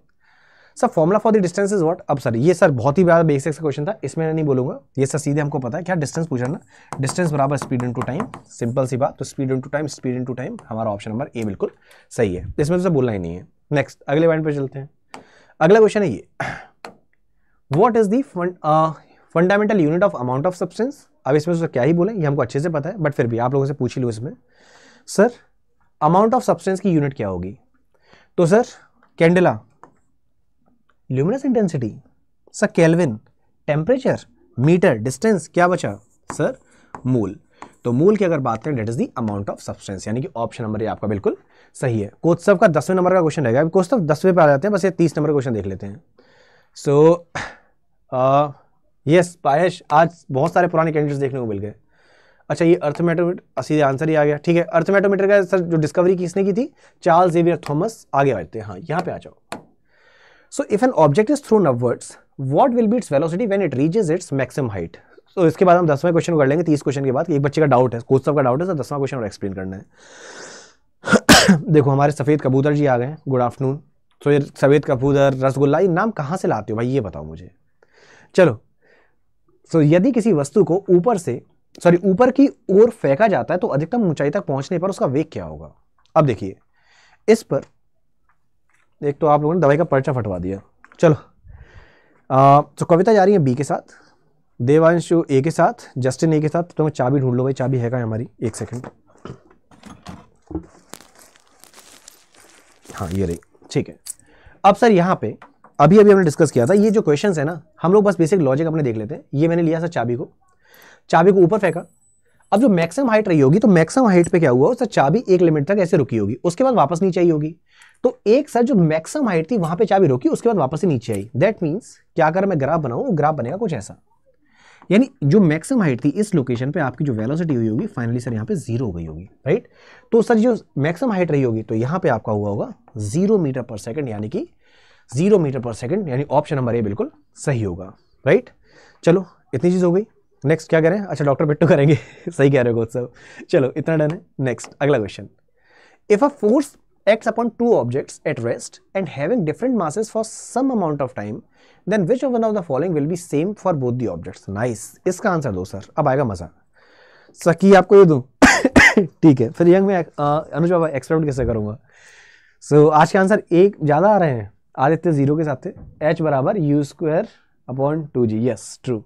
sir formula for the distance is what अब सर ये सर बहुत ही ज़्यादा बेसिक सा क्वेश्चन था इसमें मैं नहीं बोलूंगा ये सर सीधे हमको पता है क्या डिस्टेंस पूछा ना डिस्टेंस बराबर speed into time simple सी बात तो speed into time speed into time हमारा ऑप्शन नंबर ए बिल्कुल सही है इसमें तो सर बोलना ही नहीं है नेक्स्ट अगले पॉइंट पर चलते हैं अगला क्वेश्चन है ये what is the fundamental unit of amount of substance अब इसमें सर क्या ही बोले ये हमको अच्छे से पता है बट फिर भी आप लोगों से पूछ ही लो इसमें सर अमाउंट ऑफ सब्सटेंस की यूनिट क्या होगी तो sir candela luminous intensity sir kelvin temperature metre distance क्या बचा सर मूल तो मूल की अगर बात करें that is the amount of substance यानी कि ऑप्शन नंबर आपका बिल्कुल सही है कोत्सव का दसवें नंबर का क्वेश्चन रहेगा कोत्सव दसवें पे आ जाते हैं बस ये तीस नंबर का क्वेश्चन देख लेते हैं सो so, यस पायश आज बहुत सारे पुराने कैंडिडेट्स देखने को मिल गए अच्छा ये अर्थमेटोमीटर सीधे आंसर ही आ गया ठीक है अर्थमेटोमीटर का सर जो डिस्कवरी किसने की थी चार्ल्स जेवियर थॉमस आगे आते हैं हाँ यहाँ पे आ जाओ so if an object is thrown upwards what will be its velocity when it reaches its maximum height तो इसके बाद हम दसवें क्वेश्चन कर लेंगे तीस क्वेश्चन के बाद एक बच्चे का डाउट है कोच का डाउट है सर तो दसवां क्वेश्चन और एक्सप्लेन करना है देखो हमारे सफ़ेद कबूतर जी आ गए गुड आफ्टरनून तो ये सफ़ेद कबूतर रसगुल्ला ये नाम कहाँ से लाते हो भाई ये बताओ मुझे चलो सो यदि किसी वस्तु को ऊपर से सॉरी ऊपर की ओर फेंका जाता है तो अधिकतम ऊंचाई तक पहुंचने पर उसका वेग क्या होगा अब देखिए इस पर एक तो आप लोगों ने दवाई का पर्चा फटवा दिया चलो आ, तो कविता जा रही है बी के साथ देवांशु ए के साथ जस्टिन ए के साथ तो मैं चाबी ढूंढ लो भाई चाबी है का हमारी एक सेकंड हाँ ये रही ठीक है अब सर यहाँ पे अभी अभी हमने डिस्कस किया था ये जो क्वेश्चन है ना हम लोग बस बेसिक लॉजिक अपने देख लेते हैं ये मैंने लिया था चाबी को चाबी को ऊपर फेंका अब जो मैक्सिमम हाइट रही होगी तो मैक्सिमम हाइट पे क्या हुआ सर चाबी एक लिमिट तक ऐसे रुकी होगी उसके बाद वापस नीचे आई होगी तो एक सर जो मैक्सिमम हाइट थी वहां पे चाबी रुकी उसके बाद वापस ही नीचे आई दैट मीन्स क्या अगर मैं ग्राफ बनाऊँ ग्राफ बनेगा कुछ ऐसा यानी जो मैक्सिमम हाइट थी इस लोकेशन पे आपकी जो वेलोसिटी हुई होगी फाइनली सर यहाँ पे जीरो हो गई होगी राइट तो सर जो मैक्सिमम हाइट रही होगी तो यहाँ पे आपका हुआ होगा जीरो मीटर पर सेकंड यानी कि जीरो मीटर पर सेकेंड यानी ऑप्शन नंबर ए बिल्कुल सही होगा राइट चलो इतनी चीज़ हो गई नेक्स्ट क्या करें अच्छा डॉक्टर बिट्टू करेंगे सही कह रहे हो सब चलो इतना डन है नेक्स्ट अगला question if a force acts upon two objects at rest and having different masses for same amount of time then which one of the following will be same for both the objects nice इसका answer दो sir अब आएगा मजा सकी आपको ये दूं ठीक है फिर यंग में अनुज बाबा एक्सपेरिमेंट कैसे करूंगा सो so, आज के आंसर एक ज़्यादा आ रहे हैं आर जीरो के साथ थे एच बराबर U square upon two G yes true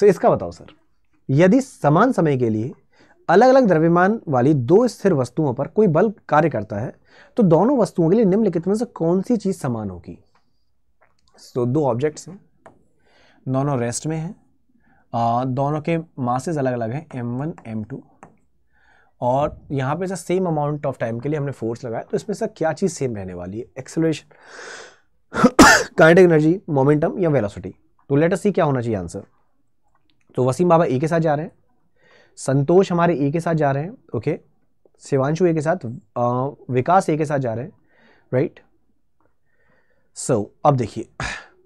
so इसका बताओ सर यदि समान समय के लिए अलग अलग द्रव्यमान वाली दो स्थिर वस्तुओं पर कोई बल कार्य करता है तो दोनों वस्तुओं के लिए निम्नलिखित में से कौन सी चीज़ समान होगी तो so, दो ऑब्जेक्ट्स हैं दोनों रेस्ट में हैं दोनों के मासेज अलग अलग हैं एम वन एम टू और यहाँ पे sir same amount of time के लिए हमने फोर्स लगाया तो इसमें सर क्या चीज़ सेम रहने वाली है एक्सेलरेशन काइनेटिक एनर्जी मोमेंटम या वेलोसिटी तो लेट अस सी क्या होना चाहिए आंसर तो वसीम बाबा ए के साथ जा रहे हैं संतोष हमारे ए के साथ जा रहे हैं ओके शिवानशु ए के साथ विकास ए के साथ जा रहे हैं राइट सो so, अब देखिए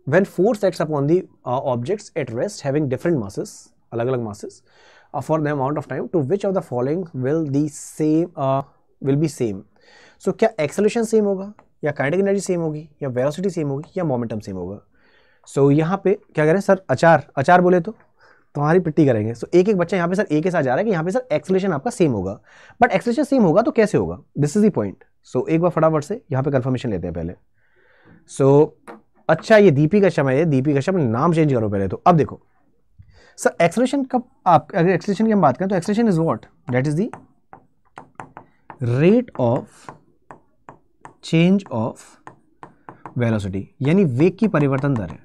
when force acts upon the objects at rest having different masses अलग अलग masses for the amount of time to which of the following will the same will be same so क्या acceleration same होगा या kinetic energy same होगी या velocity same होगी या momentum same होगा सो so, यहाँ पे क्या कह रहे हैं सर अचार अचार बोले तो तुम्हारी तो पिट्टी करेंगे सो so, एक एक बच्चा यहाँ पे सर एक के साथ जा रहा है कि यहाँ पे सर एक्सलेशन आपका सेम होगा बट एक्सलेशन सेम होगा तो कैसे होगा this is the point so एक बार फटाफट से यहाँ पे कंफर्मेशन लेते हैं पहले सो so, अच्छा ये का शर्मा है का शर्मा नाम चेंज करो पहले तो अब देखो सर एक्सलेशन कब आप अगर एक्सलेशन की हम बात करें तो acceleration is what that is the rate of change of velocity यानी वेग की परिवर्तन दर है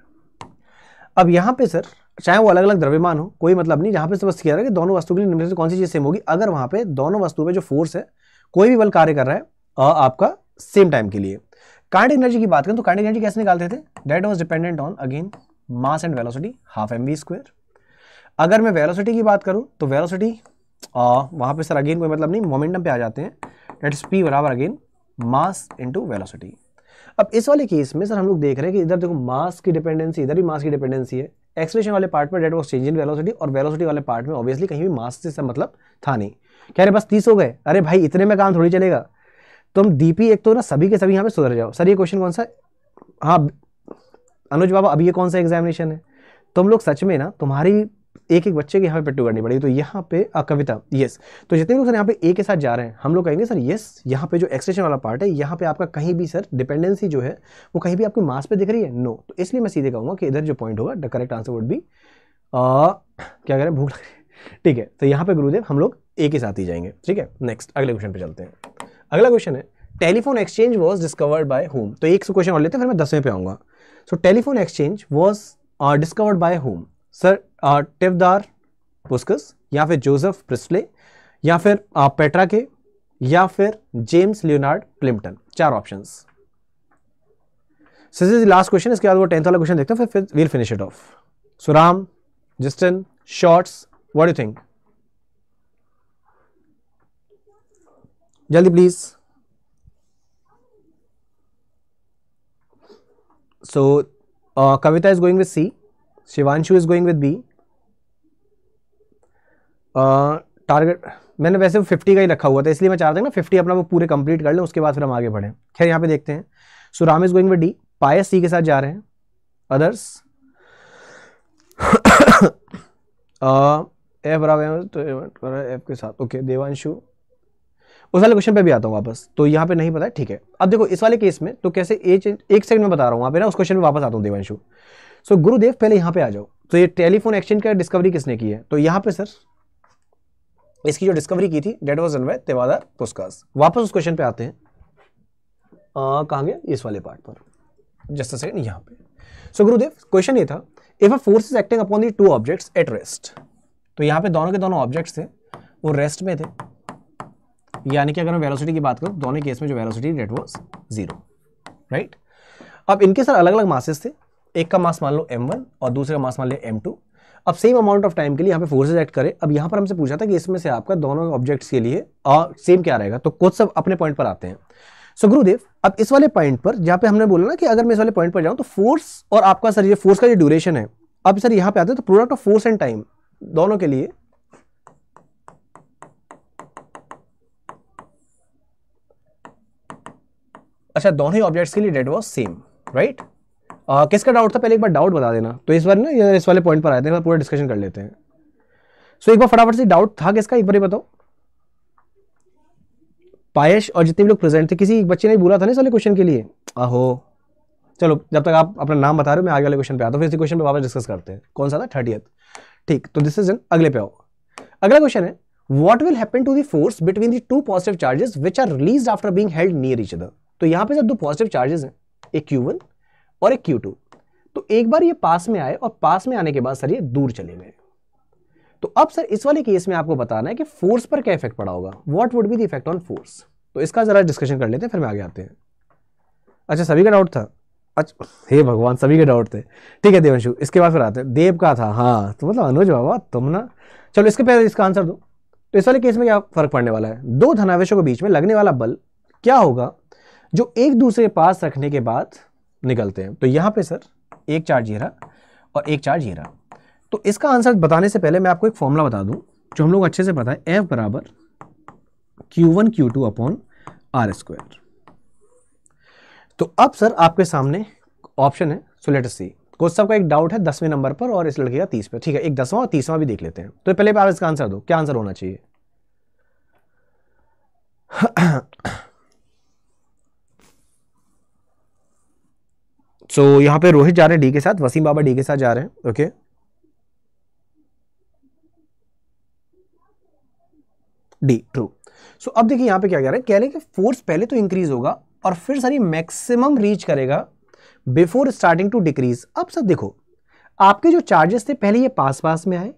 अब यहां पे सर चाहे वो अलग अलग द्रव्यमान हो कोई मतलब नहीं जहां पे बस किया रहा है कि दोनों वस्तु के लिए निम्नलिखित कौन सी चीज़ सेम होगी अगर वहां पे दोनों वस्तु पे जो फोर्स है कोई भी बल कार्य कर रहा है आपका सेम टाइम के लिए कार्ड एनर्जी की बात करें तो कार्ड एनर्जी कैसे निकालते थे that was dependent on again mass and velocity half M V square अगर मैं वेलोसिटी की बात करूँ तो वेलोसिटी वहाँ पे सर अगेन कोई मतलब नहीं मोमेंटम पे आ जाते हैं डेट इज पी बराबर अगेन मास इंटू वेलोसिटी अब इस वाले केस में सर हम लोग देख रहे हैं कि इधर देखो मास की डिपेंडेंसी इधर भी मास की डिपेंडेंसी है एक्सलेशन वाले पार्ट में that was change in velocity और वेलोसिटी वाले पार्ट में ऑब्वियसली कहीं भी मास से मतलब था नहीं कह रहे बस तीस हो गए अरे भाई इतने में काम थोड़ी चलेगा तुम डीपी एक तो ना सभी के सभी यहाँ पे सुधर जाओ सर ये क्वेश्चन कौन सा हाँ अनुज बाबा अभी ये कौन सा एग्जामिनेशन है तुम लोग सच में ना तुम्हारी एक एक बच्चे की यहाँ पे पिट्टू करनी पड़ेगी तो यहाँ पे कविता यस तो जितने लोग सर यहाँ पे ए के साथ जा रहे हैं हम लोग कहेंगे सर यस यहाँ पे जो एक्सटेंशन वाला पार्ट है यहाँ पे आपका कहीं भी सर डिपेंडेंसी जो है वो कहीं भी आपके मास पे दिख रही है नो तो इसलिए मैं सीधे कहूँगा कि इधर जो पॉइंट होगा द करेक्ट आंसर वुड भी क्या कह रहे हैं भूख ठीक है तो यहाँ पे गुरुदेव हम लोग ए के साथ ही जाएंगे ठीक है नेक्स्ट अगले क्वेश्चन पे चलते हैं अगला क्वेश्चन है telephone exchange was discovered by whom तो एक क्वेश्चन और लेते हैं फिर मैं दसवें पे आऊँगा so telephone exchange was discovered by whom sir Tivadar Puskas या फिर जोसेफ प्रिस्ले या फिर पेट्रा के या फिर जेम्स लियोनार्ड क्लिम्टन चार ऑप्शन लास्ट क्वेश्चन इसके बाद वो टेंथ वाला क्वेश्चन देखते हैं फिर वील फिनिश इट ऑफ सुराम जिस्टन शॉर्ट्स व्हाट यू थिंक जल्दी please so uh, Kavita is going with C Shivanshu is going with B target मैंने वैसे फिफ्टी का ही रखा हुआ था इसलिए मैं चाहता हूँ ना फिफ्टी अपना वो पूरे कंप्लीट कर लें उसके बाद फिर हम आगे बढ़ें खैर यहाँ पे देखते हैं so Ram is going with D पायस सी के साथ जा रहे हैं अदर्स एफ बराबर एफ तो के साथ ओके देवांशु उस वाले क्वेश्चन पे भी आता हूँ वापस तो यहाँ पे नहीं पता है ठीक है अब देखो इस वाले केस में तो कैसे एज एक सेकंड में बता रहा हूँ वहाँ पे ना उस क्वेश्चन में वापस आता हूँ देवांशु सो गुरुदेव पहले यहाँ पे आ जाओ तो ये टेलीफोन एक्सचेंज का डिस्कवरी किसने की है तो यहाँ पे सर इसकी जो डिस्कवरी की थी that was done by Tivadar Puskas वापस उस क्वेश्चन पे आते हैं कहाँ गया इस वाले पार्ट पर जस्ट अ सेकंड यहाँ पे सो so, गुरुदेव क्वेश्चन ये था if a force is acting upon the two objects at rest तो यहाँ पे दोनों के दोनों ऑब्जेक्ट्स थे वो रेस्ट में थे यानी कि अगर मैं वेलोसिटी की बात करूँ दोनों केस में जो velocity that was zero right अब इनके सर अलग अलग मासेस थे एक का मास मान लो एम और दूसरे का मास मान लिया एम अब सेम अमाउंट ऑफ टाइम के लिए यहाँ पे फोर्सेज एक्ट करें अब यहाँ पर हमसे पूछा था कि इसमें से आपका दोनों ऑब्जेक्ट्स के लिए आ, सेम क्या रहेगा तो कोच सब अपने पॉइंट पर आते हैं सो so, गुरुदेव अब इस वाले पॉइंट पर जहाँ पे हमने बोला ना कि अगर मैं इस वाले पॉइंट पर जाऊँ तो फोर्स और आपका सर ये फोर्स का जो ड्यूरेशन है अब सर यहाँ पे आते हैं तो product of force and time दोनों के लिए अच्छा दोनों ही ऑब्जेक्ट्स के लिए डेट वॉज सेम राइट आ, किसका डाउट था पहले एक बार डाउट बता देना तो इस बार ना इस वाले पॉइंट पर आए थे पूरा डिस्कशन कर लेते हैं सो so, एक बार फटाफट से डाउट था किसका एक बार ही बताओ पायश और जितने भी लोग प्रेजेंट थे किसी बच्चे ने बोला था ना इस वाले क्वेश्चन के लिए आहो चलो जब तक आप अपना नाम बता रहे हो मैं आगे वाले क्वेश्चन पे आता हूँ फिर क्वेश्चन पे वापस डिस्कस करते हैं कौन सा था थर्टियथ ठीक तो दिस इज इन अगले पे आओ अगला क्वेश्चन है what will happen to the force between the two positive charges which are released after being held near each other तो यहाँ पे जब दो पॉजिटिव चार्जेस हैं एक क्यू वन और एक टू तो एक बार ये पास में आए और पास में आने के बाद सर ये दूर चले गए तो अब सर इस वाले केस में आपको बताना है कि फोर्स पर क्या इफेक्ट पड़ा होगा what would be the effect on force तो इसका जरा डिस्कशन कर लेते हैं फिर मैं आगे आते हैं अच्छा सभी का डाउट था अच्छा हे भगवान सभी के डाउट थे ठीक है देवंशु इसके बाद फिर आते हैं देव का था हाँ तो मतलब अनुज बाबा तुम ना चलो इसके पहले इसका आंसर दो तो इस वाले केस में क्या फर्क पड़ने वाला है दो धनावेशों के बीच में लगने वाला बल क्या होगा जो एक दूसरे के पास रखने के बाद निकलते हैं तो यहाँ पे सर एक चार्ज ये रहा और एक चार्ज ये रहा तो इसका आंसर बताने से पहले मैं आपको एक फॉर्मूला बता दूँ जो हम लोग अच्छे से पता है एफ बराबर Q one Q two upon R square तो अब सर आपके सामने ऑप्शन है सो लेट सी कुछ सबका एक डाउट है दसवें नंबर पर और इस लड़के का तीस पर ठीक है एक दसवां और तीसवां भी देख लेते हैं तो पहले आप इसका आंसर दो क्या आंसर होना चाहिए सो so, यहाँ पे रोहित जा रहे हैं डी के साथ वसीम बाबा डी के साथ जा रहे हैं ओके डी ट्रू सो अब देखिए यहाँ पे क्या कह रहे हैं कह रहे हैं कि फोर्स पहले तो इंक्रीज होगा और फिर सर ये मैक्सिमम रीच करेगा बिफोर स्टार्टिंग टू डिक्रीज अब सर देखो आपके जो चार्जेस थे पहले ये पास पास में आए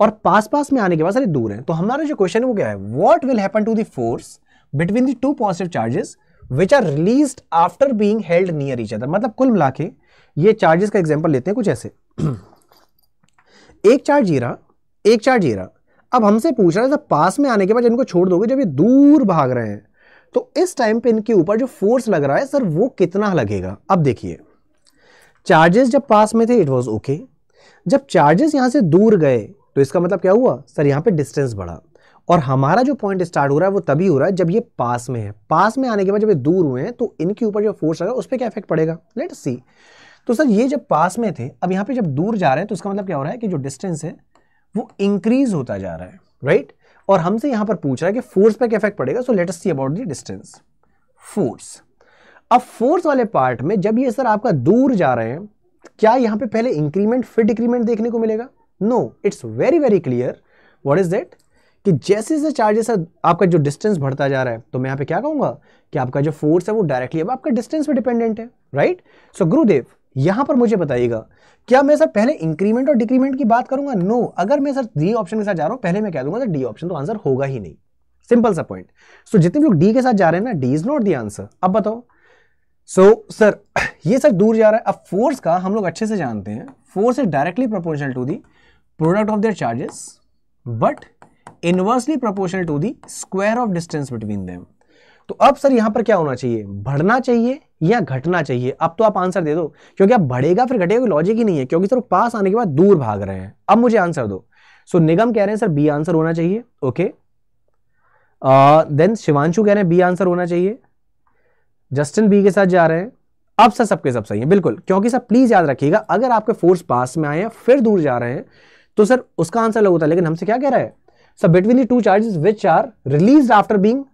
और पास पास में आने के बाद सर दूर हैं तो हमारा जो क्वेश्चन है वो क्या है what will happen to the force between the two positive charges which are released after being held near each other मतलब कुल मिला के ये चार्जेस का एग्जाम्पल लेते हैं कुछ ऐसे एक चार्ज ये रहा एक चार्ज ये रहा अब हमसे पूछ रहा है जब पास में आने के बाद इनको छोड़ दोगे जब ये दूर भाग रहे हैं तो इस टाइम पे इनके ऊपर जो फोर्स लग रहा है सर वो कितना लगेगा अब देखिए चार्जेस जब पास में थे इट वॉज ओके जब चार्जेस यहां से दूर गए तो इसका मतलब क्या हुआ सर यहां पे डिस्टेंस बढ़ा और हमारा जो पॉइंट स्टार्ट हो रहा है वो तभी हो रहा है जब ये पास में है पास में आने के बाद जब ये दूर हुए हैं तो इनके ऊपर जो फोर्स आएगा उस पर क्या इफेक्ट पड़ेगा लेट सी तो सर ये जब पास में थे अब यहाँ पे जब दूर जा रहे हैं तो उसका मतलब क्या हो रहा है कि जो डिस्टेंस है वो इंक्रीज होता जा रहा है राइट right? और हमसे यहाँ पर पूछ रहा है कि फोर्स पर क्या इफेक्ट पड़ेगा so let see about the distance force अब फोर्स वाले पार्ट में जब ये सर आपका दूर जा रहे हैं क्या यहाँ पे पहले इंक्रीमेंट फिर डिक्रीमेंट देखने को मिलेगा no it's very very clear what is that कि जैसे जैसे चार्जेस आपका जो डिस्टेंस बढ़ता जा रहा है तो मैं यहाँ पे क्या कहूँगा कि आपका जो फोर्स है वो डायरेक्टली अब आपका डिस्टेंस पे डिपेंडेंट है राइट सो गुरुदेव यहाँ पर मुझे बताइएगा क्या मैं सर पहले इंक्रीमेंट और डिक्रीमेंट की बात करूंगा नो no. अगर मैं सर डी ऑप्शन के साथ जा रहा हूँ पहले मैं कह दूंगा सर डी ऑप्शन तो आंसर होगा ही नहीं सिंपल सा पॉइंट सो जितने लोग डी के साथ जा रहे हैं ना D is not the answer अब बताओ सो so, सर ये सर दूर जा रहा है अब फोर्स का हम लोग अच्छे से जानते हैं force is directly proportional to the product of their charges but inversely proportional to the square of distance between them तो अब सर यहां पर क्या होना चाहिए बढ़ना चाहिए या घटना चाहिए अब तो आप आंसर दे दो क्योंकि आप बढ़ेगा फिर घटेगा लॉजिक ही नहीं है क्योंकि सर पास आने के बाद दूर भाग रहे हैं अब मुझे आंसर दो सो so, निगम कह रहे हैं सर बी आंसर होना चाहिए ओके देन uh, शिवांशु कह रहे हैं बी आंसर होना चाहिए जस्टिन बी के साथ जा रहे हैं अब सर सबके सब सही है बिल्कुल क्योंकि सर प्लीज याद रखिएगा अगर आपके फोर्स पास में आए हैं फिर दूर जा रहे हैं तो सर उसका आंसर लग होता है लेकिन हमसे क्या कह रहा है so between the two charges which are released after being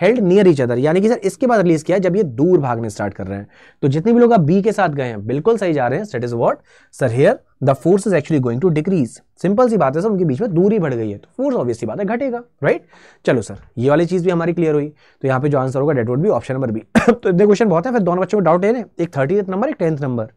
held near each other यानी कि सर इसके बाद रिलीज किया जब ये दूर भागने स्टार्ट कर रहे हैं तो जितने भी लोग आप बी के साथ गए हैं बिल्कुल सही जा रहे हैं that is what sir here the force is actually going to decrease simple सी बात है सर उनके बीच में दूरी बढ़ गई है तो फोर्स ऑब्वियसली बात है घटेगा राइट चलो सर ये वाली चीज भी हमारी क्लियर हुई तो यहाँ पे जो आंसर होगा डेट वुड भी ऑप्शन नंबर बी तो इतने क्वेश्चन बहुत है फिर दोनों बच्चों में डाउट है ना एक थर्टी नंबर एक टेंथ नंबर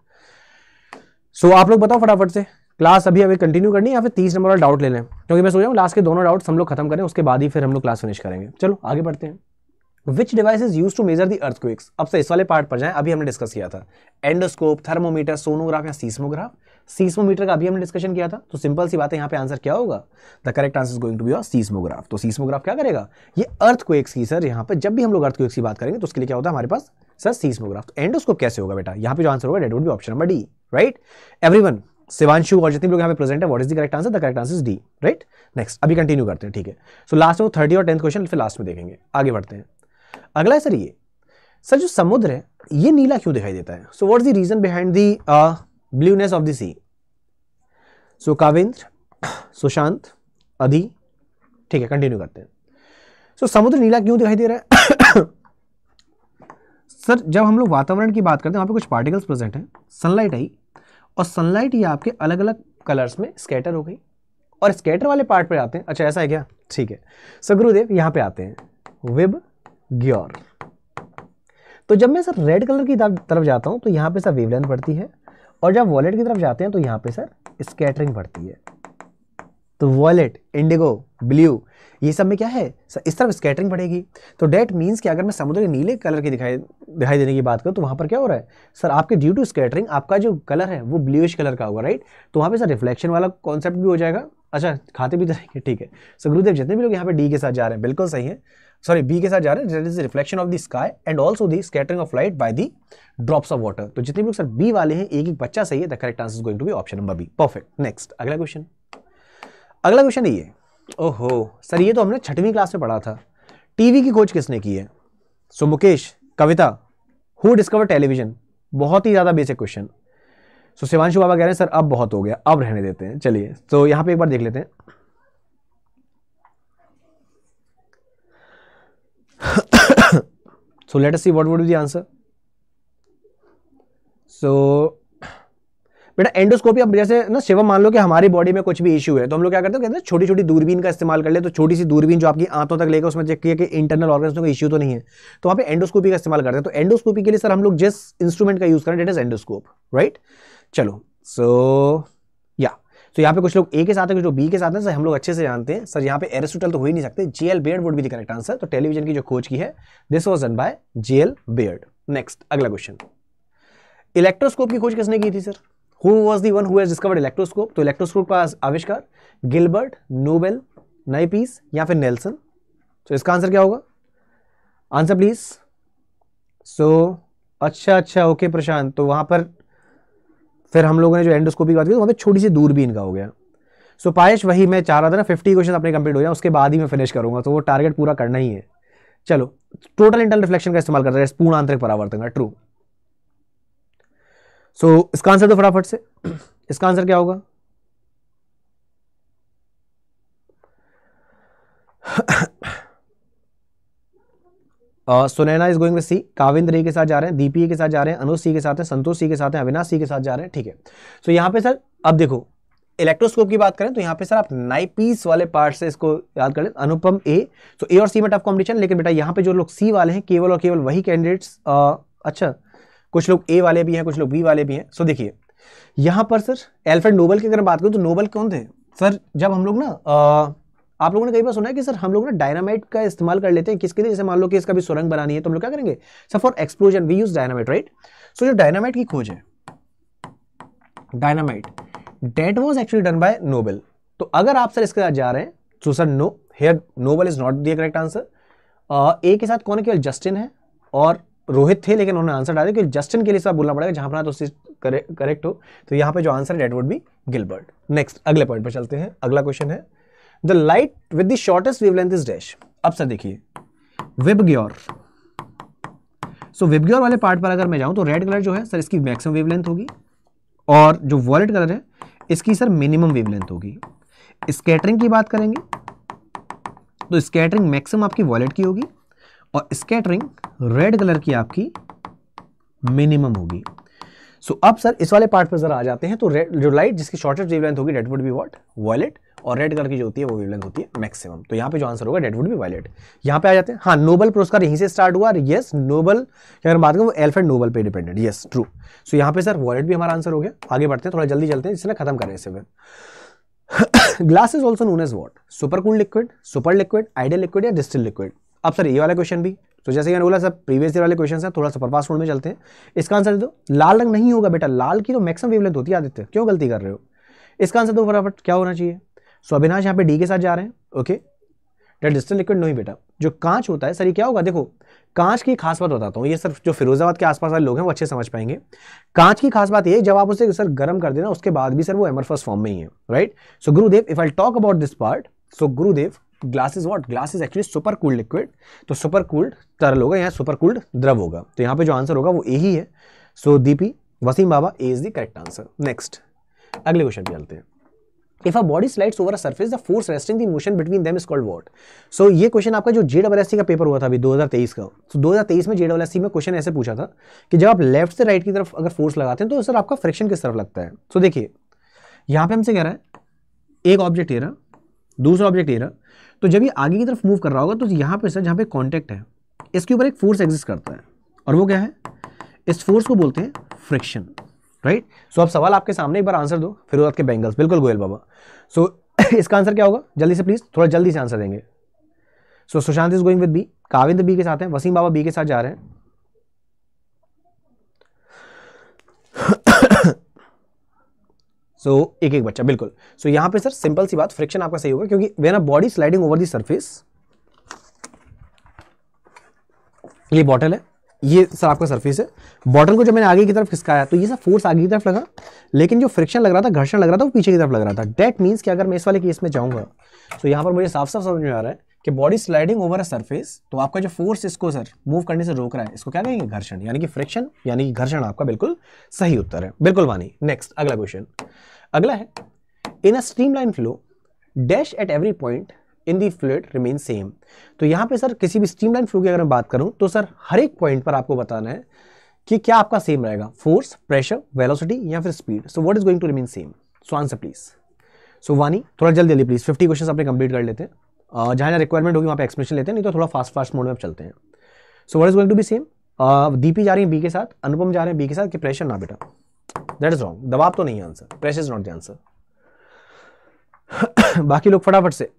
सो so, आप लोग बताओ फटाफट से क्लास अभी अभी कंटिन्यू करनी है या फिर तीस नंबर वाला डाउट ले लें क्योंकि मैं सोच रहा हूँ लास्ट के दोनों डाउट्स हम लोग खत्म करें उसके बाद ही फिर हम लोग क्लास फिनिश करेंगे चलो आगे बढ़ते हैं which device is use to measure the earthquakes अब से इस वाले पार्ट पर जाएं अभी हमने डिस्कस किया था एंडोस्कोप थर्मोमीटर सोनोग्राफ या सीस्मोग्राफ सीस्मोमीटर का अभी हमने डिस्कशन किया था तो सिंपल सी बात है यहाँ पे आंसर क्या होगा the correct answer is going to be or seismograph तो सीस्मोग्राफ क्या करेगा ये अर्थ की सर यहाँ पे जब भी हम लोग अर्थ की बात करेंगे तो उसके लिए क्या होता है हमारे पास सर सीस्मोग्राफ तो एंडोस्कोप कैसे होगा बेटा यहाँ पे जो आंसर होगा that would be option number D right everyone Shivanshu और जितने लोग यहाँ पे प्रेजेंट है what is the correct answer the correct answer is D right next अभी कंटिन्यू करते हैं ठीक है सो लास्ट में थर्टी और टेंथ क्वेश्चन फिर लास्ट में देखेंगे आगे बढ़ते हैं अगला है सर ये सर जो समुद्र है ये नीला क्यों दिखाई देता है so what is the reason behind the blueness of the sea so Kavindra Sushant अधि ठीक है कंटिन्यू करते हैं सो so, समुद्र नीला क्यों दिखाई दे रहा है सर जब हम लोग वातावरण की बात करते हैं वहाँ पे कुछ पार्टिकल्स प्रेजेंट हैं सनलाइट आई और सनलाइट ये आपके अलग अलग कलर्स में स्केटर हो गई और स्केटर वाले पार्ट पर आते हैं अच्छा ऐसा है क्या ठीक है सर गुरुदेव यहाँ पे आते हैं विब ग्योर तो जब मैं सर रेड कलर की तरफ जाता हूँ तो यहाँ पे सर वेवलेंथ बढ़ती है और जब वॉलेट की तरफ जाते हैं तो यहाँ पे सर स्केटरिंग बढ़ती है तो वॉलेट इंडिगो ब्लू ये सब में क्या है इस तरफ स्कैटरिंग पड़ेगी तो डेट मीन्स कि अगर मैं समुद्र के नीले कलर की दिखाई दिखाई देने की बात करूँ तो वहाँ पर क्या हो रहा है सर आपके ड्यू टू स्कैटरिंग आपका जो कलर है वो ब्लूश कलर का होगा राइट तो वहाँ पे सर रिफ्लेक्शन वाला कॉन्सेप्ट भी हो जाएगा अच्छा खाते भी जाएंगे ठीक है सर गुरुदेव जितने भी लोग यहाँ पे डी के साथ जा रहे हैं बिल्कुल सही है सॉरी बी के साथ जा रहे हैं that is reflection of the sky and also the scattering of light by the drops of water तो जितने भी लोग सर बी वाले हैं एक एक बच्चा सही है the correct answer is going to be option number B perfect next अगला क्वेश्चन अगला क्वेश्चन ये ओहो सर ये तो हमने छठवीं क्लास में पढ़ा था टीवी की खोज किसने की है so Mukesh Kavita who discover television बहुत ही ज़्यादा बेसिक क्वेश्चन सो शिवानशु बाबा कह रहे हैं सर अब बहुत हो गया अब रहने देते हैं चलिए तो यहाँ पे एक बार देख लेते हैं so let us see what would be the answer so बेटा एंडोस्कोपी अब जैसे ना सेवा मान लो कि हमारी बॉडी में कुछ भी इशू है तो हम लोग क्या करते हैं कहते हैं छोटी छोटी दूरबीन का इस्तेमाल कर ले तो छोटी सी दूरबीन जो आपकी आंतों तक लेकर उसमें चेक किया कि इंटरनल ऑर्गन्स का इश्यू इशू तो नहीं है तो वहाँ पे एंडोस्कोपी का इस्तेमाल करते हैं तो एंडोस्कोपी के लिए सर हम लोग जिस इंस्ट्रूमेंट का यूज़ करें डेट इज एंडोस्कोप राइट चलो सो या तो यहाँ पे कुछ लोग ए के साथ कुछ लोग बी के साथ हैं सर हम लोग अच्छे से जानते हैं सर यहाँ पे एरिस्टोटल तो हो ही नहीं सकते J L Baird would be the correct answer तो टेलीविजन की जो खोज की है this was done by J L Baird next अगला क्वेश्चन इलेक्ट्रोस्कोप की खोज किसने की थी sir who was the one who discovered electroscope तो इलेक्ट्रोस्कोप का आविष्कार गिलबर्ट नोबेल नाइपीस या फिर नेल्सन तो so, इसका आंसर क्या होगा आंसर प्लीज सो अच्छा अच्छा ओके प्रशांत तो वहाँ पर फिर हम लोगों ने जो एंडोस्कोपी की बात की तो वहाँ पर छोटी सी दूर भी इनका हो गया सो so, पायश वही मैं चाह रहा था ना फिफ्टी क्वेश्चन अपने कंप्लीट हो जाए उसके बाद ही मैं फिनिश करूँगा तो वो टारगेट पूरा करना ही है चलो टोटल इंटरल रिफ्लेक्शन का इस्तेमाल करते हैं पूर्ण आंतरिक परावर्तन का ट्रू सो तो so, इसका आंसर तो फटाफट से इसका आंसर क्या होगा Sunaina is going with C Kavindra के साथ जा रहे हैं दीपी के साथ जा रहे हैं अनुज सी के साथ हैं संतोष सी के साथ हैं अविनाश सी के साथ जा रहे हैं ठीक है सो so, यहां पे सर अब देखो इलेक्ट्रोस्कोप की बात करें तो यहां पे सर आप नाइपीस वाले पार्ट से इसको याद कर लें अनुपम ए तो ए और सी में टफ कॉम्पिटिशन लेकिन बेटा यहां पे जो लोग सी वाले हैं केवल और केवल वही कैंडिडेट्स अच्छा कुछ लोग ए वाले भी हैं कुछ लोग बी वाले भी हैं सो देखिए यहाँ पर सर एल्फ्रेड नोबल की अगर बात करूँ तो नोबल कौन थे सर जब हम लोग ना आ, आप लोगों ने कई बार सुना है कि सर हम लोग ना डायनामाइट का इस्तेमाल कर लेते हैं किसके लिए जैसे मान लो कि इसका भी सुरंग बनानी है तो हम लोग क्या करेंगे sir for explosion we use dynamite right so जो डायनामाइट की खोज है dynamite that was actually done by Nobel तो अगर आप सर इसके साथ जा रहे हैं तो sir no here Nobel is not the correct answer A के साथ कौन है केवल जस्टिन है और रोहित थे लेकिन उन्होंने आंसर डाला क्योंकि जस्टिन के लिए सब बोलना पड़ेगा जहां पर तो उससे करेक्ट हो तो यहां पे जो आंसर है that would be Gilbert next अगले पॉइंट पर चलते हैं अगला क्वेश्चन है the light with the shortest wavelength is dash अब सर देखिए वेबग्योर सो वेबग्योर वाले पार्ट पर अगर मैं जाऊं तो रेड कलर जो है सर इसकी मैक्सिमम वेवलेंथ होगी और जो वॉलेट कलर है इसकी सर मिनिमम वेवलेंथ होगी स्केटरिंग की बात करेंगे तो स्केटरिंग मैक्सिमम आपकी वॉलेट की होगी और स्केटरिंग रेड कलर की आपकी मिनिमम होगी सो so, अब सर इस वाले पार्ट पर जरा आ जाते हैं तो रेड जो लाइट जिसकी शॉर्टेस्ट वेवलेंथ होगी that would be what violet और रेड कलर की जो होती है वो वेवलेंथ होती है मैक्सिमम तो यहाँ पे जो आंसर होगा डेट वुड बी वायलेट यहाँ पे आ जाते हैं हाँ नोबल पुरस्कार यहीं से स्टार्ट हुआ येस नोबल अगर बात करें वो एल्फ्रेड नोबल पर डिपेंडेंट येस ट्रू सो यहाँ पे सर वॉयलेट भी हमारा आंसर हो गया आगे बढ़ते हैं थोड़ा जल्दी चलते हैं जिसने खत्म करें इसे glass is also known as what super cool liquid super liquid ideal liquid या डिस्टिल लिक्विड अब सर ये वाला क्वेश्चन भी तो जैसे मैंने बोला सर प्रीवियस वाले क्वेश्चन है थोड़ा सा परफास्ट मोड में चलते हैं इसका आंसर दो लाल रंग नहीं होगा बेटा लाल की तो मैक्सिमम वेवलेंथ होती है आदित्य क्यों गलती कर रहे हो इसका आंसर दो फटाफट क्या होना चाहिए सो अविनाश यहाँ पे डी के साथ जा रहे हैं ओके डिस्टल लिक्विड नहीं बेटा जो कांच होता है सर ये क्या होगा देखो कांच की खास बात बताता हूँ ये सर जो फिरोजाबाद के आसपास वाले लोग हैं वो अच्छे समझ पाएंगे कांच की खास बात ये जब आप उसे सर गर्म कर देना उसके बाद भी सर वो एमरफस फॉर्म में ही है right so Gurudev if I talk about this part so Gurudev glass is what glass is actually super cooled liquid तो सुपर कूल्ड तरल होगा यहाँ सुपर कूल्ड द्रव होगा तो यहाँ पे जो आंसर होगा वो ए ही है सो दीपी वसीम बाबा A is the correct answer next अगले क्वेश्चन पे चलते हैं if a body slides over a surface the force resisting the motion between them is called what so ये क्वेश्चन आपका जो जे डबल एस सी का पेपर हुआ था अभी 2023 का सो so, 2023 में जे सी में क्वेश्चन ऐसे पूछा था कि जब आप लेफ्ट से राइट की तरफ अगर फोर्स लगाते हैं तो सर आपका फ्रिक्शन किस तरफ लगता है सो so, देखिए यहाँ पे हमसे कह रहा है एक ऑब्जेक्ट ये रहा दूसरा ऑब्जेक्ट ये रहा तो जब ये आगे की तरफ मूव कर रहा होगा तो यहाँ पे सर जहाँ पे कॉन्टैक्ट है इसके ऊपर एक फोर्स एग्जिस्ट करता है और वो क्या है इस फोर्स को बोलते हैं फ्रिक्शन राइट सो अब सवाल आपके सामने एक बार आंसर दो फिर उसके आपके बैंगल्स बिल्कुल गोयल बाबा सो so, इसका आंसर क्या होगा जल्दी से प्लीज़ थोड़ा जल्दी से आंसर देंगे so Sushant is going with B Kavind B के साथ हैं वसीम बाबा बी के साथ जा रहे हैं सो so, एक एक बच्चा बिल्कुल सो so, यहाँ पे सर सिंपल सी बात फ्रिक्शन आपका सही होगा क्योंकि when a body sliding over the surface ये बॉटल है ये सर आपका सरफेस है बॉटल को जब मैंने आगे की तरफ खिसकाया तो ये सर फोर्स आगे की तरफ लगा लेकिन जो फ्रिक्शन लग रहा था घर्षण लग रहा था वो पीछे की तरफ लग रहा था डेट मीन्स कि अगर मैं इस वाले केस में जाऊँगा तो so, यहाँ पर मुझे साफ साफ समझ में आ रहा है कि body sliding over a surface तो आपका जो फोर्स इसको सर मूव करने से रोक रहा है इसको क्या कहेंगे घर्षण यानी कि फ्रिक्शन यानी कि घर्षण आपका बिल्कुल सही उत्तर है बिल्कुल वानी नेक्स्ट अगला क्वेश्चन अगला है in a streamline flow dash at every point in the fluid remain same तो यहाँ पे सर किसी भी स्ट्रीमलाइन फ्लो की अगर मैं बात करूँ तो सर हर एक पॉइंट पर आपको बताना है कि क्या आपका सेम रहेगा फोर्स प्रेशर वेलोसिटी या फिर speed so what is going to remain same so answer please so Vani थोड़ा जल्दी जल्दी प्लीज 50 क्वेश्चन आपने कंप्लीट कर लेते हैं जहाँ जहाँ रिक्वायरमेंट होगी वहाँ पे एक्सप्रेशन लेते हैं नहीं तो थोड़ा फास्ट फास्ट मोड में चलते हैं so what is going to be same Deepi जा रही है बी के साथ अनुपम जा रहे हैं बी के साथ कि प्रेशर ना बेटा दैट इज रॉन्ग दबाव तो नहीं है answer pressure is not the answer बाकी लोग फटाफट से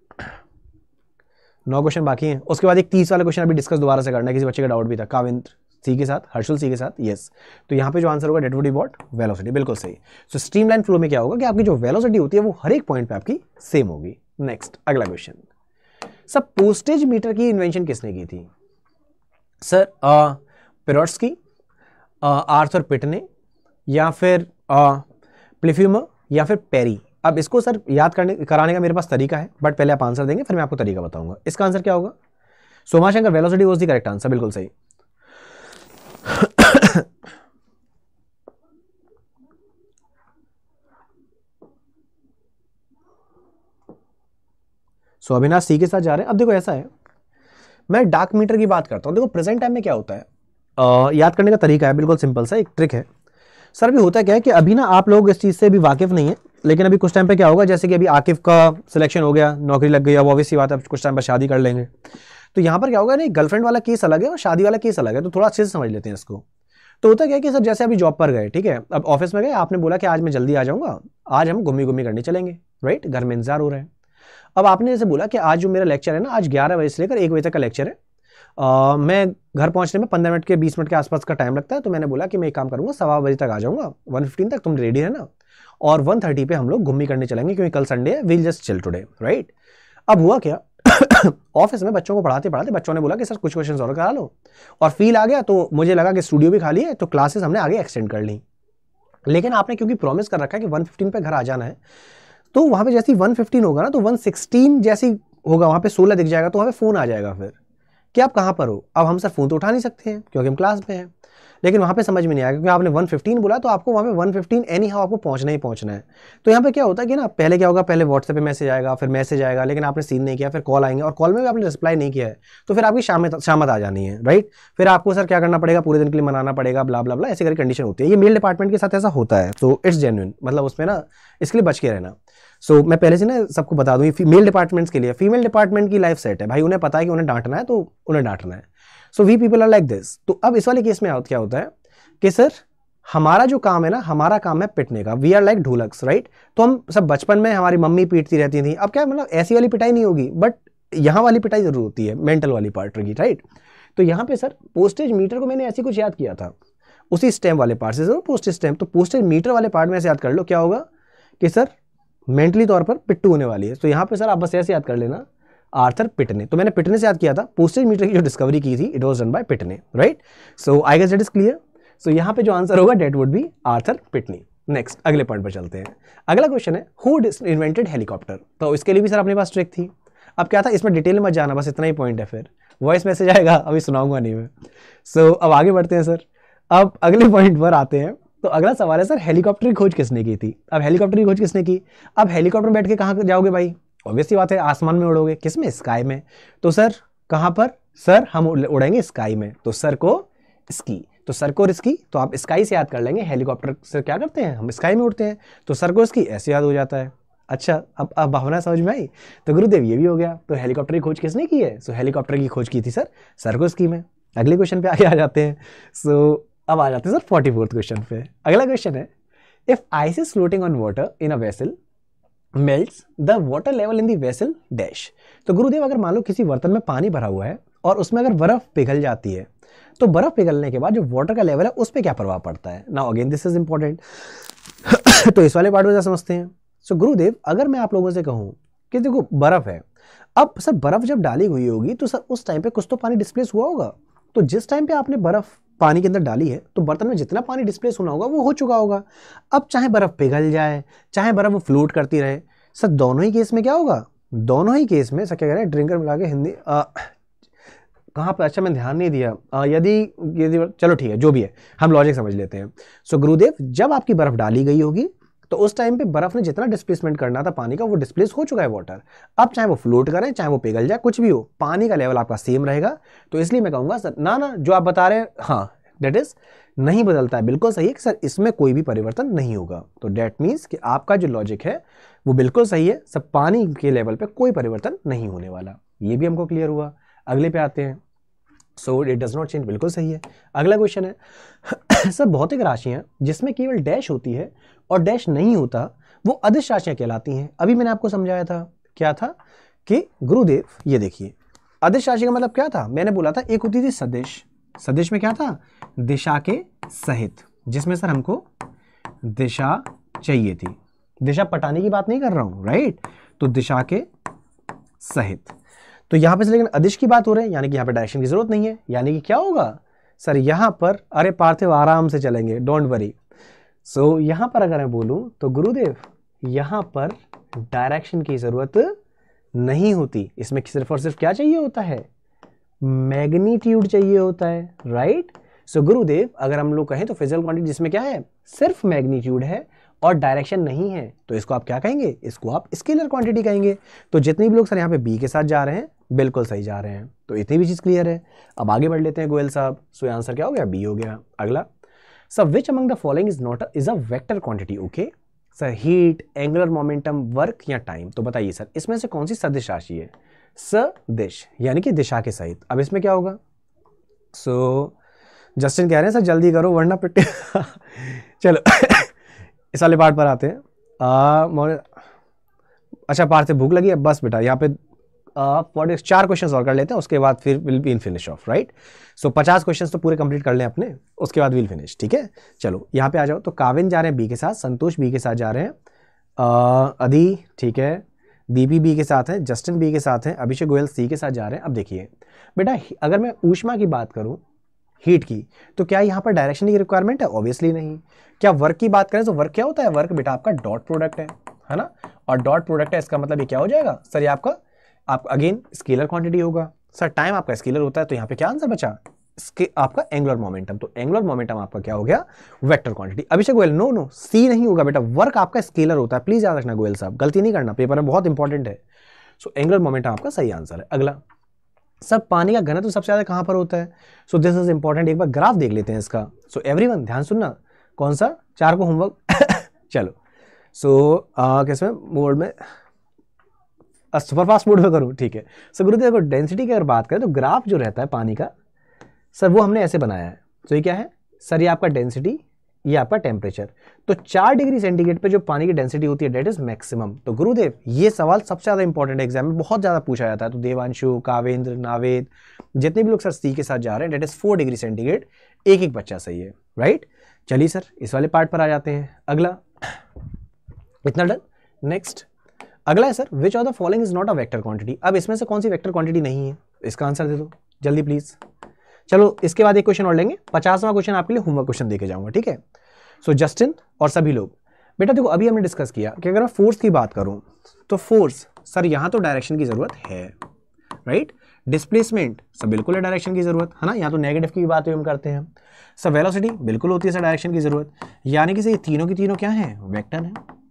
नौ क्वेश्चन बाकी हैं उसके बाद एक तीस वाला क्वेश्चन अभी डिस्कस दोबारा से करना है किसी बच्चे का डाउट भी था काविंद्र सी के साथ हर्षल सी के साथ यस तो यहाँ पे जो आंसर होगा डेट वुड बॉट वेलोसिटी बिल्कुल सही सो स्ट्रीमलाइन फ्लो में क्या होगा कि आपकी जो वेलोसिटी होती है वो हर एक पॉइंट पे आपकी सेम होगी नेक्स्ट अगला क्वेश्चन सर पोस्टेज मीटर की इन्वेंशन किसने की थी सर पेरोट्सकी आर्थर पिट ने या फिर प्लिफ्यूमर या फिर पेरी अब इसको सर याद करने कराने का मेरे पास तरीका है बट पहले आप आंसर देंगे फिर मैं आपको तरीका बताऊंगा इसका आंसर क्या होगा Somashankar velocity was the correct answer बिल्कुल सही सो so, अविनाश सी के साथ जा रहे हैं अब देखो ऐसा है मैं डार्क मीटर की बात करता हूँ देखो प्रेजेंट टाइम में क्या होता है आ, याद करने का तरीका है बिल्कुल सिंपल सा एक ट्रिक है सर अभी होता है क्या है कि अभी ना आप लोग इस चीज़ से भी वाकिफ़ नहीं है लेकिन अभी कुछ टाइम पे क्या होगा जैसे कि अभी आकिफ का सिलेक्शन हो गया नौकरी लग गई अब ऑबियस बात है कुछ टाइम पर शादी कर लेंगे तो यहाँ पर क्या होगा नहीं गर्लफ्रेंड वाला केस अलग है और शादी वाला केस अलग है तो थोड़ा अच्छे से समझ लेते हैं इसको तो होता क्या है कि सर जैसे अभी जॉब पर गए ठीक है अब ऑफिस में गए आपने बोला कि आज मैं जल्दी आ जाऊँगा आज हम घूमी घूमी करने चलेंगे राइट घर में इंतजार हो रहे हैं अब आपने जैसे बोला कि आज जो मेरा लेक्चर है ना आज ग्यारह बजे से लेकर एक बजे तक का लेक्चर है आ, मैं घर पहुंचने में पंद्रह मिनट के बीस मिनट के आसपास का टाइम लगता है तो मैंने बोला कि मैं एक काम करूँगा सवा बजे तक आ जाऊँगा वन फिफ्टीन तक तुम रेडी है ना और वन थर्टी पे हम लोग घूमी करने चलेंगे क्योंकि कल संडे है will just chill today right अब हुआ क्या ऑफिस में बच्चों को पढ़ाते पढ़ाते बच्चों ने बोला कि सर कुछ क्वेश्चन और करा लो और फील आ गया तो मुझे लगा कि स्टूडियो भी खाली है तो क्लासेस हमने आगे एक्सटेंड कर ली लेकिन आपने क्योंकि प्रॉमिस कर रखा है कि 115 पे घर आ जाना है तो वहाँ पे जैसे ही फिफ्टीन होगा ना तो वन सिक्सटीन जैसी होगा वहाँ पे सोलह दिख जाएगा तो वहाँ पे फ़ोन आ जाएगा फिर कि आप कहाँ पर हो अब हम सर फ़ोन तो उठा नहीं सकते हैं क्योंकि हम क्लास में हैं लेकिन वहाँ पे समझ में नहीं आया क्योंकि आपने 115 बोला तो आपको वहाँ पे 115 फिफ्टीन एनी हाउ आपको पहुँचना ही पहुँचना है तो यहाँ पे क्या होता है कि ना पहले क्या होगा पहले व्हाट्सएप पे मैसेज आएगा फिर मैसेज आएगा लेकिन आपने सीन नहीं किया फिर कॉल आएंगे और कॉल में भी आपने रिप्लाई नहीं किया है तो फिर आपकी शाम शामत आ जानी है राइट फिर आपको सर क्या करना पड़ेगा पूरे दिन के लिए मनाना पड़ेगा ब्ला ब्ला ब्ला ऐसी करके कंडीशन होती है ये मेल डिपार्टमेंट के साथ ऐसा होता है तो इट्स जेन्यून मतलब उसमें ना इसके लिए बच के रहना सो so, मैं पहले से ना सबको बता दूँ मेल डिपार्टमेंट्स के लिए फीमेल डिपार्टमेंट की लाइफ सेट है भाई उन्हें पता है कि उन्हें डांटना है तो उन्हें डांटना है so we people are like this तो अब इस वाले केस में क्या होता है कि सर हमारा जो काम है ना हमारा काम है पिटने का वी आर लाइक ढोलक्स राइट तो हम सब बचपन में हमारी मम्मी पीटती रहती थी अब क्या मतलब ऐसी वाली पिटाई नहीं होगी बट यहाँ वाली पिटाई ज़रूर होती है मेंटल वाली पार्ट की राइट तो यहाँ पे सर पोस्टेज मीटर को मैंने ऐसी कुछ याद किया था उसी स्टैम्प वाले पार्ट से सर पोस्टेज स्टैम्प तो पोस्टेज मीटर वाले पार्ट में ऐसे याद कर लो क्या होगा कि सर मेंटली तौर पर पिट्टू होने वाली है तो यहाँ पर सर आप बस ऐसे याद कर लेना आर्थर पिटने तो मैंने पिटने से याद किया था पोस्टेज मीटर की जो डिस्कवरी की थी it was done by Pitney right so I guess that is clear so यहाँ पे जो आंसर होगा that would be Arthur Pitney next अगले पॉइंट पर चलते हैं अगला क्वेश्चन है हु इन्वेंटेड हेलीकॉप्टर तो इसके लिए भी सर अपने पास ट्रिक थी अब क्या था इसमें डिटेल में मत जाना बस इतना ही पॉइंट है फिर वॉइस मैसेज आएगा अभी सुनाऊंगा नहीं मैं सो so, अब आगे बढ़ते हैं सर अब अगले पॉइंट पर आते हैं तो अगला सवाल है सर हेलीकॉप्टर की खोज किसने की थी अब हेलीकॉप्टर की खोज किसने की अब हेलीकॉप्टर बैठ के कहाँ जाओगे भाई ऑब्वियसली बात है आसमान में उड़ोगे किस में स्काई में तो सर कहाँ पर सर हम उड़ेंगे स्काई में तो सर को स्की तो सर को रिस्की तो आप स्काई से याद कर लेंगे हेलीकॉप्टर से क्या करते हैं हम स्काई में उड़ते हैं तो सर को रिस्की ऐसे याद हो जाता है अच्छा अब अब भावना समझ में आई तो गुरुदेव ये भी हो गया तो हेलीकॉप्टर की खोज किसने की है सो हेलीकॉप्टर की खोज की थी सर सर को स्की में अगले क्वेश्चन पे आगे आ जाते हैं सो अब आ जाते हैं सर फोर्टी फोर्थ क्वेश्चन पे अगला क्वेश्चन है if ice is floating on water in a vessel melts the water level in the vessel dash तो गुरुदेव अगर मान लो किसी बर्तन में पानी भरा हुआ है और उसमें अगर बर्फ़ पिघल जाती है तो बर्फ़ पिघलने के बाद जो वाटर का लेवल है उस पर क्या प्रभाव पड़ता है now again this is important तो इस वाले पार्ट में समझते हैं सो so, गुरुदेव अगर मैं आप लोगों से कहूँ कि देखो बर्फ़ है अब सर बर्फ़ जब डाली हुई होगी तो सर उस टाइम पे कुछ तो पानी डिस्प्लेस हुआ होगा तो जिस टाइम पे आपने बर्फ़ पानी के अंदर डाली है तो बर्तन में जितना पानी डिस्प्लेस होना होगा वो हो चुका होगा अब चाहे बर्फ़ पिघल जाए चाहे बर्फ़ फ्लोट करती रहे सर दोनों ही केस में क्या होगा दोनों ही केस में सर क्या कह रहे हैं ड्रिंकर मिला के हिंदी कहाँ पर अच्छा मैंने ध्यान नहीं दिया यदि यदि चलो ठीक है जो भी है हम लॉजिक समझ लेते हैं सो गुरुदेव जब आपकी बर्फ़ डाली गई होगी तो उस टाइम पे बर्फ़ ने जितना डिस्प्लेसमेंट करना था पानी का वो डिस्प्लेस हो चुका है वाटर अब चाहे वो फ्लोट करें चाहे वो पिघल जाए कुछ भी हो पानी का लेवल आपका सेम रहेगा तो इसलिए मैं कहूँगा सर ना ना जो आप बता रहे हैं हाँ डेट इज़ नहीं बदलता है बिल्कुल सही है कि सर इसमें कोई भी परिवर्तन नहीं होगा तो डेट मीन्स कि आपका जो लॉजिक है वो बिल्कुल सही है सब पानी के लेवल पर कोई परिवर्तन नहीं होने वाला ये भी हमको क्लियर हुआ अगले पे आते हैं so it does not change बिल्कुल सही है अगला क्वेश्चन है सब भौतिक राशियाँ जिसमें केवल डैश होती है और डैश नहीं होता वो अधिश राशियाँ कहलाती हैं अभी मैंने आपको समझाया था क्या था कि गुरुदेव ये देखिए अधिश राशि का मतलब क्या था मैंने बोला था एक होती थी सदिश सदिश में क्या था दिशा के सहित जिसमें सर हमको दिशा चाहिए थी दिशा पटाने की बात नहीं कर रहा हूँ राइट तो दिशा के सहित तो यहाँ पे लेकिन अदिश की बात हो रही है यानी कि यहाँ पे डायरेक्शन की जरूरत नहीं है यानी कि क्या होगा सर यहाँ पर अरे पार्थिव आराम से चलेंगे डोंट वरी सो यहाँ पर अगर मैं बोलूँ तो गुरुदेव यहाँ पर डायरेक्शन की ज़रूरत नहीं होती इसमें सिर्फ और सिर्फ क्या चाहिए होता है मैग्नीट्यूड चाहिए होता है राइट सो so, गुरुदेव अगर हम लोग कहें तो फिजिकल क्वांटिटी जिसमें क्या है सिर्फ मैग्नीट्यूड है और डायरेक्शन नहीं है तो इसको आप क्या कहेंगे इसको आप स्केलर क्वांटिटी कहेंगे तो जितने भी लोग सर यहाँ पे बी के साथ जा रहे हैं बिल्कुल सही जा रहे हैं तो इतनी भी चीज़ क्लियर है अब आगे बढ़ लेते हैं गोयल साहब सो आंसर क्या हो गया बी हो गया अगला sir which among the following is not is a vector quantity okay sir heat angular momentum work या टाइम तो बताइए सर इसमें से कौन सी सदिश राशि है सदिश यानी कि दिशा के सहित अब इसमें क्या होगा सो so, जस्टिन कह रहे हैं सर जल्दी करो वरना पिट चलो इस वाले पार्ट पर आते हैं आ, अच्छा से भूख लगी है बस बेटा यहाँ पे व्हाट uh, चार क्वेश्चन और कर लेते हैं उसके बाद फिर will be finish off right so पचास क्वेश्चन तो पूरे कंप्लीट कर लें अपने उसके बाद विल फिनिश ठीक है चलो यहाँ पे आ जाओ तो काविन जा रहे हैं बी के साथ संतोष बी के साथ जा रहे हैं अधि uh, ठीक है दीपी बी के साथ हैं जस्टिन बी के साथ हैं अभिषेक गोयल सी के साथ जा रहे हैं अब देखिए बेटा अगर मैं ऊषमा की बात करूँ हीट की तो क्या यहाँ पर डायरेक्शन की रिक्वायरमेंट है ऑब्वियसली नहीं क्या वर्क की बात करें तो वर्क क्या होता है वर्क बेटा आपका डॉट प्रोडक्ट है है ना और डॉट प्रोडक्ट है इसका मतलब ये क्या हो जाएगा सर ये आपका आप अगेन स्केलर क्वांटिटी होगा सर टाइम आपका स्केलर होता है तो यहाँ पे क्या आंसर बचा इसके आपका एंगुलर मोमेंटम तो एंगुलर मोमेंटम आपका क्या हो गया vector quantity Abhishek Goyal no no C नहीं होगा बेटा वर्क आपका स्केलर होता है प्लीज याद रखना गोयल साहब गलती नहीं करना पेपर में बहुत इंपॉर्टेंट है सो एंगुलर मोमेंटम आपका सही आंसर है अगला सर पानी का घनत्व तो सबसे ज़्यादा कहाँ पर होता है सो दिस इज इंपॉर्टेंट एक बार ग्राफ देख लेते हैं इसका सो एवरी ध्यान सुनना कौन सा चार को होमवर्क चलो सो so, uh, किसमें बोर्ड में सुपरफास्ट मोड में करूँ ठीक है सर गुरुदेव अगर डेंसिटी की अगर बात करें तो ग्राफ जो रहता है पानी का सर वो हमने ऐसे बनाया है तो ये क्या है सर ये आपका डेंसिटी ये आपका टेम्परेचर तो चार डिग्री सेंटीग्रेड पे जो पानी की डेंसिटी होती है डेट इज मैक्सिमम तो गुरुदेव ये सवाल सबसे ज़्यादा इंपॉर्टेंट है एग्जाम में बहुत ज़्यादा पूछा जाता है तो देवांशु कावेंद्र नावेद जितने भी लोग सर सी के साथ जा रहे हैं that is four degree centigrade एक एक बच्चा सही है राइट चलिए सर इस वाले पार्ट पर आ जाते हैं अगला इतना डन नेक्स्ट अगला है sir which of the following is not a vector quantity अब इसमें से कौन सी वेक्टर क्वांटिटी नहीं है इसका आंसर दे दो जल्दी प्लीज चलो इसके बाद एक क्वेश्चन और लेंगे पचासवां क्वेश्चन आपके लिए होमवर्क क्वेश्चन देके जाऊंगा ठीक है सो so, जस्टिन और सभी लोग बेटा देखो अभी हमने डिस्कस किया कि अगर मैं फोर्स की बात करूं तो फोर्स सर यहाँ तो डायरेक्शन की ज़रूरत है राइट डिस्प्लेसमेंट सर बिल्कुल है डायरेक्शन की ज़रूरत है ना यहाँ तो नेगेटिव की बात हम करते हैं सर वेलोसिटी बिल्कुल होती है सर डायरेक्शन की ज़रूरत यानी कि सर ये तीनों की तीनों क्या है वैक्टर है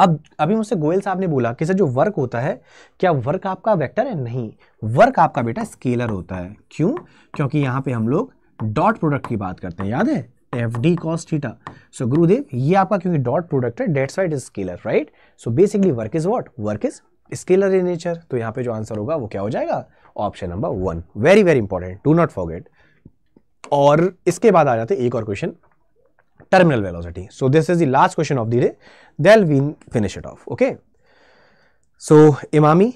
अब अभी मुझसे गोयल साहब ने बोला कि सर जो वर्क होता है क्या वर्क आपका वेक्टर है नहीं वर्क आपका बेटा स्केलर होता है क्यों क्योंकि यहाँ पे हम लोग डॉट प्रोडक्ट की बात करते हैं याद है F D cos theta so Gurudev ये आपका क्योंकि डॉट प्रोडक्ट है that side is scalar right so basically work is what work is scalar in nature तो यहाँ पे जो आंसर होगा वो क्या हो जाएगा option number one very very important do not forget और इसके बाद आ जाते एक और question terminal velocity. So this is the last question of the day. Then we finish it off. Okay. So Imami,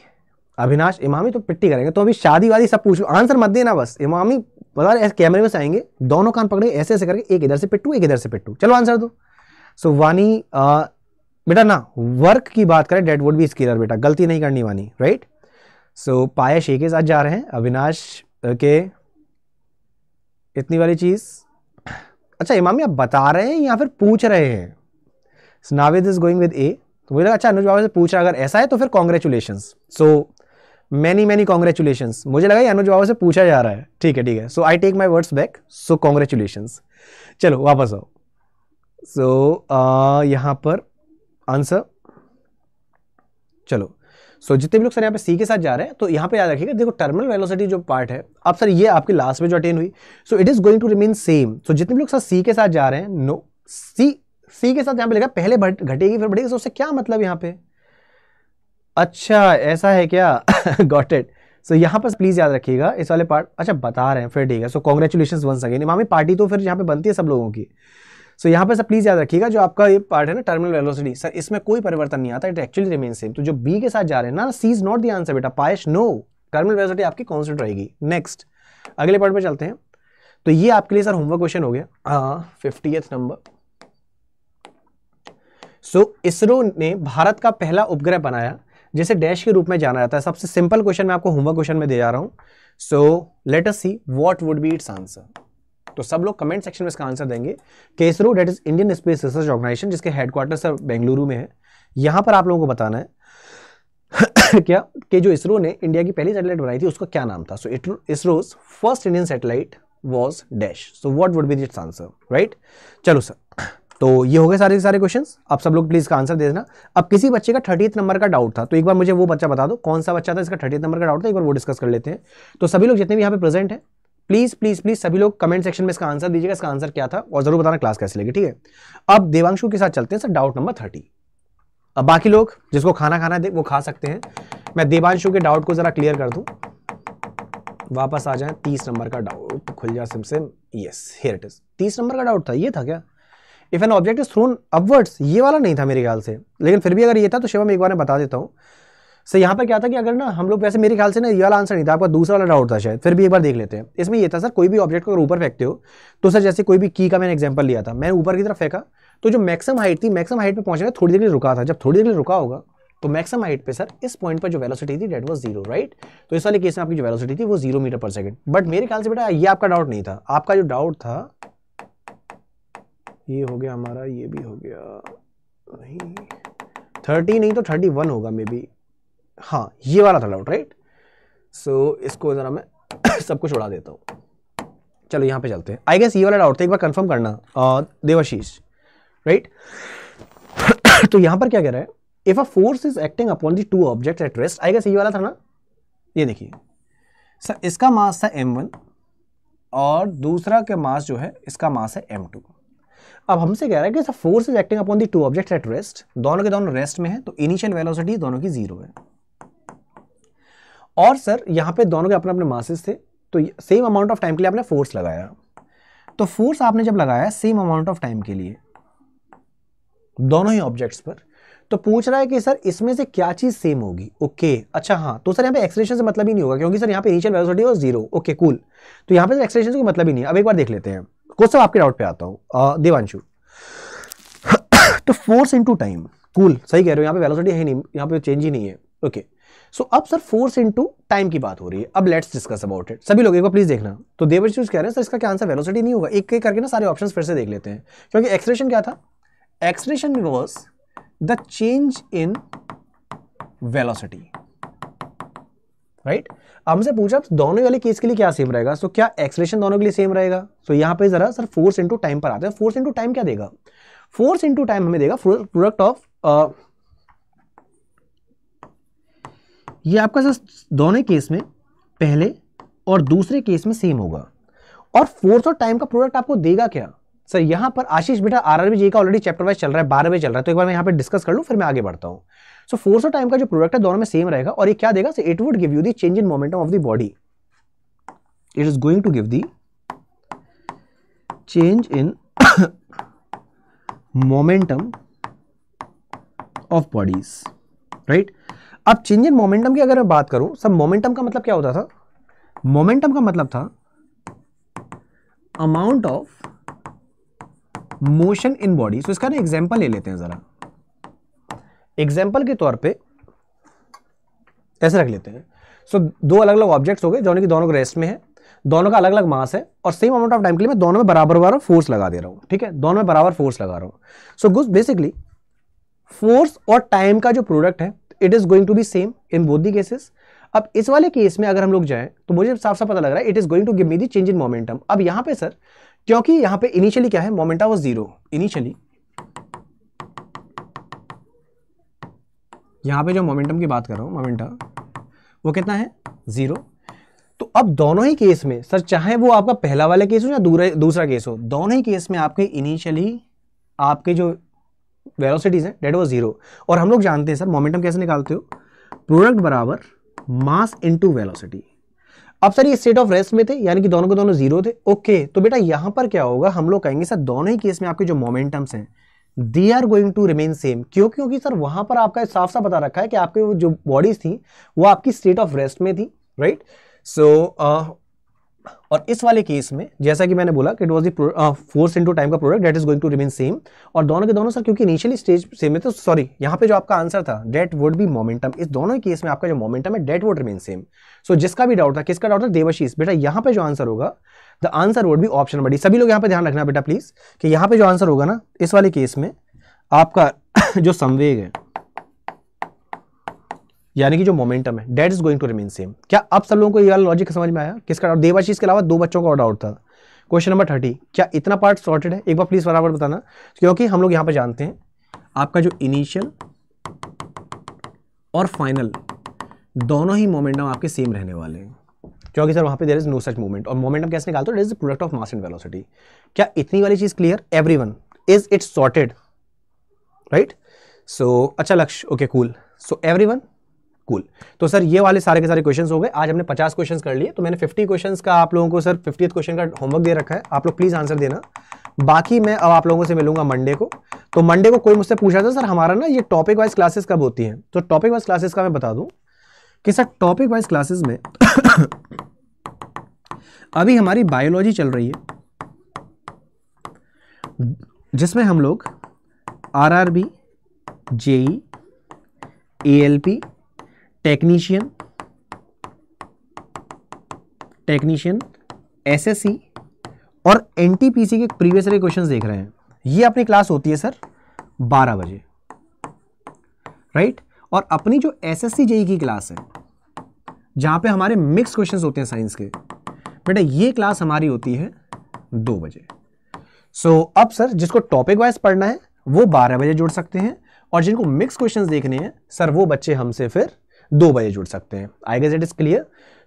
Abhinash Imami तो पिट्टी करेंगे तो अभी शादी वादी सब पूछ लो मत देना बस Imami, बता ऐसे कैमरे में से आएंगे दोनों कान पकड़े ऐसे ऐसे करके एक इधर से पिट्टू एक इधर से पिट्टू चलो आंसर दो सो so, वानी uh, बेटा ना वर्क की बात करें डेट वुड बी स्कीलर बेटा गलती नहीं करनी वानी राइट सो so, पाया शे के साथ जा रहे हैं अविनाश uh, के इतनी वाली चीज़ अच्छा इमामी आप बता रहे हैं या फिर पूछ रहे हैं Navid is going with A तो मुझे लगा अच्छा अनुज बाबा से पूछ रहा अगर ऐसा है तो फिर congratulation so many many congratulation मुझे लगा अनुज बाबा से पूछा जा रहा है ठीक है ठीक है so I take my words back so congratulation चलो वापस आओ सो so, uh, यहाँ पर आंसर चलो सो so, जितने भी लोग सर यहाँ पे सी के साथ जा रहे हैं तो यहाँ पे याद रखिएगा देखो टर्मिनल वेलोसिटी जो पार्ट है अब सर ये आपके लास्ट में जो अटेन हुई so it is going to remain same so जितने भी लोग सर सी के साथ जा रहे हैं नो सी सी के साथ यहाँ पे लिखा पहले घटेगी फिर बढ़ेगी सो उससे क्या मतलब यहाँ पे अच्छा ऐसा है क्या गॉट इट सो यहाँ पर प्लीज़ याद रखिएगा इस वाले पार्ट अच्छा बता रहे हैं फिर ठीक है सो कॉन्ग्रेचुलेशन वन अगेन मामी पार्टी तो फिर यहाँ पे बनती है सब लोगों की सो यहाँ पर सर प्लीज़ याद रखिएगा जो आपका ये पार्ट है ना टर्मिनल वेलोसिटी सर इसमें कोई परिवर्तन नहीं आता इट एक्चुअली रिमेन सेम तो जो बी के साथ जा रहे हैं ना C is not the answer बेटा पायश नो टर्मिनल वेलोसिटी आपकी कॉन्सेंट रहेगी नेक्स्ट अगले पार्ट पर चलते हैं तो ये आपके लिए सर होमवर्क क्वेश्चन हो गया फिफ्टी नंबर सो इसरो ने भारत का पहला उपग्रह बनाया जिसे डैश के रूप में जाना जाता है सबसे सिंपल क्वेश्चन मैं आपको होमवर्क क्वेश्चन में दे जा रहा हूं so let us see what would be its answer तो सब लोग कमेंट सेक्शन में इसका आंसर देंगे केसरो that is Indian Space Research Organisation जिसके हेडक्वार्टर सर बेंगलुरु में है यहां पर आप लोगों को बताना है क्या कि जो इसरो ने इंडिया की पहली सैटेलाइट बनाई थी उसका क्या नाम था so ISRO first Indian satellite was dash so what would be its answer right चलो सर तो ये हो गए सारे सारे क्वेश्चंस आप सब लोग प्लीज़ का आंसर दे देना अब किसी बच्चे का थर्टीथ नंबर का डाउट था तो एक बार मुझे वो बच्चा बता दो कौन सा बच्चा था इसका थर्टीथ नंबर का डाउट था एक बार वो डिस्कस कर लेते हैं तो सभी लोग जितने भी यहाँ पे प्रेजेंट हैं प्लीज प्लीज प्लीज सभी लोग कमेंट सेक्शन में इसका आंसर दीजिएगा इसका आंसर क्या था और जरूर बताना क्लास कैसे लगी ठीक है अब देवांशु के साथ चलते हैं सर डाउट नंबर थर्टी अब बाकी लोग जिसको खाना खाना है वो खा सकते हैं मैं देवांशु के डाउट को जरा क्लियर कर दूं वापस आ जाए तीस नंबर का डाउट खुल जा सिम सिम यस हेयर इट इज तीस नंबर का डाउट था ये था क्या if an object is thrown upwards ये वाला नहीं था मेरे ख्याल से लेकिन फिर भी अगर ये था तो शिवम एक बार मैं बता देता हूँ सो यहाँ पर क्या था कि अगर ना हम लोग वैसे मेरे ख्याल से ना ये वाला आंसर नहीं था आपका दूसरा वाला डाउट था शायद फिर भी एक बार देख लेते हैं इसमें यह था सर कोई भी ऑब्जेक्ट को अगर ऊपर फेंकते हो तो सर जैसे कोई भी की का मैंने एग्जाम्पल लिया था मैंने ऊपर की तरफ फेंका तो जो मैक्सिमम हाइट थी मैक्सिमम हाइट पर पहुंचने थोड़ी देर के लिए रुका था जब थोड़ी देर के लिए रुका होगा तो मैक्सिमम हाइट पे सर इस पॉइंट पर जो वेलोसिटी थी डेट वाज जीरो राइट तो इस वाले केस में आपकी जो वेलोसिटी थी वो zero metre per second but मेरे ख्याल से बेटा ये आपका डाउट नहीं था आपका जो डाउट था ये हो गया हमारा ये भी हो गया नहीं थर्टी नहीं तो थर्टी वन होगा मे बी हाँ ये वाला था डाउट राइट सो so, इसको ज़रा मैं सब कुछ उड़ा देता हूँ चलो यहाँ पे चलते हैं आई गेस ये वाला डाउट था एक बार कंफर्म करना देवाशीष राइट तो यहाँ पर क्या कह रहा है if a force is acting upon the two object at rest I guess ये वाला था ना ये देखिए सर इसका मास था एम वन और दूसरा के मास जो है इसका मास है एम टू अब हमसे कह रहा है कि force is acting upon the two objects at rest दोनों के दोनों रेस्ट में है तो इनिशियल वेलोसिटी दोनों की जीरो है और सर यहाँ पे दोनों के अपने अपने मासेस थे तो सेम अमाउंट ऑफ टाइम के लिए आपने फोर्स लगाया तो फोर्स आपने जब लगाया सेम अमाउंट ऑफ टाइम के लिए दोनों ही ऑब्जेक्ट्स पर तो पूछ रहा है कि सर इसमें से क्या चीज़ सेम होगी ओके अच्छा हाँ तो सर यहाँ पे एक्सप्रेशन से मतलब ही नहीं होगा क्योंकि सर यहाँ पे इनिशियल वेलोसिटी और जीरो ओके कूल तो यहाँ पे एक्सप्रेशन एक्सलेशन का मतलब ही नहीं अब एक बार देख लेते हैं क्वेश्चन आपके डाउट पे आता हूँ देवांशु तो फोर्स इंटू टाइम कूल सही कह रहे हो यहाँ पे वेलोसिटी है नहीं यहाँ पे चेंज ही नहीं है ओके okay. सो अब सर फोर्स इनटू टाइम की बात हो रही है अब लेट्स डिस्कस अबाउट इट सभी लोग एक बार प्लीज देखना तो देवर चूज कह रहे हैं सर इसका क्या आंसर वेलोसिटी नहीं होगा एक एक करके ना सारे ऑप्शन फिर से देख लेते हैं क्योंकि एक्सलेशन क्या था acceleration was the change in velocity right हमसे पूछा दोनों वाले केस के लिए क्या सेम रहेगा सो so, क्या एक्सलेशन दोनों के लिए सेम रहेगा सो so, यहाँ पे जरा सर फोर्स इंटू टाइम पर आते हैं फोर्स इंटू टाइम क्या देगा फोर्स इंटू टाइम हमें देगा प्रोडक्ट ऑफ ये आपका सर दोनों केस में पहले और दूसरे केस में सेम होगा और फोर्थ और टाइम का प्रोडक्ट आपको देगा क्या सर यहाँ पर आशीष बेटा आर जी का ऑलरेडी चैप्टर वाइज चल रहा है बारह बजे चल रहा है तो एक बार मैं यहाँ पे डिस्कस कर लूँ फिर मैं आगे बढ़ता हूँ सो फोर्स और टाइम का जो प्रोडक्ट है दोनों में सेम रहेगा और ये क्या देगा sir it would give you the change in momentum of the body it is going to give the change in momentum of bodies right अब चेंज इन मोमेंटम की अगर मैं बात करूं सब मोमेंटम का मतलब क्या होता था मोमेंटम का मतलब था amount of motion in body so इसका ना एग्जाम्पल ले लेते हैं जरा एग्जाम्पल के तौर पे ऐसे रख लेते हैं सो so, दो अलग अलग ऑब्जेक्ट्स हो गए जो कि दोनों के रेस्ट में है दोनों का अलग अलग मास है और सेम अमाउंट ऑफ टाइम के लिए मैं दोनों में बराबर बराबर फोर्स लगा दे रहा हूं ठीक है दोनों में बराबर फोर्स लगा रहा हूँ सो गुस बेसिकली फोर्स और टाइम का जो प्रोडक्ट है it is going to be same in both the cases अब इस वाले केस में अगर हम लोग जाए तो मुझे साफ साफ पता लग रहा है it is going to give me the change in momentum अब यहाँ पे सर क्योंकि यहाँ पे इनिशियली क्या है मोमेंटा वॉज जीरो इनिशियली यहां पे जो मोमेंटम की बात कर रहा हूं मोमेंटा वो कितना है ज़ीरो तो अब दोनों ही केस में सर चाहे वो आपका पहला वाला केस हो या दूसरा केस हो दोनों ही केस में आपके इनिशियली आपके जो वेलोसिटीज है डेट वॉज जीरो और हम लोग जानते हैं सर मोमेंटम कैसे निकालते हो प्रोडक्ट बराबर मास इंटू वेलोसिटी अब सर ये स्टेट ऑफ रेस्ट में थे यानी कि दोनों के दोनों जीरो थे ओके तो बेटा यहां पर क्या होगा हम लोग कहेंगे सर दोनों ही केस में आपके जो मोमेंटम्स हैं they are going to remain same क्यों क्योंकि सर वहां पर आपका साफ साफ बता रखा है कि आपके जो बॉडीज थी वो आपकी स्टेट ऑफ रेस्ट में थी राइट सो uh, और इस वाले केस में जैसा कि मैंने बोला कि it was the force into time का product that is going to remain same और दोनों के दोनों सर क्योंकि इनिशियली स्टेज सेम है तो सॉरी यहाँ पे जो आपका आंसर था डेट वुड बी मोमेंटम इस दोनों केस में आपका जो मोमेंटम है that would remain same so जिसका भी डाउट था किसका डाउट था देवशीष बेटा यहाँ पे जो आंसर होगा द आंसर वुड भी ऑप्शन बड़ी सभी लोग यहाँ पे ध्यान रखना बेटा प्लीज कि यहाँ पे जो आंसर होगा ना इस वाले केस में आपका जो संवेग है यानी कि जो मोमेंटम है that is going to remain same क्या अब सब लोगों को ये वाला लॉजिक समझ में आया किसका देवाशीष के अलावा दो बच्चों का ऑर्डर आउट था क्वेश्चन नंबर थर्टी क्या इतना पार्ट सॉर्टेड है एक बार प्लीज बराबर बताना क्योंकि हम लोग यहाँ पर जानते हैं आपका जो इनिशियल और फाइनल दोनों ही मोमेंटम आपके सेम रहने वाले हैं क्योंकि सर वहाँ पे there is no such moment और मोमेंटम कैसे निकालते हो that is product of mass and velocity क्या इतनी वाली चीज़ clear everyone is it's sorted right so अच्छा Lakshya okay cool so everyone cool तो सर ये वाले सारे के सारे क्वेश्चन हो गए आज हमने पचास क्वेश्चन कर लिए तो मैंने फिफ्टी क्वेश्चन का आप लोगों को सर फिफ्टी क्वेश्चन का होमवर्क दे रखा है आप लोग प्लीज़ आंसर देना बाकी मैं अब आप लोगों से मिलूंगा मंडे को तो मंडे को कोई मुझसे पूछा था सर हमारा ना ये टॉपिक वाइज क्लासेस कब होती है तो टॉपिक वाइज क्लासेस का मैं बता दूं कि सर टॉपिक वाइज क्लासेस में अभी हमारी बायोलॉजी चल रही है जिसमें हम लोग RRB JE ALP technician technician SSC और एनटीपीसी के प्रीवियस ईयर क्वेश्चंस देख रहे हैं ये अपनी क्लास होती है सर 12 बजे राइट और अपनी जो एसएससी जेई e की क्लास है जहां पे हमारे मिक्स क्वेश्चंस होते हैं साइंस के बेटा ये क्लास हमारी होती है दो बजे सो so, अब सर जिसको टॉपिक वाइज पढ़ना है वो बारह बजे जुड़ सकते हैं और जिनको मिक्स क्वेश्चंस देखने हैं सर वो बच्चे हमसे फिर दो बजे जुड़ सकते हैं I guess it is clear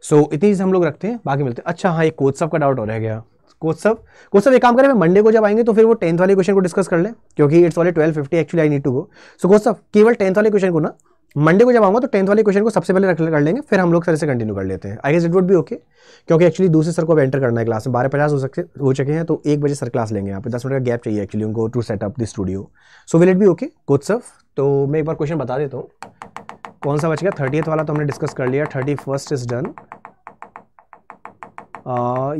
so इतनी चीज़ हम लोग रखते हैं बाकी मिलते हैं अच्छा हाँ एक कोच सब का डाउट हो रह गया कोच सब कोच सब एक काम करें मंडे को जब आएंगे तो फिर वो टेंथ वाले क्वेश्चन को डिस्कस कर लें क्योंकि इट्स वाले twelve fifty actually I need to go so coach सब केवल टेंथ वाले क्वेश्चन को ना मंडे को जब आऊँगा तो टेंथ वाले क्वेश्चन को सबसे पहले रख कर लेंगे फिर हम लोग सर से कंटिन्यू कर लेते हैं आई गेस इट वुड भी ओके क्योंकि एक्चुअली दूसरे सर को अब एंटर करना है क्लास में बारह पचास हो सकते हो चुके हैं तो एक बजे सर क्लास लेंगे यहाँ पे दस मिनट का गैप चाहिए एक्चुअली उनको to set up the studio so will it भी ओके कोच सब तो मैं एक बार क्वेश्चन बता देता हूँ कौन सा बच गया थर्टीथ वाला तो हमने डिस्कस कर लिया थर्टी फर्स्ट इज डन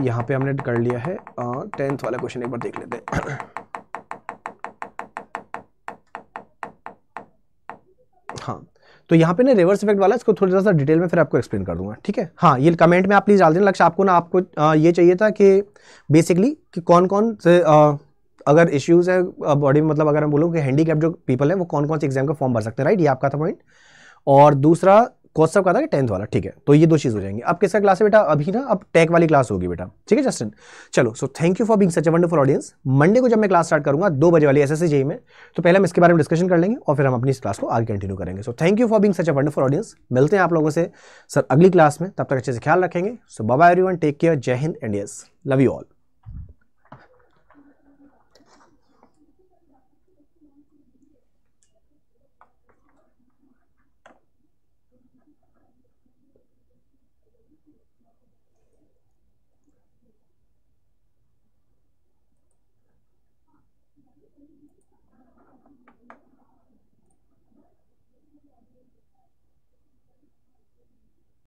यहाँ पे हमने कर लिया है टेंथ वाला क्वेश्चन एक बार देख लेते हैं हाँ तो यहाँ पे ना रिवर्स इफेक्ट वाला इसको थोड़ा सा डिटेल में फिर आपको एक्सप्लेन कर दूंगा ठीक है हाँ ये कमेंट में आप प्लीज़ डाल देना लक्ष्य आपको ना आपको आ, ये चाहिए था कि बेसिकली कि कौन कौन से आ, अगर इश्यूज है बॉडी में मतलब अगर मैं बोलूँ कि हैंडीकैप जो पीपल है वो कौन कौन से एग्जाम का फॉर्म भर सकते हैं राइट ये आपका था पॉइंट और दूसरा कॉस्ट का था कि टेंथ वाला ठीक है तो ये दो चीज़ हो जाएंगी अब किसका क्लास है बेटा अभी ना अब टेक वाली क्लास होगी बेटा ठीक है जस्टिन चलो so thank you for being such a wonderful audience Monday को जब मैं क्लास स्टार्ट करूंगा दो बजे वाली एस एस e में तो पहले हम इसके बारे में डिस्कशन कर लेंगे और फिर हम अपनी इस क्लास को आगे कंटिन्यू करेंगे so thank you for being such a wonderful audience मिलते हैं आप लोगों से सर अगली क्लास में तब तक अच्छे से ख्याल रखेंगे सो बाबा every take care Jai Hind and yes love you all